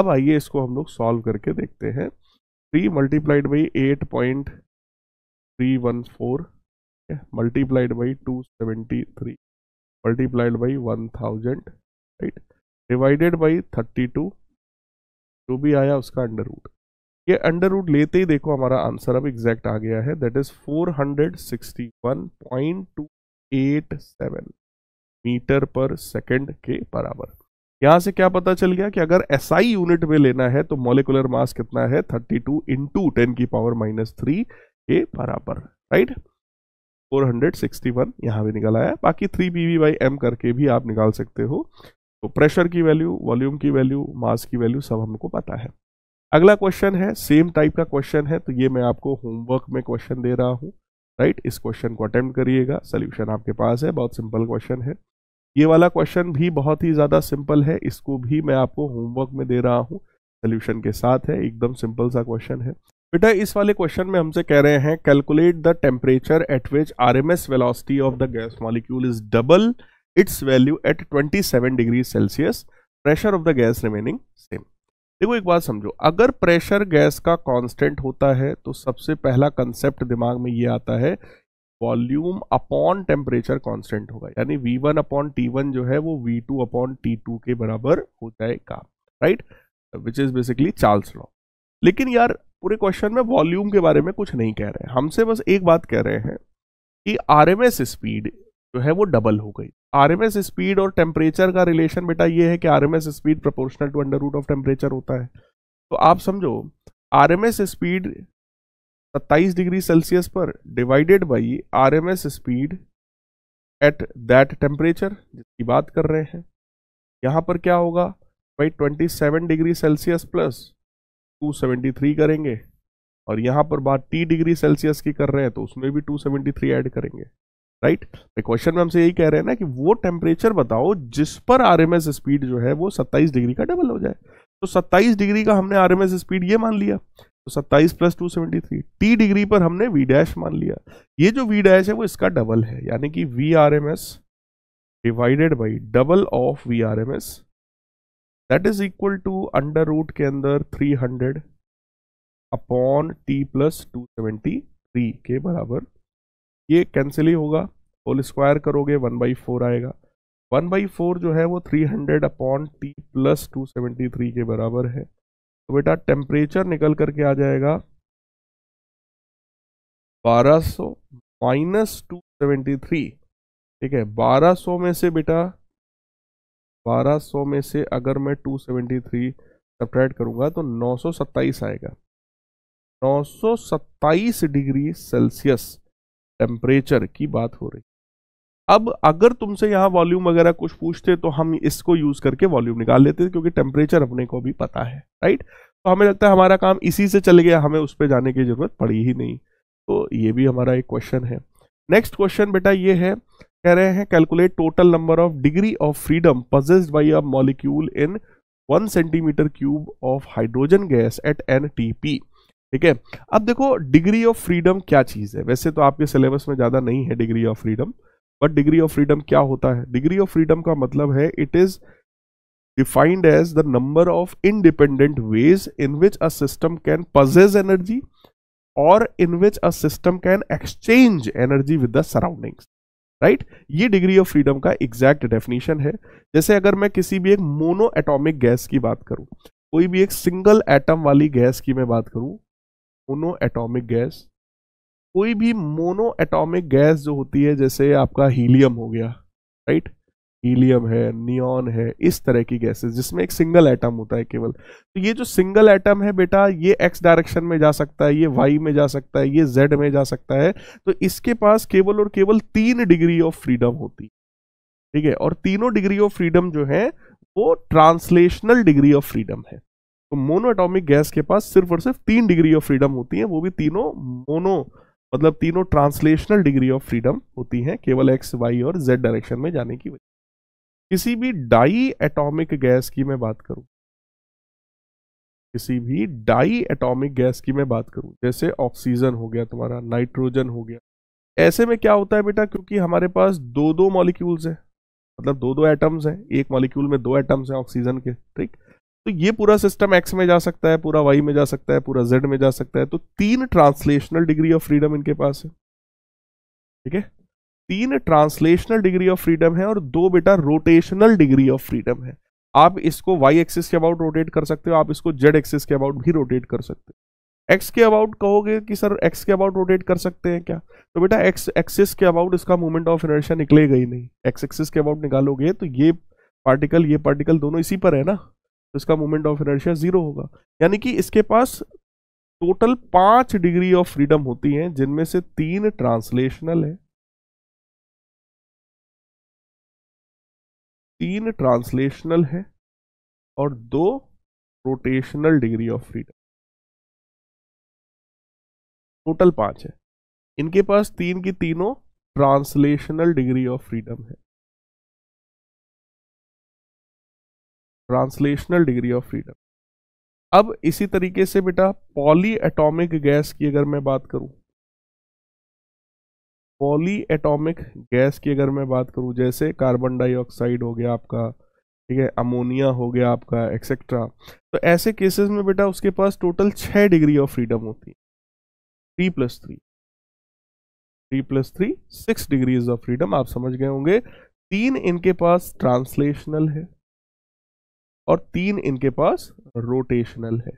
अब आइए इसको हम लोग सॉल्व करके देखते हैं three multiplied by eight point three one four multiplied by two seventy three multiplied by one thousand right divided by thirty two जो भी आया उसका अंडर रूट ये अंडर रूट लेते ही देखो हमारा आंसर अब एग्जैक्ट आ गया है that is four hundred sixty one point two eight seven metre per second के बराबर यहां से क्या पता चल गया कि अगर एस आई यूनिट में लेना है तो मोलिकुलर मास कितना है 32 टू इंटू टेन की पावर माइनस थ्री के बराबर राइट 461 यहां भी निकल आया बाकी three P V by M करके भी आप निकाल सकते हो तो प्रेशर की वैल्यू वॉल्यूम की वैल्यू मास की वैल्यू सब हमको पता है अगला क्वेश्चन है सेम टाइप का क्वेश्चन है तो ये मैं आपको होमवर्क में क्वेश्चन दे रहा हूँ राइट right? इस क्वेश्चन को अटेम्प्ट करिएगा सोल्यूशन आपके पास है बहुत सिंपल क्वेश्चन है ये वाला क्वेश्चन भी बहुत ही ज़्यादा सिंपल है इसको भी मैं आपको होमवर्क में दे रहा हूँ सोल्यूशन के साथ है एकदम सिंपल सा क्वेश्चन है बेटा इस वाले क्वेश्चन में हमसे कह रहे हैं calculate the temperature at which R M S velocity of the gas molecule is double its value at twenty seven degree Celsius pressure of the gas remaining same देखो एक बात समझो अगर प्रेशर गैस का कांस्टेंट होता है तो सबसे पहला कंसेप्ट दिमाग में ये आता है वॉल्यूम अपॉन टेम्परेचर कांस्टेंट होगा यानी V one upon T one जो है वो V two upon T two के बराबर हो जाएगा right which is basically Charles law लेकिन यार पूरे क्वेश्चन में वॉल्यूम के बारे में कुछ नहीं कह रहे हमसे बस एक बात कह रहे हैं कि आर एम एस स्पीड जो है वो डबल हो गई आर एम एस स्पीड और टेम्परेचर का रिलेशन बेटा ये है कि R M S speed proportional to under root of temperature होता है तो आप समझो आर एम एस स्पीड सत्ताईस डिग्री सेल्सियस पर divided by RMS speed at that temperature जिसकी बात कर रहे हैं यहाँ पर क्या होगा भाई 27 डिग्री सेल्सियस प्लस 273 करेंगे और यहाँ पर बात टी डिग्री सेल्सियस की कर रहे हैं तो उसमें भी 273 ऐड करेंगे राइट right? क्वेश्चन में हमसे यही कह रहे हैं ना कि वो टेम्परेचर बताओ जिस पर आरएमएस स्पीड जो है वो 27 डिग्री का डबल हो जाए तो 27 डिग्री का हमने आरएमएस स्पीड ये मान लिया तो सत्ताईस plus two seventy three T degree पर हमने वी डैश मान लिया ये जो वी डैश है वो इसका डबल है यानी कि V R M S divided by double of V R M S that is equal to under root के अंदर three hundred upon T plus two seventy three के बराबर ये कैंसिल ही होगा होल स्क्वायर करोगे वन बाई फोर आएगा one by four जो है वो three hundred upon T plus two seventy three के बराबर है तो बेटा टेम्परेचर निकल करके आ जाएगा 1200 सौ माइनस टू ठीक है 1200 में से बेटा 1200 में से अगर मैं 273 सेवेंटी करूंगा तो 927 आएगा 927 डिग्री सेल्सियस टेम्परेचर की बात हो रही अब अगर तुमसे यहाँ वॉल्यूम वगैरह कुछ पूछते तो हम इसको यूज करके वॉल्यूम निकाल लेते क्योंकि टेम्परेचर अपने को भी पता है राइट तो हमें लगता है हमारा काम इसी से चल गया हमें उस पर जाने की जरूरत पड़ी ही नहीं तो ये भी हमारा एक क्वेश्चन है नेक्स्ट क्वेश्चन बेटा ये है कह रहे हैं calculate total number of degree of freedom possessed by a molecule in one centimetre cube of hydrogen gas at N ठीक है अब देखो डिग्री ऑफ फ्रीडम क्या चीज़ है वैसे तो आपके सिलेबस में ज़्यादा नहीं है degree of freedom but degree of freedom क्या होता है डिग्री ऑफ फ्रीडम का मतलब है it is defined as the number of independent ways in which a system can possess energy और in which a system can exchange energy with the surroundings right ये degree of freedom का exact definition है जैसे अगर मैं किसी भी एक मोनो एटॉमिक गैस की बात करूं कोई भी एक सिंगल एटम वाली गैस की मैं बात करूं मोनो एटॉमिक गैस कोई भी मोनो एटॉमिक गैस जो होती है जैसे आपका हीलियम हो गया राइट हीलियम है नियॉन है इस तरह की गैसेस जिसमें एक सिंगल एटम होता है केवल तो ये जो सिंगल एटम है बेटा ये एक्स डायरेक्शन में जा सकता है ये वाई में जा सकता है ये जेड में जा सकता है तो इसके पास केवल और केवल तीन डिग्री ऑफ फ्रीडम होती है ठीक है और तीनों डिग्री ऑफ फ्रीडम जो है वो ट्रांसलेशनल डिग्री ऑफ फ्रीडम है तो मोनो एटॉमिक गैस के पास सिर्फ और सिर्फ तीन डिग्री ऑफ फ्रीडम होती है वो भी तीनों मोनो मतलब तीनों ट्रांसलेशनल डिग्री ऑफ फ्रीडम होती हैं केवल एक्स वाई और जेड डायरेक्शन में जाने की वजह किसी भी डाई एटॉमिक गैस की मैं बात करूं किसी भी डाई एटॉमिक गैस की मैं बात करूं जैसे ऑक्सीजन हो गया तुम्हारा नाइट्रोजन हो गया ऐसे में क्या होता है बेटा क्योंकि हमारे पास दो दो मॉलिक्यूल्स हैं मतलब दो दो एटम्स हैं एक मॉलिक्यूल में दो एटम्स हैं ऑक्सीजन के ठीक तो ये पूरा सिस्टम एक्स में जा सकता है पूरा वाई में जा सकता है पूरा जेड में जा सकता है तो तीन ट्रांसलेशनल डिग्री ऑफ फ्रीडम इनके पास है ठीक है तीन ट्रांसलेशनल डिग्री ऑफ फ्रीडम है और दो बेटा रोटेशनल डिग्री ऑफ फ्रीडम है आप इसको वाई एक्सिस के अबाउट रोटेट कर सकते हो आप इसको जेड एक्सिस के अबाउट भी रोटेट कर सकते हो एक्स के अबाउट कहोगे कि सर एक्स के अबाउट रोटेट कर सकते हैं क्या तो बेटा एक्स एक्सिस के अबाउट इसका मूवमेंट ऑफ इनर्शिया निकलेगा ही नहीं एक्स एक्सिस के अबाउट निकालोगे तो ये पार्टिकल ये पार्टिकल दोनों इसी पर है ना तो इसका मोमेंट ऑफ इनर्शिया जीरो होगा यानी कि इसके पास टोटल पांच डिग्री ऑफ फ्रीडम होती हैं जिनमें से तीन ट्रांसलेशनल है तीन ट्रांसलेशनल है और दो rotational degree of freedom total पांच है इनके पास तीन की तीनों ट्रांसलेशनल डिग्री ऑफ फ्रीडम है ट्रांसलेशनल डिग्री ऑफ फ्रीडम अब इसी तरीके से बेटा पॉली एटोमिक गैस की अगर मैं बात करूं पॉली एटोमिक गैस की अगर मैं बात करूं जैसे कार्बन डाइऑक्साइड हो गया आपका ठीक है अमोनिया हो गया आपका एक्सेट्रा तो ऐसे केसेस में बेटा उसके पास टोटल छह डिग्री ऑफ फ्रीडम होती है three plus three three plus three six degrees of freedom आप समझ गए होंगे तीन इनके पास ट्रांसलेशनल है और तीन इनके पास रोटेशनल है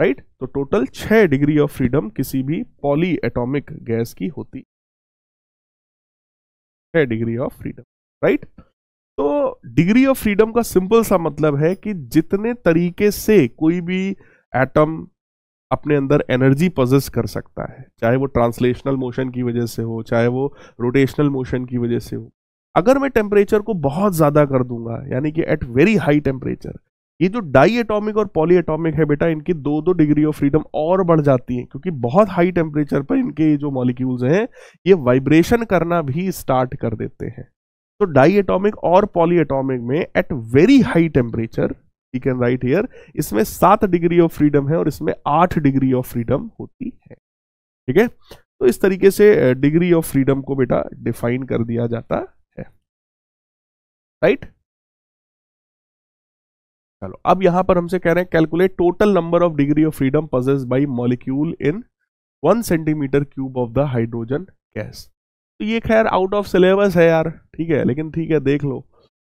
राइट right? तो टोटल छह डिग्री ऑफ फ्रीडम किसी भी पॉली एटोमिक गैस की होती छह डिग्री ऑफ फ्रीडम राइट तो डिग्री ऑफ फ्रीडम का सिंपल सा मतलब है कि जितने तरीके से कोई भी एटम अपने अंदर एनर्जी पजेस कर सकता है चाहे वो ट्रांसलेशनल मोशन की वजह से हो चाहे वो रोटेशनल मोशन की वजह से हो अगर मैं टेम्परेचर को बहुत ज्यादा कर दूंगा यानी कि एट वेरी हाई टेम्परेचर ये जो डाई एटोमिक और पॉली एटोमिक है बेटा इनकी दो दो डिग्री ऑफ फ्रीडम और बढ़ जाती है क्योंकि बहुत हाई टेम्परेचर पर इनके जो मॉलिक्यूल्स हैं ये वाइब्रेशन करना भी स्टार्ट कर देते हैं तो डाई एटोमिक और पॉली एटोमिक में at very high temperature you can write here इसमें सात डिग्री ऑफ फ्रीडम है और इसमें आठ डिग्री ऑफ फ्रीडम होती है ठीक है तो इस तरीके से डिग्री ऑफ फ्रीडम को बेटा डिफाइन कर दिया जाता राइट चलो अब यहां पर हमसे कह रहे हैं calculate total number of degree of freedom possess by molecule in one centimetre cube of the hydrogen gas तो ये खैर आउट ऑफ सिलेबस है यार ठीक है लेकिन ठीक है देख लो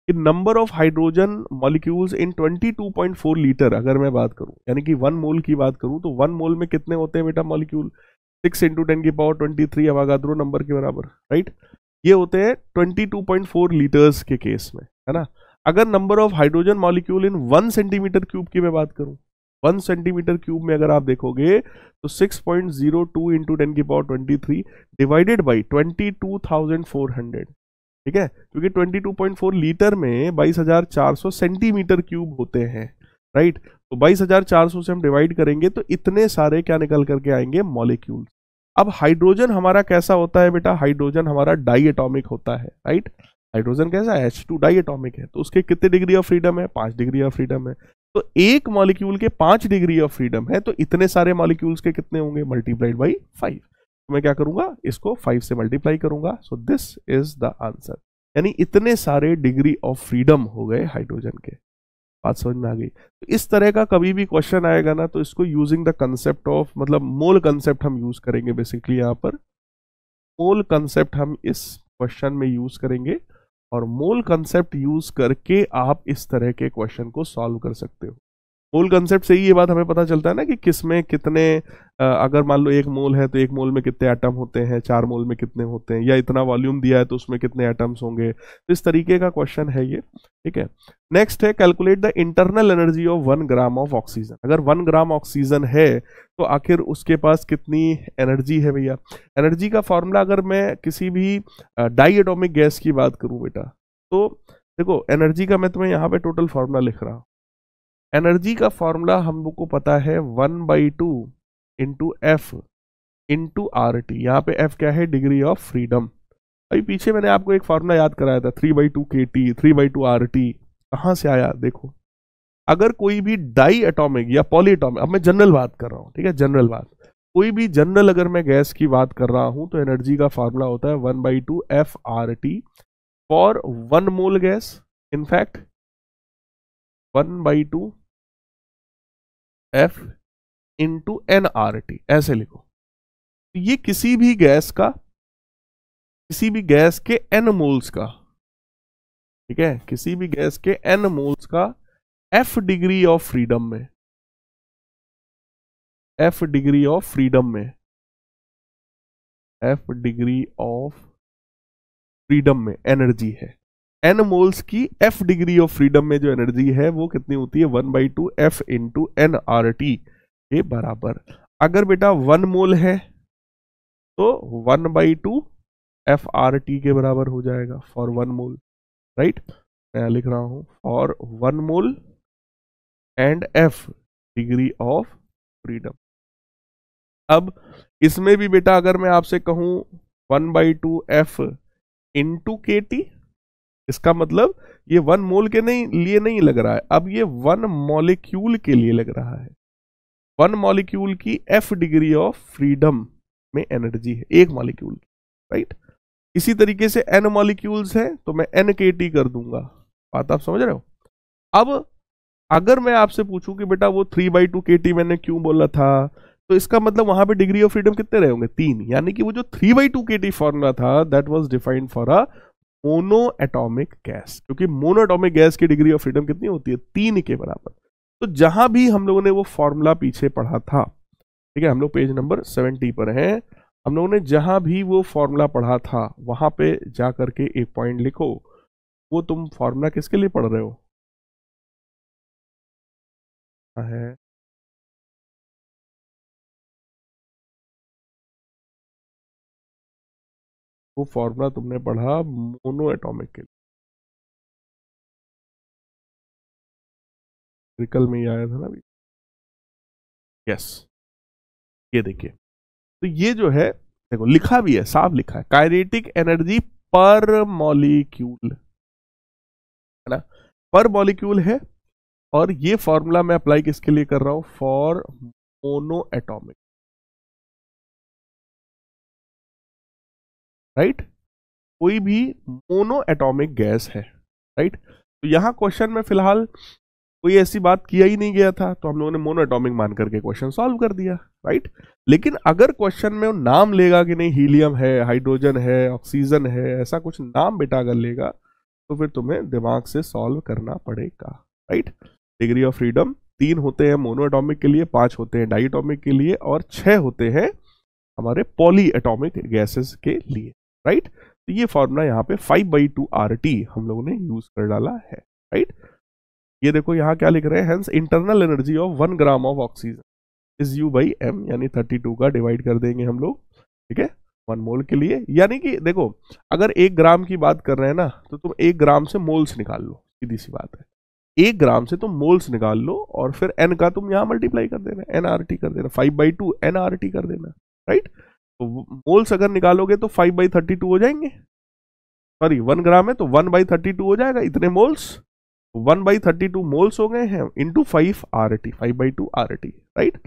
कि number of hydrogen molecules in 22.4 litre अगर मैं बात करूं यानी कि वन मोल की बात करूं तो वन मोल में कितने होते हैं बेटा मॉलिक्यूल सिक्स इंटू टेन की power twenty three Avogadro number के बराबर राइट ये होते हैं 22.4 लीटर्स के केस में है ना अगर number of hydrogen molecule in one centimetre cube की मैं बात करूं वन सेंटीमीटर क्यूब में अगर आप देखोगे तो 6.02 point zero two into ten की power twenty three divided by twenty two thousand four hundred ठीक है क्योंकि twenty two point four litre में बाईस हजार चार सौ सेंटीमीटर क्यूब होते हैं राइट तो बाईस हजार चार सौ से हम डिवाइड करेंगे तो इतने सारे क्या निकल करके आएंगे मॉलिक्यूल्स अब हाइड्रोजन हमारा कैसा होता है बेटा हाइड्रोजन हमारा डाई एटॉमिक होता है राइट हाइड्रोजन कैसा है एच टू डाई एटॉमिक है तो उसके कितने डिग्री ऑफ फ्रीडम है पांच डिग्री ऑफ फ्रीडम है तो एक मॉलिक्यूल के पांच डिग्री ऑफ फ्रीडम है तो इतने सारे मॉलिक्यूल्स के कितने होंगे मल्टीप्लाइड बाई फाइव तो मैं क्या करूंगा इसको फाइव से मल्टीप्लाई करूंगा so this is the answer यानी इतने सारे डिग्री ऑफ फ्रीडम हो गए हाइड्रोजन के बात समझ में आ गई तो इस तरह का कभी भी क्वेश्चन आएगा ना तो इसको यूजिंग द कंसेप्ट ऑफ मतलब मोल कंसेप्ट हम यूज करेंगे बेसिकली यहाँ पर मोल कंसेप्ट हम इस क्वेश्चन में यूज करेंगे और मोल कंसेप्ट यूज करके आप इस तरह के क्वेश्चन को सॉल्व कर सकते हो होल कंसेप्ट से ही ये बात हमें पता चलता है ना कि किस में कितने अगर मान लो एक मोल है तो एक मोल में कितने एटम होते हैं चार मोल में कितने होते हैं या इतना वॉल्यूम दिया है तो उसमें कितने एटम्स होंगे तो इस तरीके का क्वेश्चन है ये ठीक है नेक्स्ट है calculate the internal energy of one gram of oxygen अगर वन ग्राम ऑक्सीजन है तो आखिर उसके पास कितनी एनर्जी है भैया एनर्जी का फॉर्मूला अगर मैं किसी भी डाइटोमिक गैस की बात करूँ बेटा तो देखो एनर्जी का मैं तुम्हें यहाँ पे टोटल फार्मूला लिख रहा हूँ एनर्जी का फॉर्मूला हम लोग को पता है one by two into F into R T यहाँ पे एफ क्या है डिग्री ऑफ फ्रीडम अभी पीछे मैंने आपको एक फार्मूला याद कराया था three by two K T three by two R T कहाँ से आया देखो अगर कोई भी डाई एटॉमिक या पॉली एटॉमिक अब मैं जनरल बात कर रहा हूँ ठीक है जनरल बात कोई भी जनरल अगर मैं गैस की बात कर रहा हूँ तो एनर्जी का फार्मूला होता है one by two F R T for one mole gas in fact one by two F into N R T ऐसे लिखो तो ये किसी भी गैस का किसी भी गैस के एन मोल्स का ठीक है किसी भी गैस के एन मोल्स का एफ डिग्री ऑफ फ्रीडम में एफ डिग्री ऑफ फ्रीडम में एफ डिग्री ऑफ फ्रीडम में एनर्जी है एन मोल्स की एफ डिग्री ऑफ फ्रीडम में जो एनर्जी है वो कितनी होती है one by two F two N R T के बराबर अगर बेटा वन मोल है तो one by two F R T के बराबर हो जाएगा फॉर वन मोल राइट मैं लिख रहा हूं for one mole and F degree of freedom अब इसमें भी बेटा अगर मैं आपसे कहूं one by two F into K T इसका मतलब ये वन मोल के नहीं लिए नहीं लग रहा है अब ये वन मॉलिक्यूल के लिए लग रहा है वन मॉलिक्यूल की एफ डिग्री ऑफ फ्रीडम में एनर्जी है एक मॉलिक्यूल की राइट इसी तरीके से एन मॉलिक्यूल्स हैं तो मैं एन के टी कर दूंगा बात आप समझ रहे हो अब अगर मैं आपसे पूछूं कि बेटा वो three by two K T मैंने क्यों बोला था तो इसका मतलब वहां पे डिग्री ऑफ फ्रीडम कितने रहे होंगे तीन यानी कि वो जो three by two K T formula था that was defined for a monoatomic gas क्योंकि मोनो एटॉमिक गैस की डिग्री ऑफ फ्रीडम कितनी होती है तीन के बराबर तो जहां भी हम लोगों ने वो फॉर्मूला पीछे पढ़ा था ठीक है हम लोग पेज नंबर सेवेंटी पर हैं हम लोगों ने जहां भी वो फॉर्मूला पढ़ा था वहां पे जा करके एक पॉइंट लिखो वो तुम फॉर्मूला किसके लिए पढ़ रहे हो है वो फॉर्मूला तुमने पढ़ा मोनो एटॉमिक के लिए रिकल में ही आया था ना अभी यस ये देखिए तो ये जो है देखो लिखा भी है साफ लिखा है काइनेटिक एनर्जी पर मॉलिक्यूल है ना पर मॉलिक्यूल है और ये फॉर्मूला मैं अप्लाई किसके लिए कर रहा हूं फॉर मोनो एटॉमिक राइट कोई भी मोनो एटॉमिक गैस है राइट तो यहाँ क्वेश्चन में फिलहाल कोई ऐसी बात किया ही नहीं गया था तो हम लोगों ने मोनो एटॉमिक मान करके क्वेश्चन सॉल्व कर दिया राइट लेकिन अगर क्वेश्चन में वो नाम लेगा कि नहीं हीलियम है हाइड्रोजन है ऑक्सीजन है ऐसा कुछ नाम बेटा अगर लेगा तो फिर तुम्हें दिमाग से सॉल्व करना पड़ेगा राइट डिग्री ऑफ फ्रीडम तीन होते हैं मोनो एटॉमिक के लिए पांच होते हैं डाइटॉमिक के लिए और छह होते हैं हमारे पॉली एटॉमिक गैसेस के लिए राइट तो ये फॉर्मूला यहाँ पे five by two R T हम लोगों ने यूज कर डाला है राइट ये देखो यहाँ क्या लिख रहे हैं hence internal energy of one gram of oxygen is U by M यानी थर्टी टू का डिवाइड कर देंगे हम लोग ठीक है वन मोल के लिए यानी कि देखो अगर एक ग्राम की बात कर रहे हैं ना तो तुम एक ग्राम से मोल्स निकाल लो सीधी सी बात है एक ग्राम से तुम मोल्स निकाल लो और फिर एन का तुम यहाँ मल्टीप्लाई कर देना एन आर टी कर देना five by two N R T कर देना राइट right? तो मोल्स अगर निकालोगे तो फाइव बाई थर्टी टू हो जाएंगे सॉरी वन ग्राम है तो वन बाई थर्टी टू हो जाएगा इतने moles one by thirty two moles हो गए हैं into five R T five by two R T right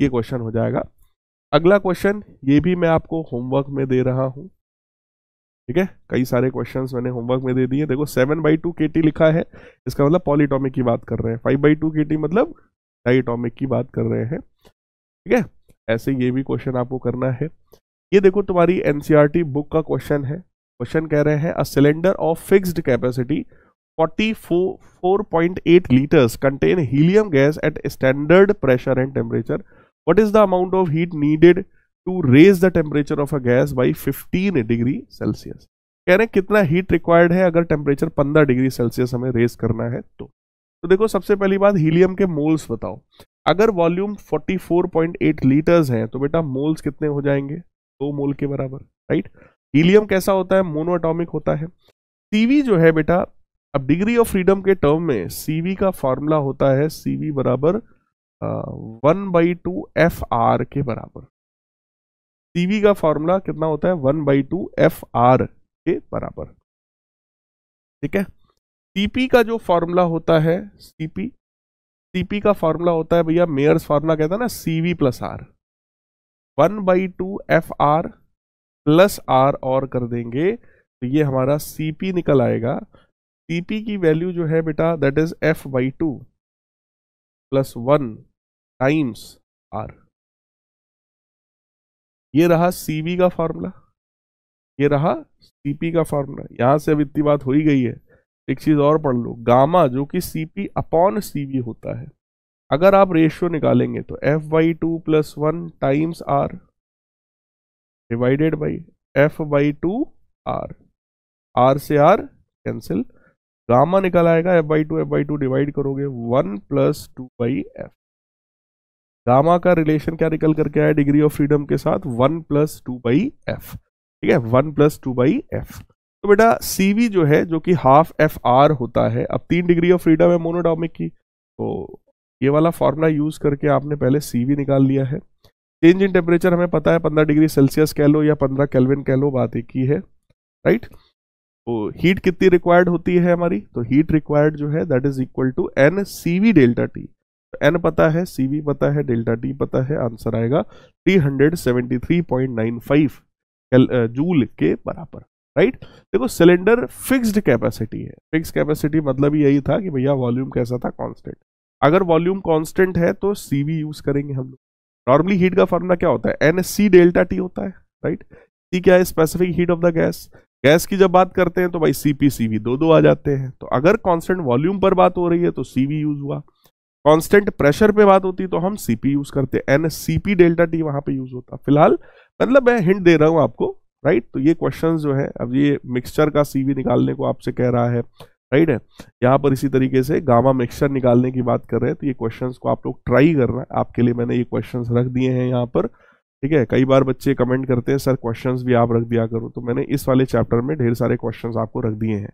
ये क्वेश्चन हो जाएगा अगला क्वेश्चन ये भी मैं आपको होमवर्क में दे रहा हूँ ठीक है कई सारे क्वेश्चंस मैंने होमवर्क में दे दिए देखो seven by two K T लिखा है इसका मतलब पॉलीटॉमिक की बात कर रहे हैं five by two K T मतलब डाइटॉमिक की बात कर रहे हैं ठीक है ऐसे ये भी क्वेश्चन आपको करना है ये देखो तुम्हारी एनसीईआरटी बुक e का क्वेश्चन है क्वेश्चन कह रहे हैं a cylinder of fixed capacity 44.8 litres contain helium gas at standard pressure and temperature what is the amount of heat needed to raise the temperature of a gas by fifteen degree Celsius कह रहे हैं कितना heat required है अगर temperature पंद्रह degree Celsius हमें raise करना है तो तो देखो सबसे पहली बात हीलियम के मोल्स बताओ अगर वॉल्यूम 44.8 लीटर्स है तो बेटा मोल्स कितने हो जाएंगे दो मोल के बराबर राइट हीलियम कैसा होता है मोनोएटॉमिक होता है सीवी जो है बेटा अब डिग्री ऑफ फ्रीडम के टर्म में सीवी का फॉर्मूला होता है सीवी बराबर one by two F R के बराबर सीवी का फॉर्मूला कितना होता है one by two F R के बराबर ठीक है सीपी का जो फॉर्मूला होता है सीपी सीपी का फॉर्मूला होता है भैया मेयर्स फॉर्मूला कहता है ना C V plus R one by two F R plus R और कर देंगे तो ये हमारा सीपी निकल आएगा सीपी की वैल्यू जो है बेटा that is F by two plus one times R ये रहा सीवी का फॉर्मूला ये रहा सीपी का फॉर्मूला यहां से अब इतनी बात हो ही गई है एक चीज और पढ़ लो गामा जो कि C P upon C V होता है अगर आप रेशियो निकालेंगे तो F by two plus one times R divided by F by two R R से आर कैंसिल गामा निकल आएगा F by two F by two divide करोगे one plus two by F gamma का relation क्या निकल करके आया degree of freedom के साथ one plus two by F ठीक है one plus two by F तो बेटा सीवी जो है जो कि हाफ एफ आर होता है अब तीन डिग्री ऑफ फ्रीडम है मोनोडॉमिक की तो ये वाला फॉर्मूला यूज करके आपने पहले सीवी निकाल लिया है चेंज इन टेम्परेचर हमें पता है पंद्रह डिग्री सेल्सियस कह लो या पंद्रह कैलविन कह लो बात एक ही है राइट तो हीट कितनी रिक्वायर्ड होती है हमारी तो हीट रिक्वायर्ड जो है that is equal to N C V delta T N पता है सी पता है डेल्टा टी पता है आंसर आएगा थ्री जूल के बराबर राइट देखो सिलेंडर फिक्स्ड कैपेसिटी है फिक्स कैपेसिटी मतलब यही था कि भैया वॉल्यूम कैसा था कांस्टेंट अगर वॉल्यूम कांस्टेंट है तो सीवी यूज करेंगे हम लोग नॉर्मली हीट का फॉर्मूला क्या होता है एन सी डेल्टा टी होता है राइट सी क्या है specific heat of the gas gas की जब बात करते हैं तो भाई सी पी सी वी दो दो आ जाते हैं तो अगर कॉन्स्टेंट वॉल्यूम पर बात हो रही है तो सी वी यूज हुआ कॉन्स्टेंट प्रेशर पे बात होती तो हम सीपी यूज करते N C P delta T वहां पे यूज होता फिलहाल मतलब मैं हिंट दे रहा हूं आपको राइट तो ये क्वेश्चंस जो है अब ये मिक्सचर का सीवी निकालने को आपसे कह रहा है राइट है यहाँ पर इसी तरीके से गामा मिक्सचर निकालने की बात कर रहे हैं तो ये क्वेश्चंस को आप लोग ट्राई करना है आपके लिए मैंने ये क्वेश्चंस रख दिए हैं यहाँ पर ठीक है कई बार बच्चे कमेंट करते हैं सर क्वेश्चंस भी आप रख दिया करो तो मैंने इस वाले चैप्टर में ढेर सारे क्वेश्चंस आपको रख दिए हैं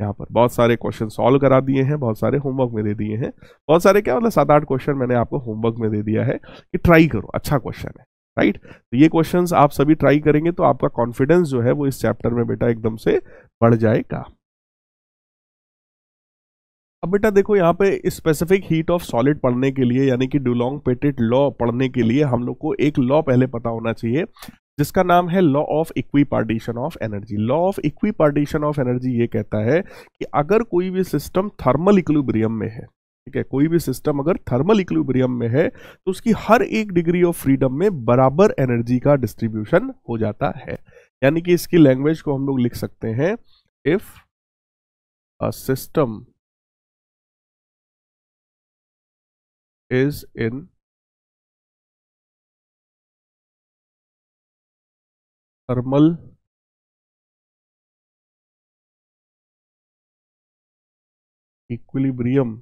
यहाँ पर बहुत सारे क्वेश्चन सॉल्व करा दिए हैं बहुत सारे होमवर्क में दे दिए हैं बहुत सारे क्या मतलब सात आठ क्वेश्चन मैंने आपको होमवर्क में दे दिया है कि ट्राई करो अच्छा क्वेश्चन है राइट तो ये क्वेश्चंस आप सभी ट्राई करेंगे तो आपका कॉन्फिडेंस जो है वो इस चैप्टर में बेटा एकदम से बढ़ जाएगा अब बेटा देखो यहाँ पे स्पेसिफिक हीट ऑफ सॉलिड पढ़ने के लिए यानी कि डुलोंग पेटेड लॉ पढ़ने के लिए हम लोग को एक लॉ पहले पता होना चाहिए जिसका नाम है law of equipartition of energy law of equipartition of energy ये कहता है कि अगर कोई भी सिस्टम थर्मल इक्विब्रियम में है ठीक है कोई भी सिस्टम अगर थर्मल इक्विब्रियम में है तो उसकी हर एक डिग्री ऑफ फ्रीडम में बराबर एनर्जी का डिस्ट्रीब्यूशन हो जाता है यानी कि इसकी लैंग्वेज को हम लोग लिख सकते हैं if a system is in thermal equilibrium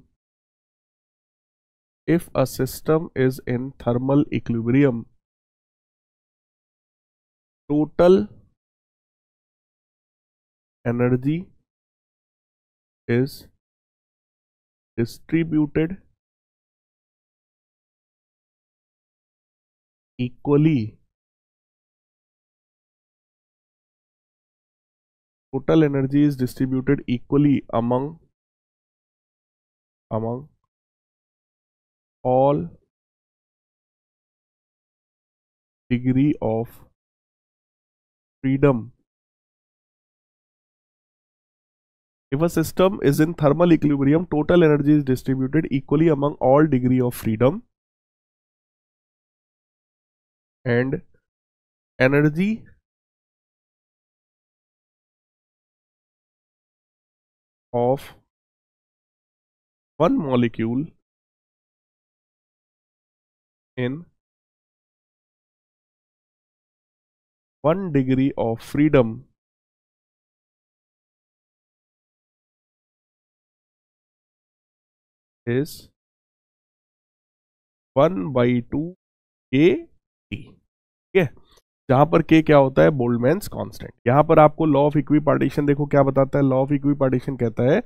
if a system is in thermal equilibrium total energy is distributed equally total energy is distributed equally among among all degree of freedom. If a system is in thermal equilibrium, total energy is distributed equally among all degree of freedom and energy of one molecule in one degree of freedom is 1 by two K T ठीक है जहां पर के क्या होता है Boltzmann constant यहां पर आपको लॉ ऑफ इक्वी पार्टीशन देखो क्या बताता है लॉ ऑफ इक्वी पार्टीशन कहता है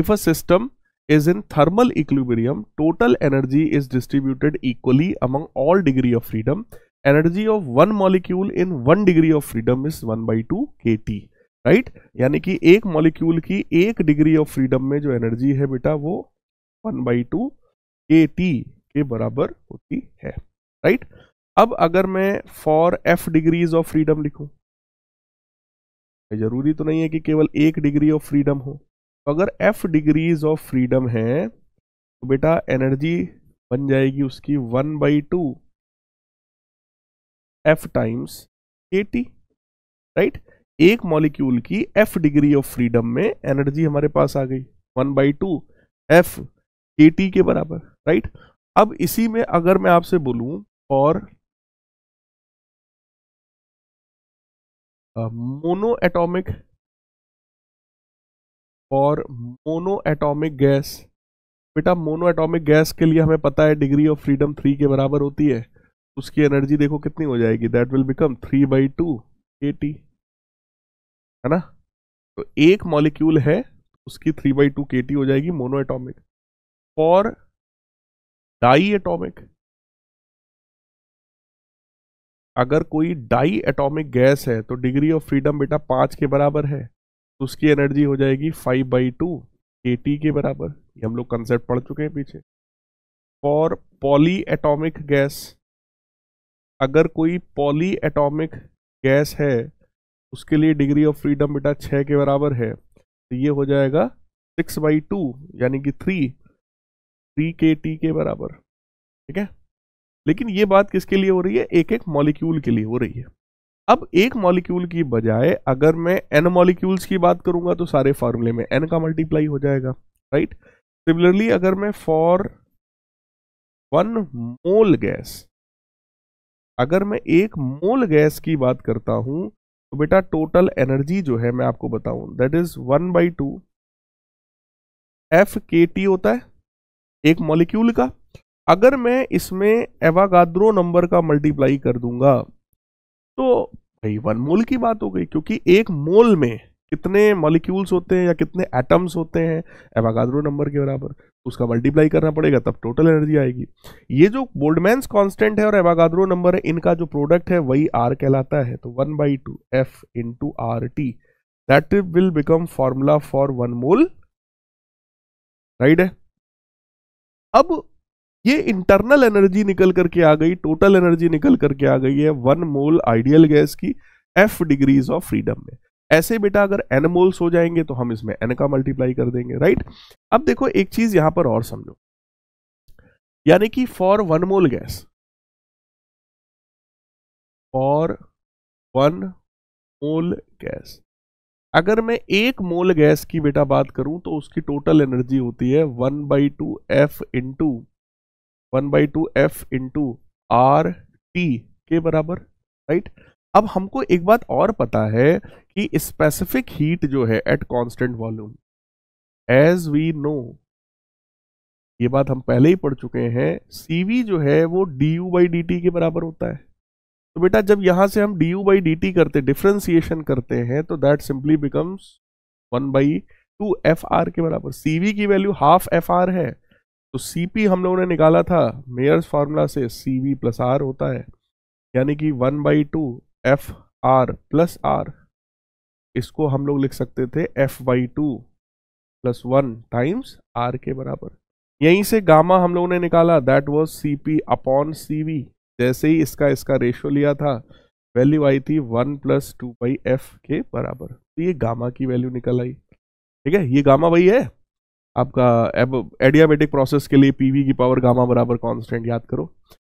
if a system is in thermal equilibrium, total energy is distributed equally among all degree of freedom. Energy of one molecule in one degree of freedom is 1 by 2 kT. Right right? यानी कि एक molecule की एक degree of freedom में जो energy है बेटा वो one by two K T के बराबर होती है राइट right? अब अगर मैं for F degrees of freedom लिखूं जरूरी तो नहीं है कि केवल एक डिग्री ऑफ फ्रीडम हो तो अगर एफ डिग्रीज ऑफ फ्रीडम है तो बेटा एनर्जी बन जाएगी उसकी one by two F times A T right एक मॉलिक्यूल की एफ डिग्री ऑफ फ्रीडम में एनर्जी हमारे पास आ गई one by two F A T के बराबर राइट अब इसी में अगर मैं आपसे बोलूं और मोनो एटॉमिक और मोनो एटॉमिक गैस बेटा मोनो एटॉमिक गैस के लिए हमें पता है डिग्री ऑफ फ्रीडम थ्री के बराबर होती है उसकी एनर्जी देखो कितनी हो जाएगी that will become three by two A T है ना तो एक मॉलिक्यूल है उसकी three by two K T हो जाएगी मोनो एटॉमिक और डाई एटॉमिक अगर कोई डाई एटॉमिक गैस है तो डिग्री ऑफ फ्रीडम बेटा पांच के बराबर है तो उसकी एनर्जी हो जाएगी five by two A T के बराबर ये हम लोग कंसेप्ट पढ़ चुके हैं पीछे फॉर पॉली एटॉमिक गैस अगर कोई पॉली एटॉमिक गैस है उसके लिए डिग्री ऑफ फ्रीडम बेटा छः के बराबर है तो ये हो जाएगा सिक्स बाई टू यानी कि थ्री थ्री के टी के बराबर ठीक है लेकिन ये बात किसके लिए हो रही है एक एक मॉलिक्यूल के लिए हो रही है अब एक मॉलिक्यूल की बजाय अगर मैं एन मॉलिक्यूल्स की बात करूंगा तो सारे फार्मूले में एन का मल्टीप्लाई हो जाएगा राइट सिमिलरली अगर मैं फॉर वन मोल गैस अगर मैं एक मोल गैस की बात करता हूं तो बेटा टोटल एनर्जी जो है मैं आपको बताऊं that is one by two F K T होता है एक मॉलिक्यूल का अगर मैं इसमें एवागाद्रो नंबर का मल्टीप्लाई कर दूंगा तो भाई वन मोल की बात हो गई क्योंकि एक मोल में कितने मॉलिक्यूल्स होते हैं या कितने एटम्स होते हैं एवागाद्रो नंबर के बराबर उसका मल्टीप्लाई करना पड़ेगा तब टोटल एनर्जी आएगी ये जो बोल्डमैन कांस्टेंट है और एवागाद्रो नंबर है इनका जो प्रोडक्ट है वही आर कहलाता है तो one by two F into R T that will become formula for one mole right है अब ये इंटरनल एनर्जी निकल करके आ गई टोटल एनर्जी निकल करके आ गई है वन मोल आइडियल गैस की एफ डिग्रीज ऑफ फ्रीडम में ऐसे बेटा अगर एन मोल्स हो जाएंगे तो हम इसमें एन का मल्टीप्लाई कर देंगे राइट अब देखो एक चीज यहां पर और समझो यानी कि for one mole gas for one mole gas अगर मैं एक मोल गैस की बेटा बात करूं तो उसकी टोटल एनर्जी होती है one by two F into one by two F into R T के बराबर राइट अब हमको एक बात और पता है कि स्पेसिफिक हीट जो है at constant volume as we know ये बात हम पहले ही पढ़ चुके हैं सीवी जो है वो D U by D T के बराबर होता है तो बेटा जब यहां से हम D U by D T करते डिफ्रेंसिएशन करते हैं तो that simply becomes one by two F R के बराबर सीवी की वैल्यू हाफ एफ आर है तो सीपी हम लोगों ने निकाला था मेयर्स फार्मूला से सी वी प्लस आर होता है यानी कि one by two F R plus R इसको हम लोग लिख सकते थे F by two plus one times R के बराबर यहीं से गामा हम लोगों ने निकाला that was C P upon C V जैसे ही इसका इसका रेशियो लिया था वैल्यू आई थी one plus two by F के बराबर तो ये गामा की वैल्यू निकल आई ठीक है ये गामा वही है आपका एडियाबेटिक प्रोसेस के लिए पीवी की पावर गामा बराबर कांस्टेंट याद करो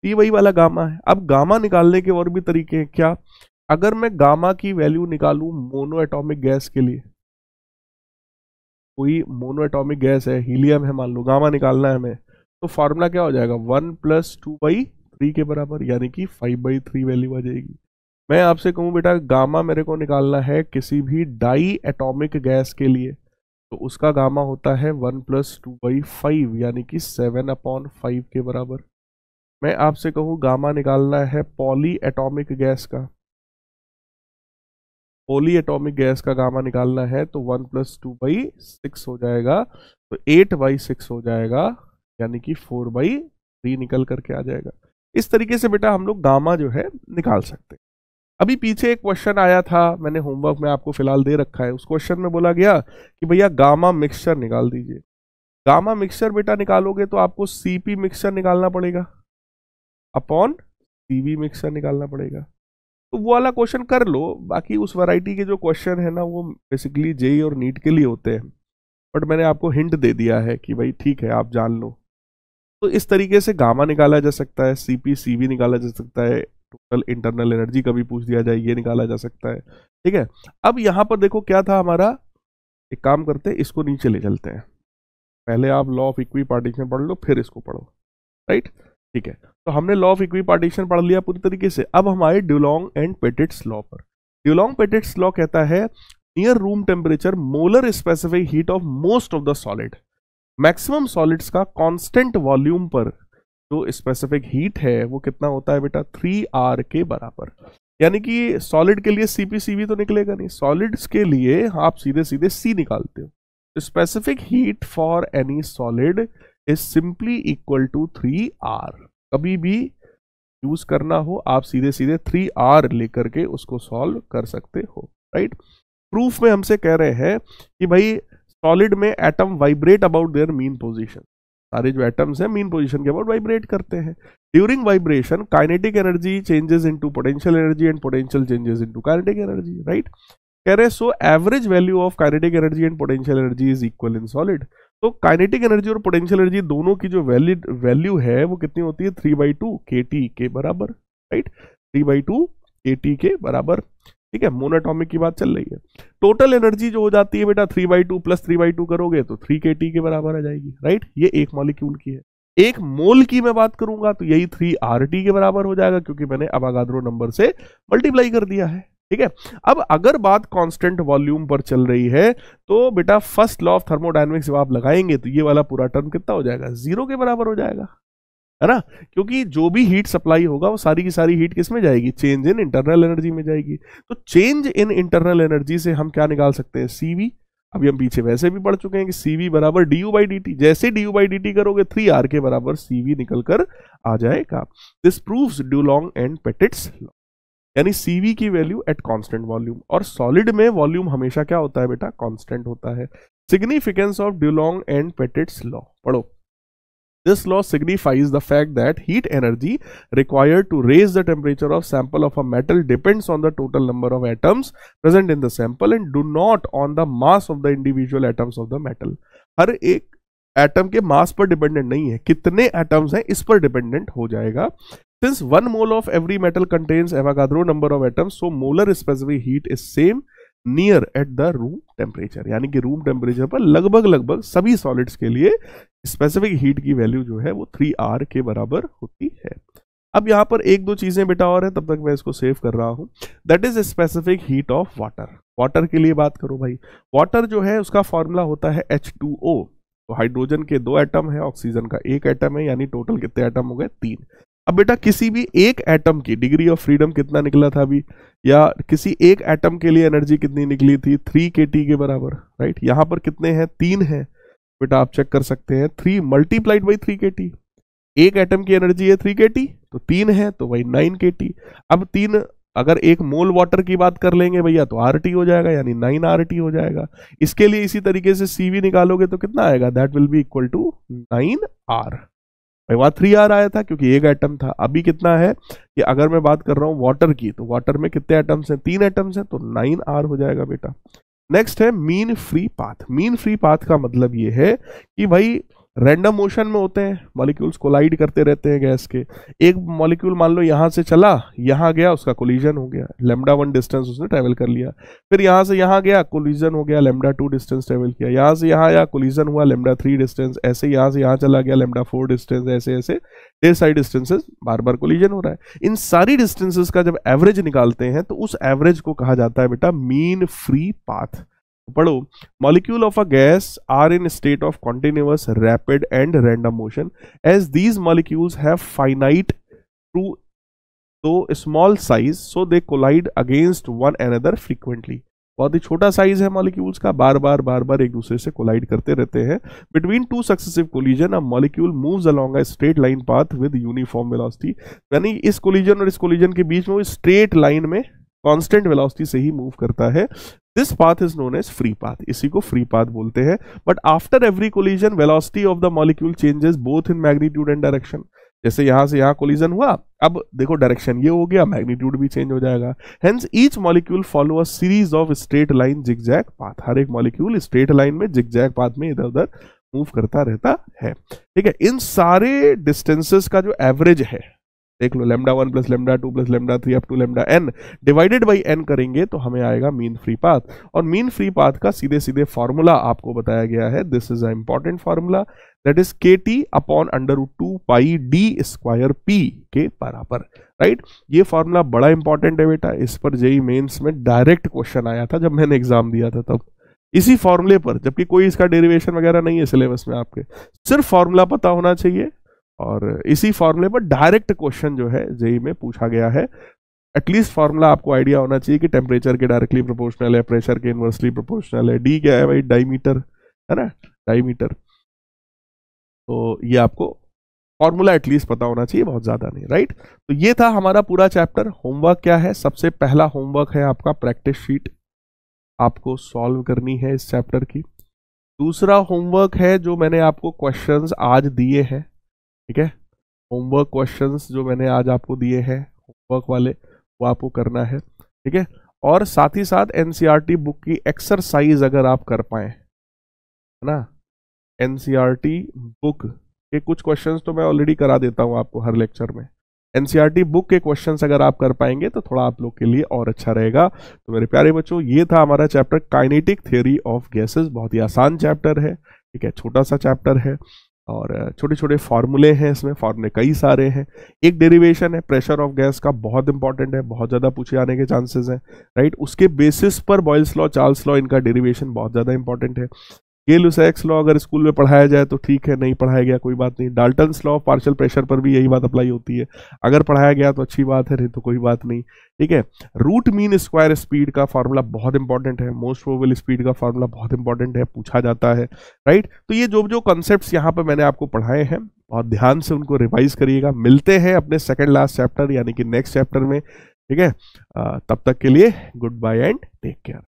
ये वही वाला गामा है अब गामा निकालने के और भी तरीके हैं क्या अगर मैं गामा की वैल्यू निकालू मोनो एटोमिक गैस के लिए कोई मोनो एटोमिक गैस है हीलियम है मान लो गामा निकालना है हमें तो फार्मूला क्या हो जाएगा one plus two by three के बराबर यानी कि फाइव बाई थ्री वैल्यू आ जाएगी मैं आपसे कहूँ बेटा गामा मेरे को निकालना है किसी भी डाई एटॉमिक गैस के लिए तो उसका गामा होता है one plus two by five यानी कि सेवन अपॉन फाइव के बराबर मैं आपसे कहूँ गामा निकालना है पॉली एटॉमिक गैस का पोली एटॉमिक गैस का गामा निकालना है तो one plus two by six हो जाएगा तो एट बाई सिक्स हो जाएगा यानी कि फोर बाई थ्री निकल करके आ जाएगा इस तरीके से बेटा हम लोग गामा जो है निकाल सकते हैं अभी पीछे एक क्वेश्चन आया था मैंने होमवर्क में आपको फिलहाल दे रखा है उस क्वेश्चन में बोला गया कि भैया गामा मिक्सचर निकाल दीजिए गामा मिक्सचर बेटा निकालोगे तो आपको सीपी मिक्सचर निकालना पड़ेगा अपॉन सीबी मिक्सचर निकालना पड़ेगा तो वो वाला क्वेश्चन कर लो बाकी उस वैरायटी के जो क्वेश्चन है ना वो बेसिकली जेई और नीट के लिए होते हैं बट मैंने आपको हिंट दे दिया है कि भाई ठीक है आप जान लो तो इस तरीके से गामा निकाला जा सकता है सीपी सीबी निकाला जा सकता है टोटल इंटरनल एनर्जी का भी पूछ दिया जाए ये निकाला जा सकता है ठीक है अब यहाँ पर देखो क्या था हमारा एक काम करते हैं इसको नीचे ले चलते हैं पहले आप लॉ ऑफ इक्वी पार्टीशन पढ़ लो फिर इसको पढ़ो राइट ठीक है तो हमने लॉ ऑफ इक्वी पार्टीशन पढ़ लिया पूरी तरीके से अब हमारे ड्यूलोंग एंड पेटिट्स लॉ पर ड्यूलोंग पेटिट्स लॉ कहता है near room temperature molar specific heat of most of the solid maximum solids का कांस्टेंट वॉल्यूम पर जो स्पेसिफिक हीट है वो कितना होता है बेटा थ्री आर के बराबर यानी कि सॉलिड के लिए सी पी सी भी तो निकलेगा नहीं सॉलिड्स के लिए आप सीधे सीधे सी निकालते हो specific heat for any solid is simply equal to three R कभी भी यूज करना हो आप सीधे सीधे थ्री आर लेकर के उसको सॉल्व कर सकते हो राइट प्रूफ में हमसे कह रहे हैं कि भाई सॉलिड में atom vibrate about their mean position सारे जो एटम्स हैं मीन पोजीशन के अबाउट वाइब्रेट करते हैं during vibration kinetic energy changes into potential energy and potential changes into kinetic energy right कह रहे so average value of kinetic energy and potential energy is equal in solid तो kinetic energy और potential energy दोनों की जो valid value है वो कितनी होती है three by two K T के बराबर right three by two K T के बराबर ठीक है मोनोटॉमिक की बात चल रही है टोटल एनर्जी जो हो जाती है बेटा three by two plus three by two करोगे तो थ्री के टी के बराबर आ जाएगी राइट ये एक मॉलिक्यूल की है एक मोल की मैं बात करूंगा तो यही थ्री आर टी के बराबर हो जाएगा क्योंकि मैंने अबागाद्रो नंबर से मल्टीप्लाई कर दिया है ठीक है अब अगर बात कांस्टेंट वॉल्यूम पर चल रही है तो बेटा फर्स्ट लॉ ऑफ थर्मोडाइनमिक्स जब आप लगाएंगे तो ये वाला पूरा टर्म कितना हो जाएगा जीरो के बराबर हो जाएगा है ना क्योंकि जो भी हीट सप्लाई होगा वो सारी की सारी हीट किस में जाएगी चेंज इन इंटरनल एनर्जी में जाएगी तो चेंज इन इंटरनल एनर्जी से हम क्या निकाल सकते हैं सीवी अभी हम पीछे वैसे भी पढ़ चुके हैं कि सीवी बराबर D U by D T जैसे D U by D T करोगे थ्री आर के बराबर सीवी निकल कर आ जाएगा this prove Dulong and Petit's यानी सीवी की वैल्यू एट कॉन्स्टेंट वॉल्यूम और सॉलिड में वॉल्यूम हमेशा क्या होता है बेटा कॉन्स्टेंट होता है significance of Dulong and Petit's law पढ़ो This law signifies the fact that heat energy required to raise the temperature of sample of a metal depends on the total number of atoms present in the sample and do not on the mass of the individual atoms of the metal. हर एक atom के मास पर dependent नहीं है कितने atoms हैं इस पर डिपेंडेंट हो जाएगा since one mole of every metal contains Avogadro number of atoms so molar specific heat is same near at the room temperature यानी कि रूम टेम्परेचर पर लगभग लगभग सभी सॉलिड्स के लिए स्पेसिफिक हीट की वैल्यू जो है वो थ्री आर के बराबर होती है अब यहाँ पर एक दो चीज़ें बेटा और है तब तक मैं इसको सेव कर रहा हूँ that is specific heat of water water के लिए बात करो भाई वाटर जो है उसका फॉर्मूला होता है एच टू ओ तो हाइड्रोजन के दो एटम है ऑक्सीजन का एक एटम है यानी टोटल कितने एटम हो गए तीन अब बेटा किसी भी एक एटम की डिग्री ऑफ फ्रीडम कितना निकला था अभी या किसी एक एटम के लिए एनर्जी कितनी निकली थी थ्री के टी के बराबर राइट यहाँ पर कितने हैं तीन हैं बेटा आप चेक कर सकते हैं three multiplied by three K T एक एटम की एनर्जी है थ्री के टी तो तीन है तो भाई नाइन के टी अब तीन अगर एक मोल वाटर की बात कर लेंगे भैया तो आर टी हो जाएगा यानी नाइन आर टी हो जाएगा इसके लिए इसी तरीके से सीवी निकालोगे तो कितना आएगा that will be equal to nine R भाई वहां थ्री आर आया था क्योंकि एक एटम था अभी कितना है कि अगर मैं बात कर रहा हूँ वाटर की तो वाटर में कितने एटम्स हैं तीन एटम्स हैं तो नाइन आर हो जाएगा बेटा नेक्स्ट है mean free path mean free path का मतलब ये है कि भाई रैंडम मोशन में होते हैं मॉलिक्यूल्स कोलाइड करते रहते हैं गैस के एक मॉलिक्यूल मान लो यहाँ से चला यहाँ गया उसका कोलिजन हो गया लेमडा वन डिस्टेंस उसने ट्रैवल कर लिया फिर यहाँ से यहाँ गया कोलिजन हो गया लेमडा टू डिस्टेंस ट्रैवल किया यहाँ से यहाँ आया कोलिजन हुआ लेमडा थ्री डिस्टेंस ऐसे यहाँ से यहाँ चला गया लेमडा फोर डिस्टेंस ऐसे ऐसे ढेर सारी डिस्टेंसेज बार बार कोलिजन हो रहा है इन सारी डिस्टेंसेज का जब एवरेज निकालते हैं तो उस एवरेज को कहा जाता है बेटा मीन फ्री पाथ पढ़ो molecule of a gas are in state of continuous rapid and random motion as these molecules have finite too तो small size so they collide against one another frequently बहुत ही छोटा size है molecules का bar बार बार बार एक दूसरे से collide करते रहते हैं between two successive collision a molecule moves along a straight line path with uniform velocity यानी इस कोलिजन और इस कोलिजन के बीच में वो स्ट्रेट लाइन में कांस्टेंट वेलोसिटी से ही मूव करता है this path is known as free path इसी को फ्री पाथ बोलते हैं but after every collision velocity of the molecule changes both in magnitude and direction जैसे यहां से यहां कोलिजन हुआ अब देखो डायरेक्शन ये हो गया मैग्नीट्यूड भी चेंज हो जाएगा hence each molecule follow a series of straight line zigzag path हर एक मॉलिक्यूल स्ट्रेट लाइन में जिगजैग पाथ में इधर उधर मूव करता रहता है ठीक है इन सारे डिस्टेंसेस का जो एवरेज है देख लो lambda one plus lambda two plus lambda three up to lambda N divided by N करेंगे तो हमें आएगा मीन फ्री पाथ और मीन फ्री पाथ का सीधे सीधे फॉर्मूला आपको बताया गया है this is a important formula that is K T upon under two pi D square P के बराबर राइट ये फॉर्मूला बड़ा इंपॉर्टेंट है बेटा इस पर जेई मेन्स e में डायरेक्ट क्वेश्चन आया था जब मैंने एग्जाम दिया था तब इसी फॉर्मूले पर जबकि कोई इसका डेरिवेशन वगैरह नहीं है सिलेबस में आपके सिर्फ फॉर्मूला पता होना चाहिए और इसी फॉर्मूले पर डायरेक्ट क्वेश्चन जो है जेई में पूछा गया है एटलीस्ट फार्मूला आपको आइडिया होना चाहिए कि टेम्परेचर के डायरेक्टली प्रोपोर्शनल है प्रेशर के इन्वर्सली प्रोपोर्शनल है डी क्या है भाई डाईमीटर है ना डाईमीटर तो ये आपको फॉर्मूला एटलीस्ट पता होना चाहिए बहुत ज़्यादा नहीं राइट तो ये था हमारा पूरा चैप्टर होमवर्क क्या है सबसे पहला होमवर्क है आपका प्रैक्टिस शीट आपको सॉल्व करनी है इस चैप्टर की दूसरा होमवर्क है जो मैंने आपको क्वेश्चंस आज दिए हैं ठीक है होमवर्क क्वेश्चंस जो मैंने आज आपको दिए हैं होमवर्क वाले वो आपको करना है ठीक है और साथ ही साथ एन बुक e की एक्सरसाइज अगर आप कर पाए है ना एन बुक e के कुछ क्वेश्चंस तो मैं ऑलरेडी करा देता हूं आपको हर लेक्चर में एन बुक e के क्वेश्चंस अगर आप कर पाएंगे तो थोड़ा आप लोग के लिए और अच्छा रहेगा तो मेरे प्यारे बच्चों ये था हमारा chapter kinetic theory of gases बहुत ही आसान चैप्टर है ठीक है छोटा सा चैप्टर है और छोटे छोटे फार्मूले हैं इसमें फार्मूले कई सारे हैं एक डेरिवेशन है प्रेशर ऑफ गैस का बहुत इंपॉर्टेंट है बहुत ज़्यादा पूछे आने के चांसेस हैं राइट उसके बेसिस पर बॉयल्स लॉ चार्ल्स लॉ इनका डेरिवेशन बहुत ज़्यादा इंपॉर्टेंट है ये एक्स लॉ अगर स्कूल में पढ़ाया जाए तो ठीक है नहीं पढ़ाया गया कोई बात नहीं डाल्टन लॉ पार्शल प्रेशर पर भी यही बात अप्लाई होती है अगर पढ़ाया गया तो अच्छी बात है नहीं तो कोई बात नहीं ठीक है रूट मीन स्क्वायर स्पीड का फार्मूला बहुत इंपॉर्टेंट है मोस्ट प्रोबेबल स्पीड का फार्मूला बहुत इंपॉर्टेंट है पूछा जाता है राइट तो ये जो जो कॉन्सेप्ट यहाँ पर मैंने आपको पढ़ाए हैं बहुत ध्यान से उनको रिवाइज करिएगा मिलते हैं अपने सेकेंड लास्ट चैप्टर यानी कि नेक्स्ट चैप्टर में ठीक है तब तक के लिए goodbye and take care